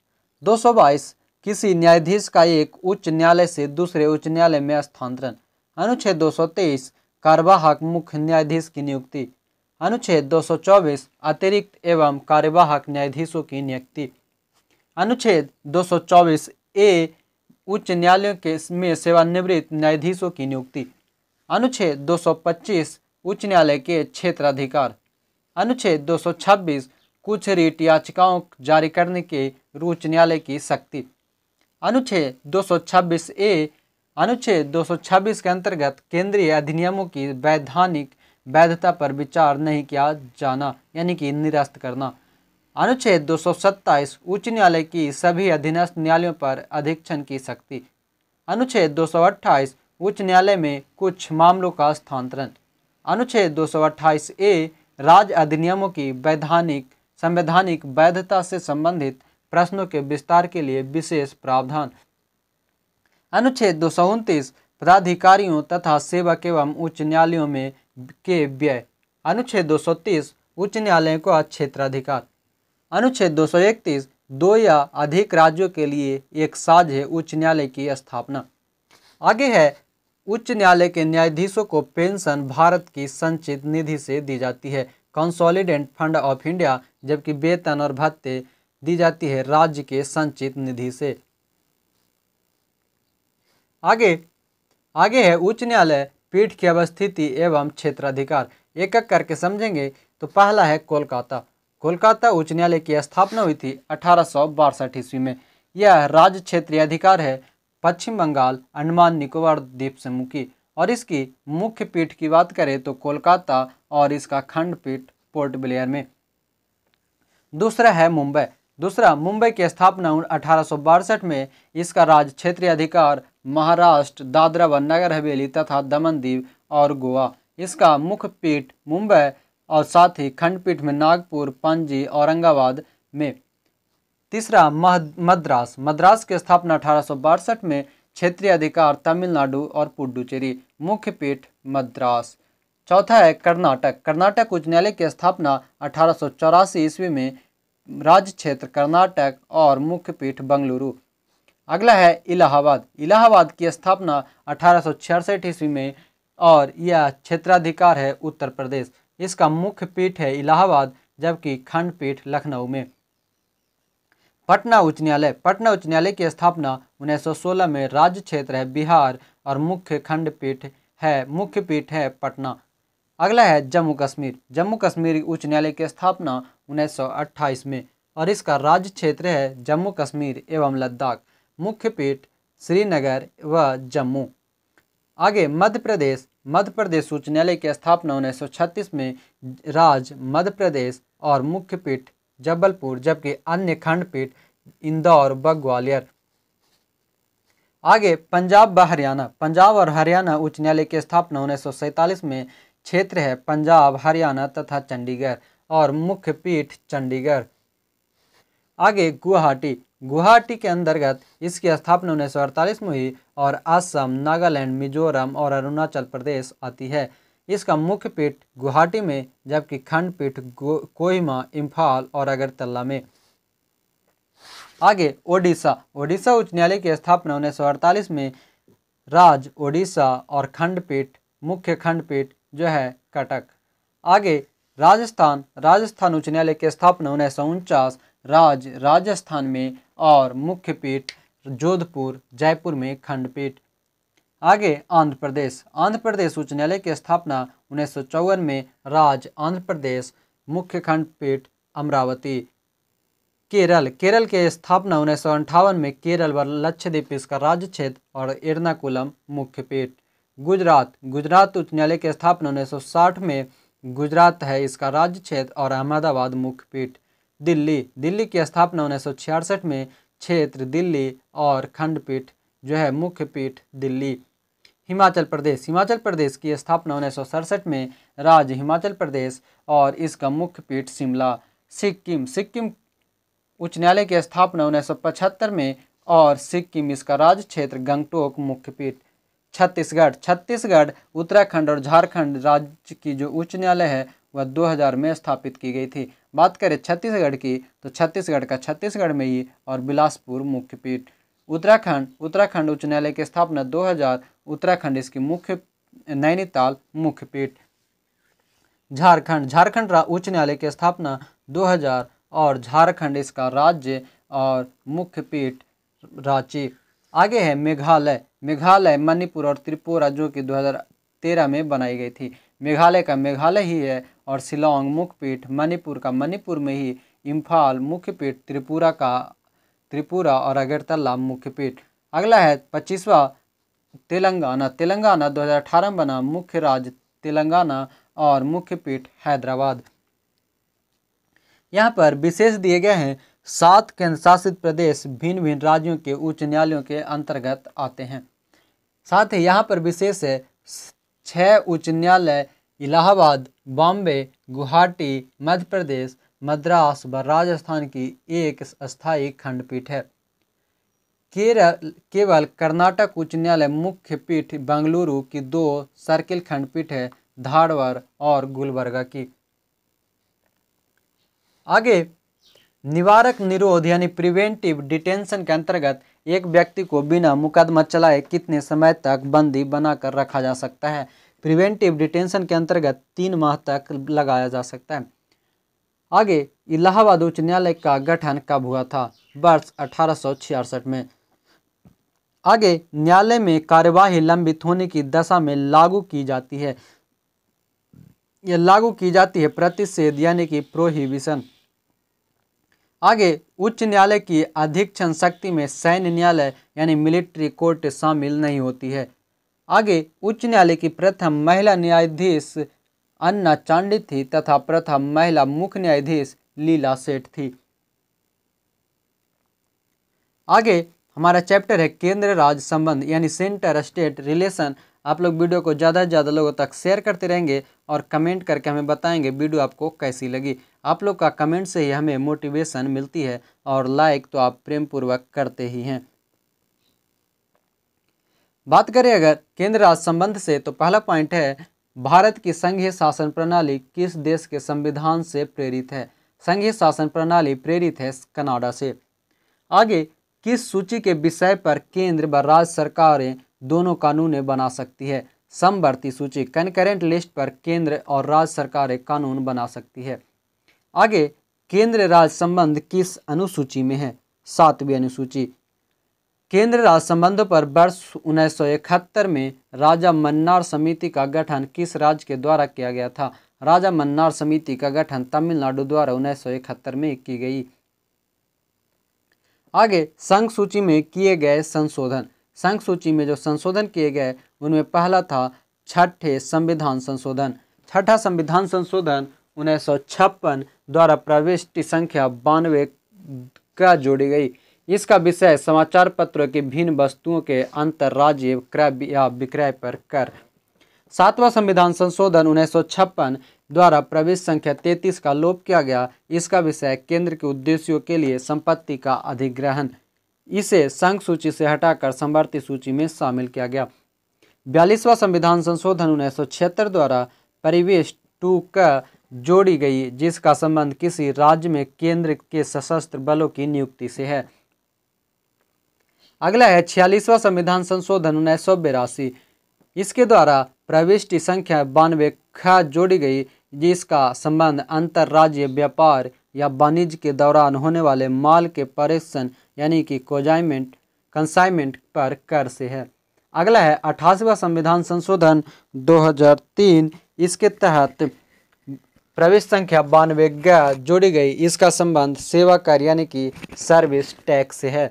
222 किसी न्यायाधीश का एक उच्च न्यायालय से दूसरे उच्च न्यायालय में स्थानांतरण अनुच्छेद दो कार्यवाहक मुख्य न्यायाधीश की नियुक्ति अनुच्छेद 224 अतिरिक्त एवं कार्यवाहक न्यायाधीशों की नियुक्ति अनुच्छेद 224 ए उच्च न्यायालयों के में सेवानिवृत्त न्यायाधीशों की नियुक्ति अनुच्छेद 225 उच्च न्यायालय के क्षेत्राधिकार अनुच्छेद 226 कुछ रीट याचिकाओं जारी करने के उच्च न्यायालय की शक्ति अनुच्छेद दो ए अनुच्छेद 226 के अंतर्गत केंद्रीय अधिनियमों की वैधानिक वैधता पर विचार नहीं किया जाना यानी कि निरस्त करना अनुच्छेद 227 उच्च न्यायालय की सभी अधीनस्थ न्यायालयों पर अधीक्षण की शक्ति अनुच्छेद 228 उच्च न्यायालय में कुछ मामलों का स्थानांतरण अनुच्छेद 228 ए राज्य अधिनियमों की वैधानिक संवैधानिक वैधता से संबंधित प्रश्नों के विस्तार के लिए विशेष प्रावधान अनुच्छेद दो पदाधिकारियों तथा सेवक एवं उच्च न्यायालयों में के व्यय अनुच्छेद तीस उच्च न्यायालय को क्षेत्राधिकार अनुच्छेद इकतीस दो या अधिक राज्यों के लिए एक साझे उच्च न्यायालय की स्थापना आगे है उच्च न्यायालय के न्यायाधीशों को पेंशन भारत की संचित निधि से दी जाती है कंसोलिडेंट फंड ऑफ इंडिया जबकि वेतन और भत्ते दी जाती है राज्य के संचित निधि से आगे आगे है उच्च न्यायालय पीठ की अवस्थिति एवं क्षेत्राधिकार एक एक करके समझेंगे तो पहला है कोलकाता कोलकाता उच्च न्यायालय की स्थापना हुई थी अठारह ईस्वी में यह राज्य क्षेत्रीय अधिकार है पश्चिम बंगाल अंडमान निकोबार द्वीप समूह की और इसकी मुख्य पीठ की बात करें तो कोलकाता और इसका खंड पीठ पोर्ट ब्लेयर में दूसरा है मुंबई दूसरा मुंबई की स्थापना अठारह में इसका राज क्षेत्रीय अधिकार महाराष्ट्र दादरा व नगर हवेली तथा दमन दीव और गोवा इसका मुख्य पीठ मुंबई और साथ ही खंडपीठ में नागपुर पणजी औरंगाबाद में तीसरा मद्रास मद्रास की स्थापना अठारह में क्षेत्रीय अधिकार तमिलनाडु और पुडुचेरी मुख्य पीठ मद्रास चौथा है कर्नाटक कर्नाटक उच्च न्यायालय की स्थापना अठारह ईस्वी में राज्य क्षेत्र कर्नाटक और मुख्य पीठ बंगलुरु अगला है इलाहाबाद इलाहाबाद की स्थापना अठारह ईस्वी में और यह क्षेत्राधिकार है उत्तर प्रदेश इसका मुख्य पीठ है इलाहाबाद जबकि खंडपीठ लखनऊ में पटना उच्च न्यायालय पटना उच्च न्यायालय की स्थापना 1916 में राज्य क्षेत्र है बिहार और मुख्य खंडपीठ है मुख्य पीठ है पटना अगला है जम्मू कश्मीर जम्मू कश्मीर उच्च न्यायालय की स्थापना 1928 में और इसका राज्य क्षेत्र है जम्मू कश्मीर एवं लद्दाख मुख्य पीठ श्रीनगर व जम्मू आगे मध्य प्रदेश मध्य प्रदेश उच्च न्यायालय की स्थापना उन्नीस में राज मध्य प्रदेश और मुख्य पीठ जबलपुर जबकि अन्य खंडपीठ इंदौर व ग्वालियर आगे पंजाब व हरियाणा पंजाब और हरियाणा उच्च न्यायालय की स्थापना उन्नीस में क्षेत्र है पंजाब हरियाणा तथा चंडीगढ़ और मुख्य पीठ चंडीगढ़ आगे गुवाहाटी गुवाहाटी के अंतर्गत इसकी स्थापना उन्नीस सौ अड़तालीस में हुई और असम नागालैंड मिजोरम और अरुणाचल प्रदेश आती है इसका मुख्य पीठ गुवाहाटी में जबकि खंड पीठ कोहिमा इम्फाल और अगरतला में आगे ओडिशा ओडिशा उच्च न्यायालय की स्थापना उन्नीस सौ अड़तालीस में राज ओडिशा और खंडपीठ मुख्य खंडपीठ जो है कटक आगे राजस्थान राजस्थान उच्च न्यायालय की स्थापना उन्नीस सौ उनचास राज राजस्थान में और मुख्य पीठ जोधपुर जयपुर में खंडपीठ आगे आंध्र प्रदेश आंध्र प्रदेश उच्च न्यायालय की स्थापना उन्नीस सौ चौवन में राज आंध्र प्रदेश मुख्य खंडपीठ अमरावती केरल केरल के स्थापना उन्नीस सौ अंठावन में केरल व लक्षद्वीप इसका राज्य क्षेत्र और एर्नाकुलम मुख्य पीठ गुजरात गुजरात उच्च न्यायालय की स्थापना उन्नीस सौ साठ में गुजरात है इसका राज्य क्षेत्र और अहमदाबाद मुख्य पीठ दिल्ली दिल्ली की स्थापना उन्नीस में क्षेत्र दिल्ली और खंडपीठ जो है मुख्य पीठ दिल्ली हिमाचल प्रदेश हिमाचल प्रदेश की स्थापना उन्नीस में राज्य हिमाचल प्रदेश और इसका मुख्य पीठ शिमला सिक्किम सिक्किम उच्च न्यायालय की स्थापना उन्नीस में और सिक्किम इसका राज्य क्षेत्र गंगटोक मुख्य पीठ छत्तीसगढ़ छत्तीसगढ़ उत्तराखंड और झारखंड राज्य की जो उच्च न्यायालय है वह 2000 में स्थापित की गई थी बात करें छत्तीसगढ़ की तो छत्तीसगढ़ का छत्तीसगढ़ में ही और बिलासपुर मुख्य पीठ उत्तराखंड उत्तराखंड उच्च न्यायालय की स्थापना 2000 उत्तराखंड इसकी मुख्य नैनीताल मुख्य पीठ झारखंड झारखंड उच्च न्यायालय की स्थापना दो और झारखंड इसका राज्य और मुख्य पीठ रांची आगे है मेघालय मेघालय मणिपुर और त्रिपुरा जो कि 2013 में बनाई गई थी मेघालय का मेघालय ही है और शिलोंग मुख्यपीठ मणिपुर का मणिपुर में ही इम्फाल मुख्यपीठ त्रिपुरा का त्रिपुरा और अगरतला मुख्यपीठ अगला है पच्चीसवा तेलंगाना तेलंगाना 2018 में बना मुख्य राज्य तेलंगाना और मुख्य पीठ हैदराबाद यहाँ पर विशेष दिए गए हैं सात केंद्र शासित प्रदेश भिन्न भिन्न राज्यों के उच्च न्यायालयों के अंतर्गत आते हैं साथ ही यहाँ पर विशेष है छः उच्च न्यायालय इलाहाबाद बॉम्बे गुवाहाटी मध्य प्रदेश मद्रास व राजस्थान की एक स्थायी खंडपीठ है केरल केवल कर्नाटक उच्च न्यायालय मुख्य पीठ बेंगलुरु की दो सर्किल खंडपीठ है धारवाड़ और गुलबर्गा की आगे निवारक निरोध यानी प्रिवेंटिव डिटेंशन के अंतर्गत एक व्यक्ति को बिना मुकदमा चलाए कितने समय तक बंदी बनाकर रखा जा सकता है प्रिवेंटिव डिटेंशन के अंतर्गत तीन माह तक लगाया जा सकता है आगे इलाहाबाद उच्च न्यायालय का गठन कब हुआ था वर्ष अठारह में आगे न्यायालय में कार्यवाही लंबित होने की दशा में लागू की जाती है यह लागू की जाती है प्रतिषेध यानी कि प्रोहिबिशन आगे उच्च न्यायालय की अधीक्षण शक्ति में सैन्य न्यायालय यानी मिलिट्री कोर्ट शामिल नहीं होती है आगे उच्च न्यायालय की प्रथम महिला न्यायाधीश अन्ना चांडी थी तथा प्रथम महिला मुख्य न्यायाधीश लीला सेठ थी आगे हमारा चैप्टर है केंद्र राज्य संबंध यानी सेंटर स्टेट रिलेशन आप लोग वीडियो को ज़्यादा से ज़्यादा लोगों तक शेयर करते रहेंगे और कमेंट करके हमें बताएंगे वीडियो आपको कैसी लगी आप लोग का कमेंट से ही हमें मोटिवेशन मिलती है और लाइक तो आप प्रेम पूर्वक करते ही हैं बात करें अगर केंद्र राज्य संबंध से तो पहला पॉइंट है भारत की संघीय शासन प्रणाली किस देश के संविधान से प्रेरित है संघीय शासन प्रणाली प्रेरित है कनाडा से आगे किस सूची के विषय पर केंद्र व राज्य सरकारें दोनों कानूने बना सकती है समवर्ती सूची कंकरेंट लिस्ट पर केंद्र और राज्य सरकारें कानून बना सकती है आगे केंद्र राज्य संबंध किस अनुसूची में है सातवीं अनुसूची केंद्र राज्य संबंध पर वर्ष उन्नीस में राजा मन्नार समिति का गठन किस राज्य के द्वारा किया गया था राजा मन्नार समिति का गठन तमिलनाडु द्वारा उन्नीस में की गई आगे संघ सूची में किए गए संशोधन संघ सूची में जो संशोधन किए गए उनमें पहला था छठे संविधान संशोधन छठा संविधान संशोधन उन्नीस द्वारा प्रविष्टि संख्या बानवे का जोड़ी गई इसका विषय समाचार पत्रों की भिन्न वस्तुओं के अंतर्राज्य क्रय या विक्रय पर कर सातवां संविधान संशोधन उन्नीस द्वारा प्रवेश संख्या 33 का लोप किया गया इसका विषय केंद्र के उद्देश्यों के लिए संपत्ति का अधिग्रहण इसे संघ सूची से हटाकर समवर्ती सूची में शामिल किया गया बयालीसवां संविधान संशोधन उन्नीस द्वारा परिवेश टू का जोड़ी गई जिसका संबंध किसी राज्य में केंद्र के सशस्त्र बलों की नियुक्ति से है अगला है छियालीसवां संविधान संशोधन उन्नीस सौ बिरासी इसके द्वारा प्रविष्टि संख्या बानवे ख जोड़ी गई जिसका संबंध अंतर्राज्य व्यापार या वाणिज्य के दौरान होने वाले माल के परेशन यानी कि कोजाइमेंट कंसाइनमेंट पर कर से है अगला है अठासीवा संविधान संशोधन 2003 इसके तहत प्रवेश संख्या बानवे जोड़ी गई इसका संबंध सेवा कर यानी कि सर्विस टैक्स से है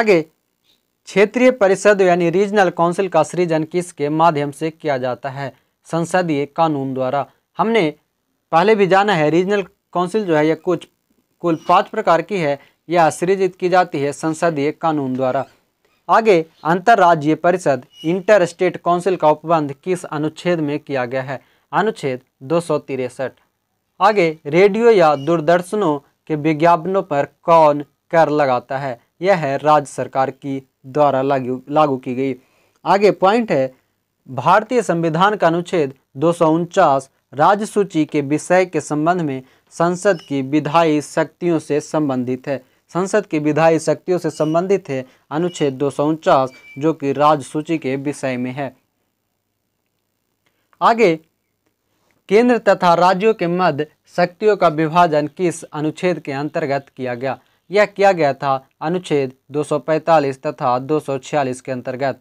आगे क्षेत्रीय परिषद यानी रीजनल काउंसिल का सृजन किसके माध्यम से किया जाता है संसदीय कानून द्वारा हमने पहले भी जाना है रीजनल काउंसिल जो है यह कुछ कुल पाँच प्रकार की है यह सृजित की जाती है संसदीय कानून द्वारा आगे अंतर्राज्यीय परिषद इंटर स्टेट काउंसिल का उपबंध किस अनुच्छेद में किया गया है अनुच्छेद दो आगे रेडियो या दूरदर्शनों के विज्ञापनों पर कौन कर लगाता है यह है राज्य सरकार की द्वारा लागू लागू की गई आगे पॉइंट है भारतीय संविधान का अनुच्छेद दो राजसूची के विषय के संबंध में संसद की विधायी शक्तियों से संबंधित है संसद की विधायी शक्तियों से संबंधित है अनुच्छेद दो जो कि राजसूची के विषय में है आगे केंद्र तथा राज्यों के मध्य शक्तियों का विभाजन किस अनुच्छेद के अंतर्गत किया गया यह किया गया था अनुच्छेद 245 तथा 246 के अंतर्गत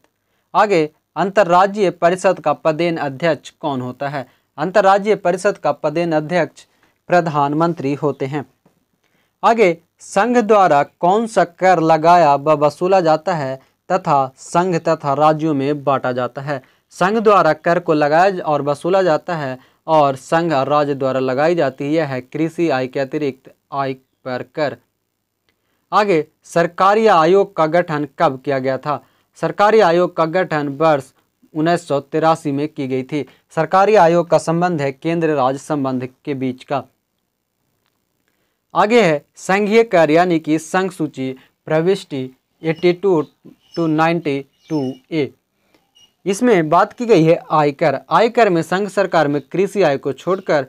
आगे अंतर्राज्यीय परिषद का पदेन अध्यक्ष कौन होता है अंतर्राज्यीय परिषद का पदेन अध्यक्ष प्रधानमंत्री होते हैं आगे संघ द्वारा कौन सा कर लगाया व वसूला जाता है तथा संघ तथा राज्यों में बांटा जाता है संघ द्वारा कर को लगाया और वसूला जाता है और संघ और राज्य द्वारा लगाई जाती है यह है कृषि आय के अतिरिक्त आय पर कर आगे सरकारी आयोग का गठन कब किया गया था सरकारी आयोग का गठन वर्ष उन्नीस में की गई थी सरकारी आयोग का संबंध है केंद्र राज्य संबंध के बीच का आगे है संघीय कार्य यानी कि संघ सूची प्रविष्टि 82 टू टू ए इसमें बात की गई है आयकर आयकर में संघ सरकार में कृषि आय को छोड़कर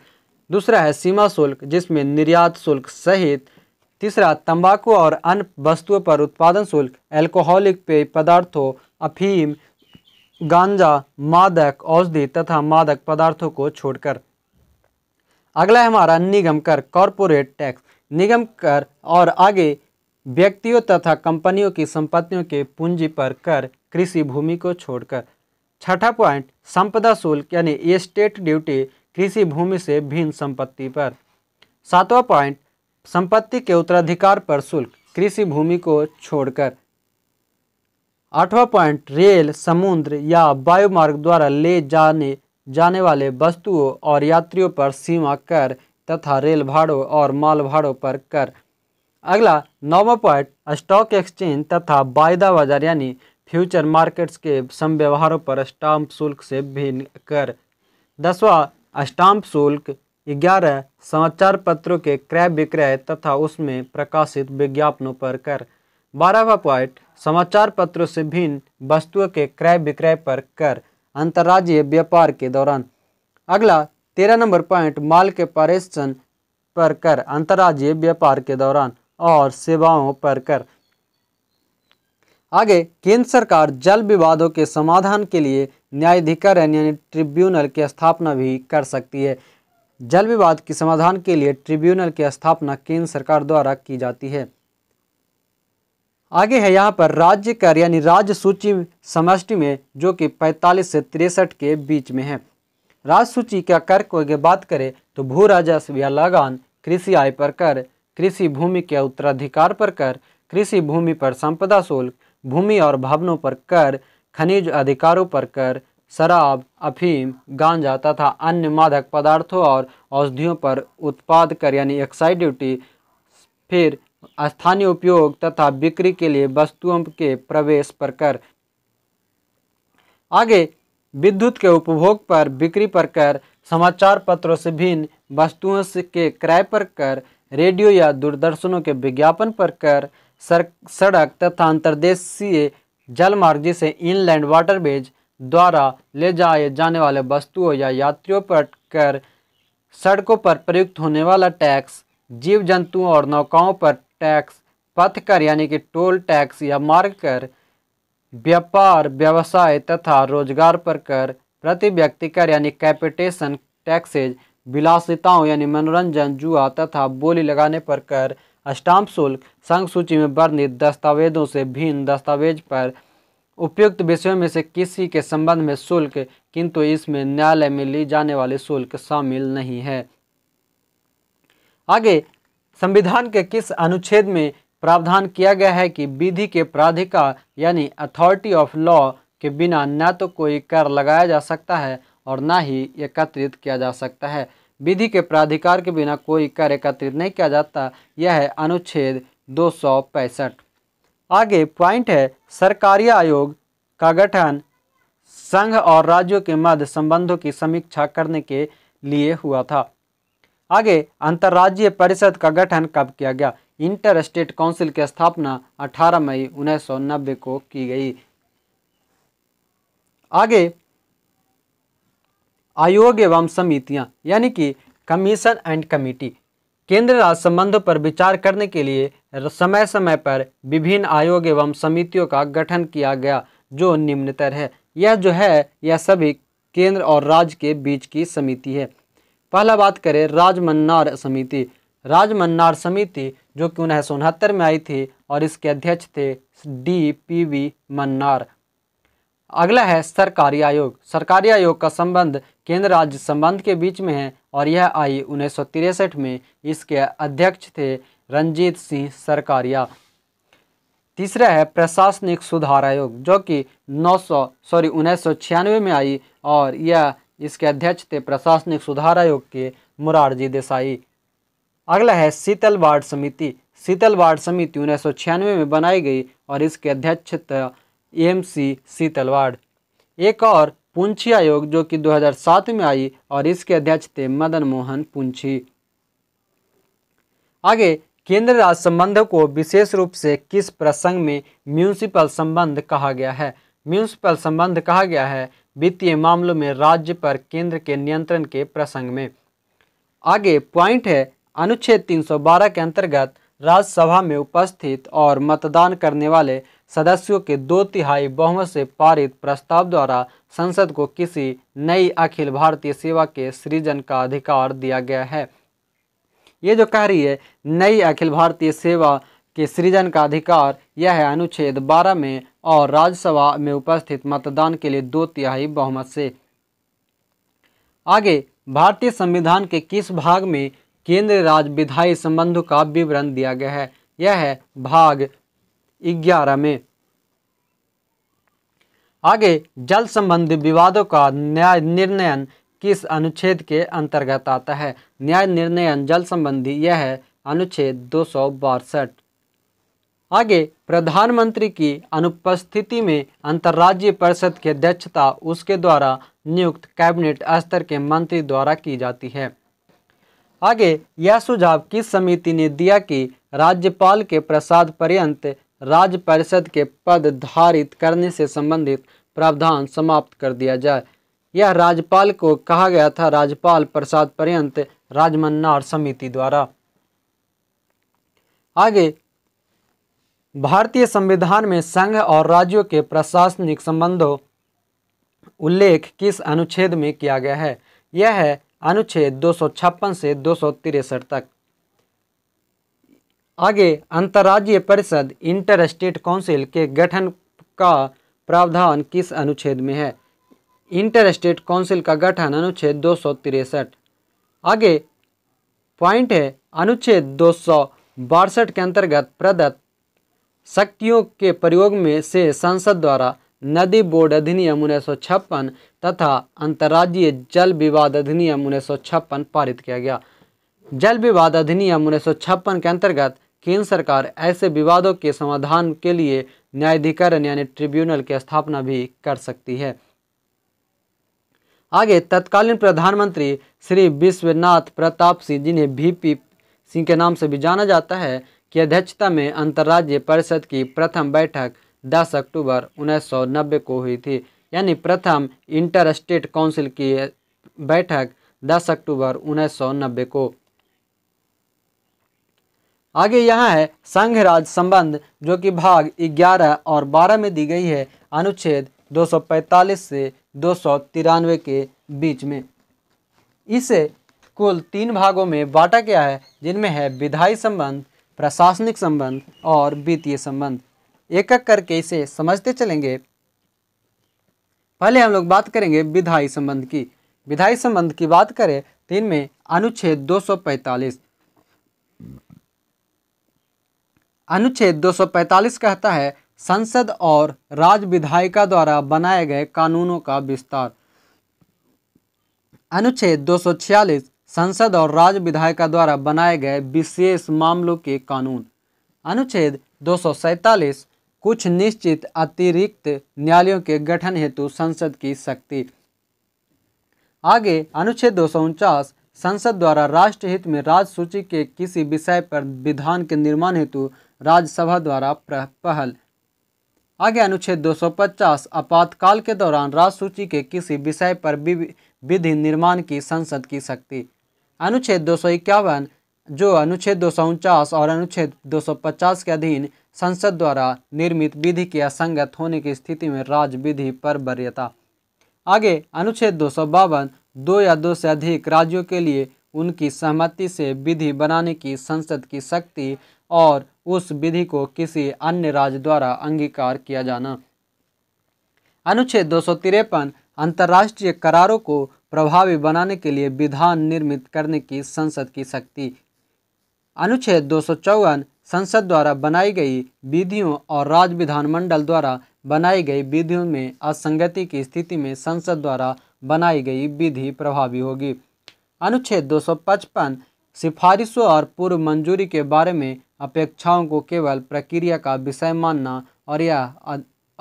दूसरा है सीमा शुल्क जिसमें निर्यात शुल्क सहित तीसरा तंबाकू और अन्य वस्तुओं पर उत्पादन शुल्क एल्कोहलिक पेय पदार्थों अफीम गांजा मादक औषधि तथा मादक पदार्थों को छोड़कर अगला है हमारा निगम कर कॉरपोरेट टैक्स निगम कर और आगे व्यक्तियों तथा कंपनियों की संपत्तियों के पूंजी पर कर कृषि भूमि को छोड़कर छठा पॉइंट संपदा शुल्क यानी एस्टेट ड्यूटी कृषि भूमि से भिन्न संपत्ति पर सातवां पॉइंट संपत्ति के उत्तराधिकार पर शुल्क कृषि भूमि को छोड़कर आठवां पॉइंट रेल समुद्र या वायुमार्ग द्वारा ले जाने जाने वाले वस्तुओं और यात्रियों पर सीमा कर तथा रेल भाड़ों और माल भाड़ों पर कर अगला नौवा पॉइंट स्टॉक एक्सचेंज तथा वायदा बाजार यानी फ्यूचर मार्केट्स के समव्यवहारों पर स्टाम्प शुल्क से भिन्न कर दसवां स्टाम्प शुल्क ग्यारह समाचार पत्रों के क्रय विक्रय तथा उसमें प्रकाशित विज्ञापनों पर कर बारहवा पॉइंट समाचार पत्रों से भिन्न वस्तुओं के क्रय विक्रय पर कर अंतर्राज्यीय व्यापार के दौरान अगला तेरह नंबर पॉइंट माल के परेशन पर कर अंतर्राज्यीय व्यापार के दौरान और सेवाओं पर कर आगे केंद्र सरकार जल विवादों के समाधान के लिए न्यायाधिकरण यानी ट्रिब्यूनल की स्थापना भी कर सकती है जल विवाद के समाधान के लिए ट्रिब्यूनल की स्थापना केंद्र सरकार द्वारा की जाती है आगे है यहाँ पर राज्य कर यानी राज्य सूची समष्टि में जो कि 45 से तिरसठ के बीच में है राज्य सूची का कर को अगर बात करें तो भू राजस्व या लगान कृषि आय पर कर कृषि भूमि के उत्तराधिकार पर कर कृषि भूमि पर संपदा शुल्क भूमि और भवनों पर कर खनिज अधिकारों पर कर शराब अफीम गांजा तथा अन्य मादक पदार्थों और औषधियों पर उत्पाद कर यानी एक्साइज ड्यूटी फिर स्थानीय उपयोग तथा बिक्री के लिए वस्तुओं के प्रवेश पर कर आगे विद्युत के उपभोग पर बिक्री पर कर समाचार पत्रों से भिन्न वस्तुओं के क्रय पर कर रेडियो या दूरदर्शनों के विज्ञापन पर कर सड़क तथा अंतर्देशीय जलमार्ग जिसे इनलैंड वाटरवेज द्वारा ले जाए जाने वाले वस्तुओं या यात्रियों पर कर सड़कों पर प्रयुक्त होने वाला टैक्स जीव जंतुओं और नौकाओं पर टैक्स पथ कर यानी कि टोल टैक्स या मार्ग कर व्यापार व्यवसाय तथा रोजगार पर कर प्रति व्यक्ति कर यानी कैपिटेशन टैक्सेज विलासिताओं यानी मनोरंजन जुआ तथा बोली लगाने पर कर स्टाम्प शुल्क संघ सूची में वर्णित दस्तावेजों से भिन्न दस्तावेज पर उपयुक्त विषयों में से किसी के संबंध में शुल्क किंतु इसमें न्यायालय में ली जाने वाले शुल्क शामिल नहीं है आगे संविधान के किस अनुच्छेद में प्रावधान किया गया है कि विधि के प्राधिकार यानी अथॉरिटी ऑफ लॉ के बिना न तो कोई कर लगाया जा सकता है और न ही एकत्रित किया जा सकता है विधि के प्राधिकार के बिना कोई कर एकत्रित नहीं किया जाता यह है अनुच्छेद दो आगे पॉइंट है सरकारी आयोग का गठन संघ और राज्यों के मध्य संबंधों की समीक्षा करने के लिए हुआ था आगे अंतर्राज्यीय परिषद का गठन कब किया गया इंटर स्टेट काउंसिल की स्थापना 18 मई 1990 को की गई आगे आयोग एवं समितियां यानी कि कमीशन एंड कमिटी केंद्र राज संबंधों पर विचार करने के लिए समय समय पर विभिन्न आयोग एवं समितियों का गठन किया गया जो निम्नतर है यह जो है यह सभी केंद्र और राज्य के बीच की समिति है पहला बात करें राजमन्नार समिति राजमन्नार समिति जो कि उन्नीस सौ उनहत्तर में आई थी और इसके अध्यक्ष थे डी पी वी मन्नार अगला है सरकारी आयोग सरकारी आयोग का संबंध केंद्र राज्य संबंध के बीच में है और यह आई उन्नीस सौ तिरसठ में इसके अध्यक्ष थे रंजीत सिंह सरकारिया तीसरा है प्रशासनिक सुधार आयोग जो कि 900 सॉरी उन्नीस में आई और यह इसके अध्यक्ष थे प्रशासनिक सुधार आयोग के मुरारजी देसाई अगला है शीतल वार्ड समिति शीतल वार्ड समिति उन्नीस में बनाई गई और इसके अध्यक्ष थे एम सी शीतल वार्ड एक और पुंछी आयोग जो कि 2007 में आई और इसके अध्यक्ष थे मदन मोहन पुंछी आगे केंद्र राज संबंध को विशेष रूप से किस प्रसंग में म्यूनिसिपल संबंध कहा गया है म्यूनिसिपल संबंध कहा गया है वित्तीय मामलों में राज्य पर केंद्र के नियंत्रण के प्रसंग में आगे पॉइंट है अनुच्छेद 312 के अंतर्गत राज्यसभा में उपस्थित और मतदान करने वाले सदस्यों के दो तिहाई बहुमत से पारित प्रस्ताव द्वारा संसद को किसी नई अखिल भारतीय सेवा के सृजन का अधिकार दिया गया है ये जो कह रही है नई अखिल भारतीय सेवा के सृजन का अधिकार यह है अनुच्छेद 12 में और राज्यसभा में उपस्थित मतदान के लिए दो तिहाई बहुमत से आगे भारतीय संविधान के किस भाग में केंद्र राज्य विधायी संबंधों का विवरण दिया गया है यह है भाग ग्यारह में आगे जल संबंधी विवादों का न्याय निर्णयन किस अनुच्छेद के अंतर्गत आता है न्याय निर्णयन जल संबंधी यह है अनुच्छेद दो सौ बासठ आगे प्रधानमंत्री की अनुपस्थिति में अंतर्राज्यीय परिषद की अध्यक्षता उसके द्वारा नियुक्त कैबिनेट स्तर के मंत्री द्वारा की जाती है आगे यह सुझाव किस समिति ने दिया कि राज्यपाल के प्रसाद पर्यंत राज्य परिषद के पद धारित करने से संबंधित प्रावधान समाप्त कर दिया जाए यह राज्यपाल को कहा गया था राज्यपाल प्रसाद पर्यंत राजमन्नार समिति द्वारा आगे भारतीय संविधान में संघ और राज्यों के प्रशासनिक संबंधों उल्लेख किस अनुच्छेद में किया गया है यह है अनुच्छेद दो से दो तक आगे अंतर्राज्यीय परिषद इंटर स्टेट काउंसिल के गठन का प्रावधान किस अनुच्छेद में है इंटर स्टेट काउंसिल का गठन अनुच्छेद दो आगे पॉइंट है अनुच्छेद दो के अंतर्गत प्रदत्त शक्तियों के प्रयोग में से संसद द्वारा नदी बोर्ड अधिनियम उन्नीस तथा अंतर्राज्यीय जल विवाद अधिनियम उन्नीस पारित किया गया जल विवाद अधिनियम उन्नीस के अंतर्गत केंद्र सरकार ऐसे विवादों के समाधान के लिए न्यायाधिकरण यानी ट्रिब्यूनल की स्थापना भी कर सकती है आगे तत्कालीन प्रधानमंत्री श्री विश्वनाथ प्रताप सिंह जिन्हें वी सिंह के नाम से भी जाना जाता है की अध्यक्षता में अंतर्राज्य परिषद की प्रथम बैठक 10 अक्टूबर 1990 को हुई थी यानी प्रथम इंटर स्टेट काउंसिल की बैठक 10 अक्टूबर 1990 को आगे यहाँ है संघ राज संबंध जो कि भाग 11 और 12 में दी गई है अनुच्छेद 245 से दो के बीच में इसे कुल तीन भागों में बांटा गया है जिनमें है विधायी संबंध प्रशासनिक संबंध और वित्तीय संबंध एक एक करके इसे समझते चलेंगे पहले हम लोग बात करेंगे विधायी संबंध की विधायी संबंध की बात करें तो इनमें अनुच्छेद 245 अनुच्छेद 245 कहता है संसद और राज्य विधायिका द्वारा बनाए गए कानूनों का विस्तार अनुच्छेद संसद और राज्य विधायिका द्वारा बनाए गए विशेष मामलों के कानून अनुच्छेद दो कुछ निश्चित अतिरिक्त न्यायालयों के गठन हेतु संसद की शक्ति आगे अनुच्छेद दो संसद द्वारा राष्ट्र हित में राज सूची के किसी विषय पर विधान के निर्माण हेतु राज्यसभा द्वारा पहल आगे अनुच्छेद 250 आपातकाल के दौरान राजसूची के किसी विषय पर विधि निर्माण की संसद की शक्ति अनुच्छेद दो जो अनुच्छेद दो और अनुच्छेद 250 के अधीन संसद द्वारा निर्मित विधि के असंगत होने की स्थिति में राज्य विधि पर वर्यता आगे अनुच्छेद दो दो या दो से अधिक राज्यों के लिए उनकी सहमति से विधि बनाने की संसद की शक्ति और उस विधि को किसी अन्य राज्य द्वारा अंगीकार किया जाना अनुच्छेद दो सौ अंतर्राष्ट्रीय करारों को प्रभावी बनाने के लिए विधान निर्मित करने की संसद की शक्ति अनुच्छेद दो संसद द्वारा बनाई गई विधियों और राज्य विधानमंडल द्वारा बनाई गई विधियों में असंगति की स्थिति में संसद द्वारा बनाई गई विधि प्रभावी होगी अनुच्छेद दो सिफारिशों और पूर्व मंजूरी के बारे में अपेक्षाओं को केवल प्रक्रिया का विषय मानना और यह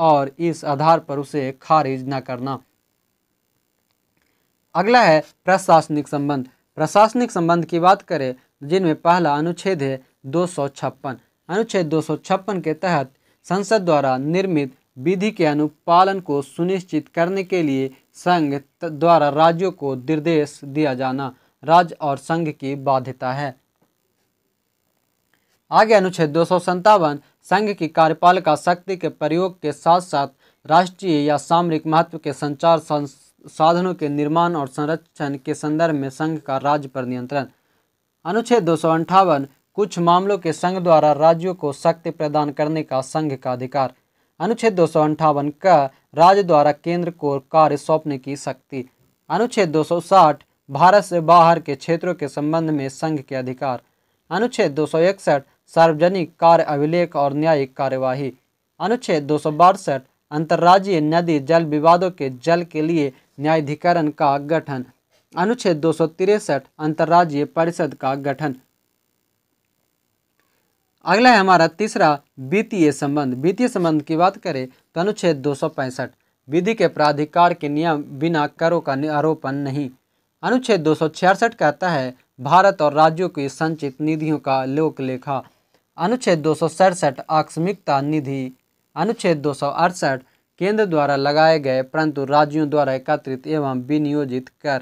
और इस आधार पर उसे खारिज न करना अगला है प्रशासनिक संबंध प्रशासनिक संबंध की बात करें जिनमें पहला अनुच्छेद है दो अनुच्छेद दो के तहत संसद द्वारा निर्मित विधि के अनुपालन को सुनिश्चित करने के लिए संघ द्वारा राज्यों को निर्देश दिया जाना राज्य और संघ की बाध्यता है आगे अनुच्छेद दो संघ की कार्यपालिका शक्ति के प्रयोग के साथ साथ राष्ट्रीय या सामरिक महत्व के संचार साधनों के निर्माण और संरक्षण के संदर्भ में संघ का राज्य पर नियंत्रण अनुच्छेद दो कुछ मामलों के संघ द्वारा राज्यों को शक्ति प्रदान करने का संघ का अधिकार अनुच्छेद दो का राज्य द्वारा केंद्र को कार्य सौंपने की शक्ति अनुच्छेद 260 भारत से बाहर के क्षेत्रों के संबंध में संघ के अधिकार अनुच्छेद दो सार्वजनिक कार्य अभिलेख और न्यायिक कार्यवाही अनुच्छेद दो अंतर्राज्यीय नदी जल विवादों के जल के लिए न्यायाधिकरण का गठन अनुच्छेद दो सौ तिरसठ अंतर्राज्यीय परिषद का गठन अगला है हमारा तीसरा वित्तीय संबंध वित्तीय संबंध की बात करें तो अनुच्छेद दो सौ पैंसठ विधि के प्राधिकार के नियम बिना करों का आरोपण नहीं अनुच्छेद दो सौ छियासठ कहता है भारत और राज्यों की संचित निधियों का लोक लेखा अनुच्छेद दो सौ सड़सठ आकस्मिकता निधि अनुच्छेद दो सौ अड़सठ केंद्र द्वारा लगाए गए परंतु राज्यों द्वारा एकत्रित एवं विनियोजित कर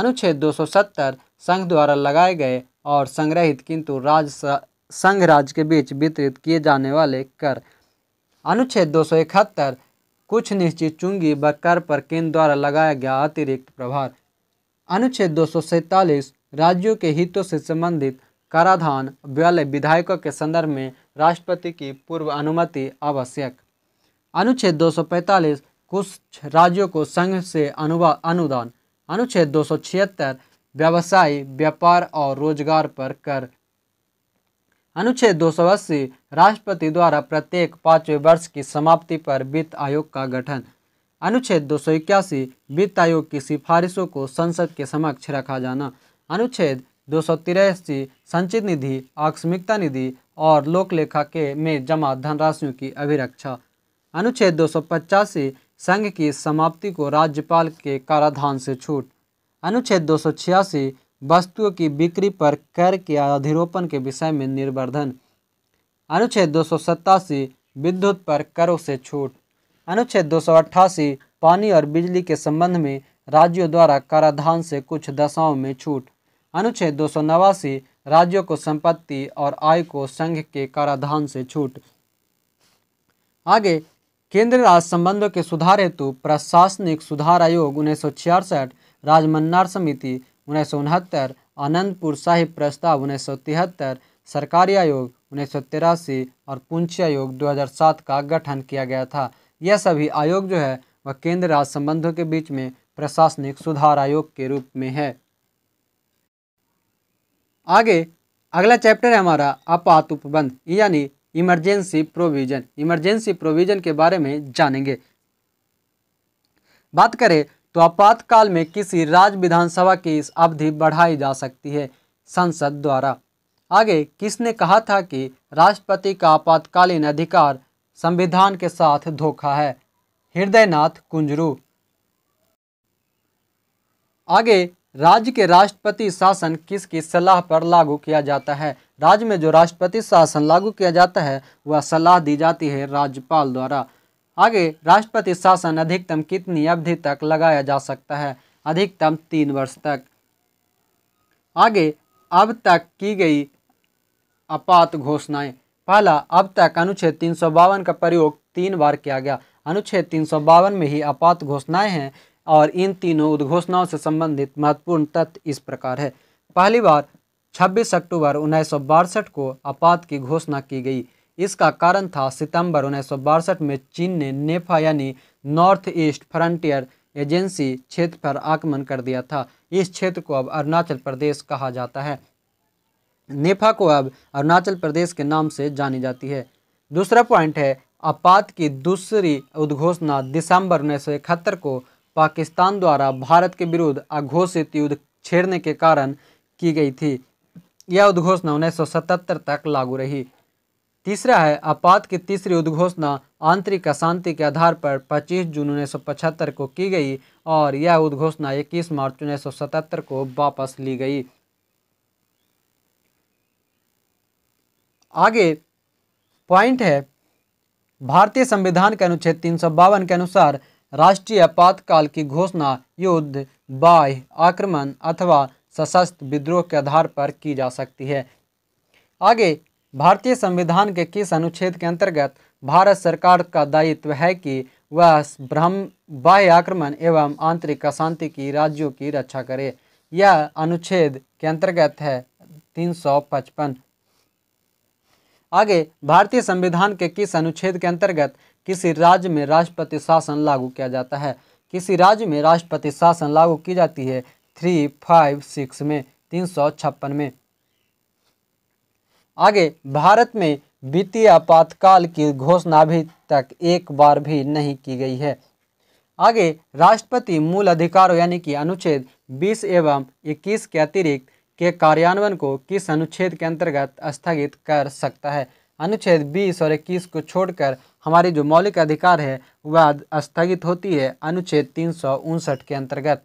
अनुच्छेद 270 संघ द्वारा लगाए गए और संग्रहित किंतु राज्य संघ राज्य के बीच वितरित किए जाने वाले कर अनुच्छेद दो कुछ निश्चित चुंगी व कर पर केंद्र द्वारा लगाया गया अतिरिक्त प्रभार अनुच्छेद दो राज्यों के हितों से संबंधित कराधान वाले विधायकों के संदर्भ में राष्ट्रपति की पूर्व अनुमति आवश्यक अनुच्छेद 245 कुछ राज्यों को संघ से अनुदान अनुच्छेद दो व्यवसाय व्यापार और रोजगार पर कर अनुच्छेद दो राष्ट्रपति द्वारा प्रत्येक पाँचवें वर्ष की समाप्ति पर वित्त आयोग का गठन अनुच्छेद दो वित्त आयोग की सिफारिशों को संसद के समक्ष रखा जाना अनुच्छेद दो संचित निधि आकस्मिकता निधि और लोकलेखा के में जमा धनराशियों की अभिरक्षा अनुच्छेद दो संघ की समाप्ति को राज्यपाल के कराधान से छूट अनुच्छेद दो वस्तुओं की बिक्री पर कर के अधिरोपण के विषय में निर्वर्धन अनुच्छेद दो विद्युत पर करों से छूट अनुच्छेद दो पानी और बिजली के संबंध में राज्यों द्वारा कराधान से कुछ दशाओं में छूट अनुच्छेद दो राज्यों को संपत्ति और आय को संघ के कराधान से छूट आगे केंद्र राज संबंधों के सुधार हेतु प्रशासनिक सुधार आयोग उन्नीस सौ छियासठ राजमन्नार समिति उन्नीस सौ उनहत्तर आनंदपुर साहिब प्रस्ताव उन्नीस सौ तिहत्तर सरकारी आयोग उन्नीस सौ तिरासी और पूंछी आयोग 2007 का गठन किया गया था यह सभी आयोग जो है वह केंद्र राज संबंधों के बीच में प्रशासनिक सुधार आयोग के रूप में है आगे अगला चैप्टर है हमारा आपात उपबंध यानी इमरजेंसी प्रोविज़न इमरजेंसी प्रोविज़न के बारे में जानेंगे बात करें तो आपातकाल में किसी राज्य विधानसभा की इस अवधि बढ़ाई जा सकती है संसद द्वारा आगे किसने कहा था कि राष्ट्रपति का आपातकालीन अधिकार संविधान के साथ धोखा है हृदयनाथ कुंजरू आगे राज्य के राष्ट्रपति शासन किसकी सलाह पर लागू किया जाता है राज्य में जो राष्ट्रपति शासन लागू किया जाता है वह सलाह दी जाती है राज्यपाल द्वारा आगे राष्ट्रपति शासन अधिकतम कितनी अवधि तक लगाया जा सकता है अधिकतम तीन वर्ष तक आगे अब तक की गई आपात घोषणाएं पहला अब तक अनुच्छेद तीन सौ बावन का प्रयोग तीन बार किया गया अनुच्छेद तीन सौ बावन में ही आपात घोषणाएं हैं और इन तीनों उद्घोषणाओं से संबंधित महत्वपूर्ण तथ्य इस प्रकार है पहली बार 26 अक्टूबर उन्नीस को आपात की घोषणा की गई इसका कारण था सितंबर उन्नीस में चीन ने नेफा यानी नॉर्थ ईस्ट फ्रंटियर एजेंसी क्षेत्र पर आक्रमण कर दिया था इस क्षेत्र को अब अरुणाचल प्रदेश कहा जाता है नेफा को अब अरुणाचल प्रदेश के नाम से जानी जाती है दूसरा पॉइंट है आपात की दूसरी उद्घोषणा दिसंबर उन्नीस को पाकिस्तान द्वारा भारत के विरुद्ध अघोषित युद्ध छेड़ने के कारण की गई थी यह उद्घोषणा उन्नीस तक लागू रही तीसरा है आपात की तीसरी उद्घोषणा आंतरिक अशांति के आधार पर 25 जून उन्नीस को की गई और यह उद्घोषणा 21 मार्च उन्नीस को वापस ली गई आगे पॉइंट है भारतीय संविधान के अनुच्छेद तीन के अनुसार राष्ट्रीय आपातकाल की घोषणा युद्ध बाह्य आक्रमण अथवा सशस्त्र विद्रोह के आधार पर की जा सकती है आगे भारतीय संविधान के किस अनुच्छेद के अंतर्गत भारत सरकार का दायित्व है कि वह ब्रह्म बाह्य आक्रमण एवं आंतरिक अशांति की राज्यों की रक्षा करे यह अनुच्छेद के अंतर्गत है 355 आगे भारतीय संविधान के किस अनुच्छेद के अंतर्गत किसी राज्य में राष्ट्रपति शासन लागू किया जाता है किसी राज्य में राष्ट्रपति शासन लागू की जाती है थ्री फाइव सिक्स में तीन सौ छप्पन में आगे भारत में वित्तीय आपातकाल की घोषणा अभी तक एक बार भी नहीं की गई है आगे राष्ट्रपति मूल अधिकारों यानी कि अनुच्छेद 20 एवं 21 के अतिरिक्त के कार्यान्वयन को किस अनुच्छेद के अंतर्गत स्थगित कर सकता है अनुच्छेद 20 और 21 को छोड़कर हमारी जो मौलिक अधिकार है वह स्थगित होती है अनुच्छेद तीन के अंतर्गत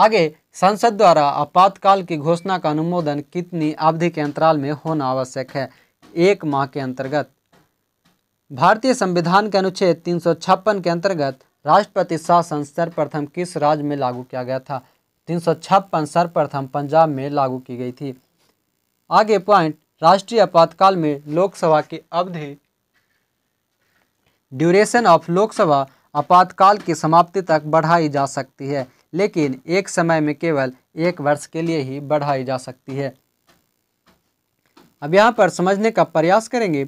आगे संसद द्वारा आपातकाल की घोषणा का अनुमोदन कितनी अवधि के अंतराल में होना आवश्यक है एक माह के अंतर्गत भारतीय संविधान के अनुच्छेद तीन के अंतर्गत राष्ट्रपति शासन सर्वप्रथम किस राज्य में लागू किया गया था तीन सर्वप्रथम पंजाब में लागू की गई थी आगे पॉइंट राष्ट्रीय आपातकाल में लोकसभा की अवधि ड्यूरेशन ऑफ लोकसभा आपातकाल की समाप्ति तक बढ़ाई जा सकती है लेकिन एक समय में केवल एक वर्ष के लिए ही बढ़ाई जा सकती है अब यहाँ पर समझने का प्रयास करेंगे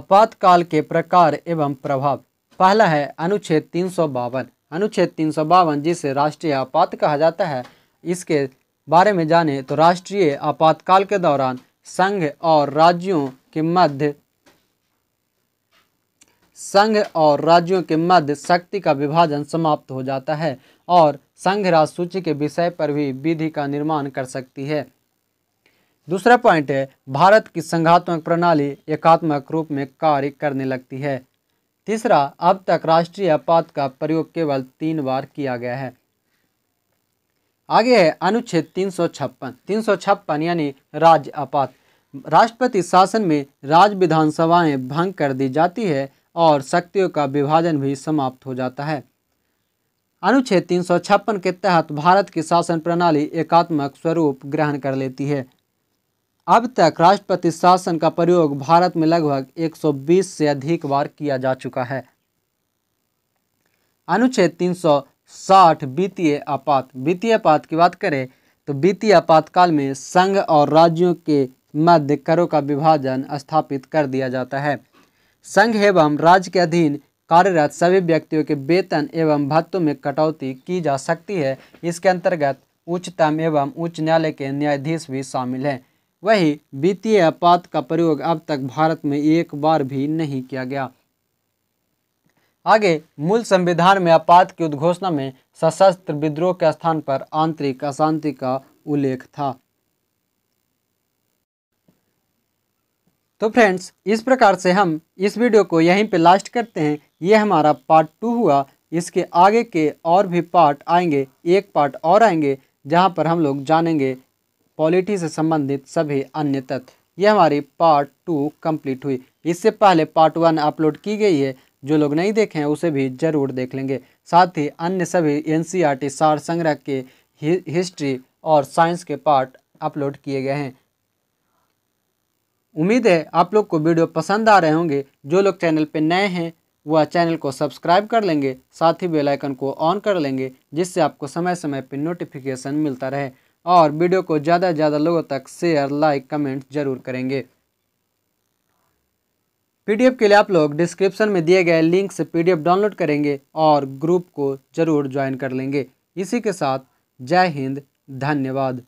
आपातकाल के प्रकार एवं प्रभाव पहला है अनुच्छेद तीन सौ बावन अनुच्छेद तीन सौ बावन जिसे राष्ट्रीय आपात कहा जाता है इसके बारे में जाने तो राष्ट्रीय आपातकाल के दौरान संघ और राज्यों के मध्य संघ और राज्यों के मध्य शक्ति का विभाजन समाप्त हो जाता है और संघ राज सूची के विषय पर भी विधि का निर्माण कर सकती है दूसरा पॉइंट है भारत की संघात्मक प्रणाली एकात्मक रूप में कार्य करने लगती है तीसरा अब तक राष्ट्रीय आपात का प्रयोग केवल तीन बार किया गया है आगे है अनुच्छेद तीन सौ छप्पन तीन सौ छप्पन यानी राज्य आपात राष्ट्रपति शासन में राज्य विधानसभाएं भंग कर दी जाती है और शक्तियों का विभाजन भी समाप्त हो जाता है अनुच्छेद तीन के तहत भारत की शासन प्रणाली एकात्मक स्वरूप ग्रहण कर लेती है अब तक राष्ट्रपति शासन का प्रयोग भारत में लगभग 120 से अधिक बार किया जा चुका है अनुच्छेद 360 वित्तीय आपात वित्तीय आपात की बात करें तो वित्तीय आपातकाल में संघ और राज्यों के मध्य करों का विभाजन स्थापित कर दिया जाता है संघ एवं राज्य के अधीन कार्यरत सभी व्यक्तियों के वेतन एवं भत्तों में कटौती की जा सकती है इसके अंतर्गत उच्चतम एवं उच्च न्यायालय के न्यायाधीश भी शामिल हैं वही वित्तीय आपात का प्रयोग अब तक भारत में एक बार भी नहीं किया गया आगे मूल संविधान में आपात की उद्घोषणा में सशस्त्र विद्रोह के स्थान पर आंतरिक अशांति का उल्लेख था तो फ्रेंड्स इस प्रकार से हम इस वीडियो को यहीं पे लास्ट करते हैं ये हमारा पार्ट टू हुआ इसके आगे के और भी पार्ट आएंगे एक पार्ट और आएंगे जहाँ पर हम लोग जानेंगे पॉलिटी से संबंधित सभी अन्य तथ्य ये हमारी पार्ट टू कंप्लीट हुई इससे पहले पार्ट वन अपलोड की गई है जो लोग नहीं देखे हैं उसे भी जरूर देख लेंगे साथ ही अन्य सभी एन सार e संग्रह के हिस्ट्री और साइंस के पार्ट अपलोड किए गए हैं उम्मीद है आप लोग को वीडियो पसंद आ रहे होंगे जो लोग चैनल पर नए हैं वह चैनल को सब्सक्राइब कर लेंगे साथ ही बेल आइकन को ऑन कर लेंगे जिससे आपको समय समय पर नोटिफिकेशन मिलता रहे और वीडियो को ज़्यादा से ज़्यादा लोगों तक शेयर लाइक कमेंट जरूर करेंगे पीडीएफ के लिए आप लोग डिस्क्रिप्शन में दिए गए लिंक से पीडीएफ डाउनलोड करेंगे और ग्रुप को जरूर ज्वाइन कर लेंगे इसी के साथ जय हिंद धन्यवाद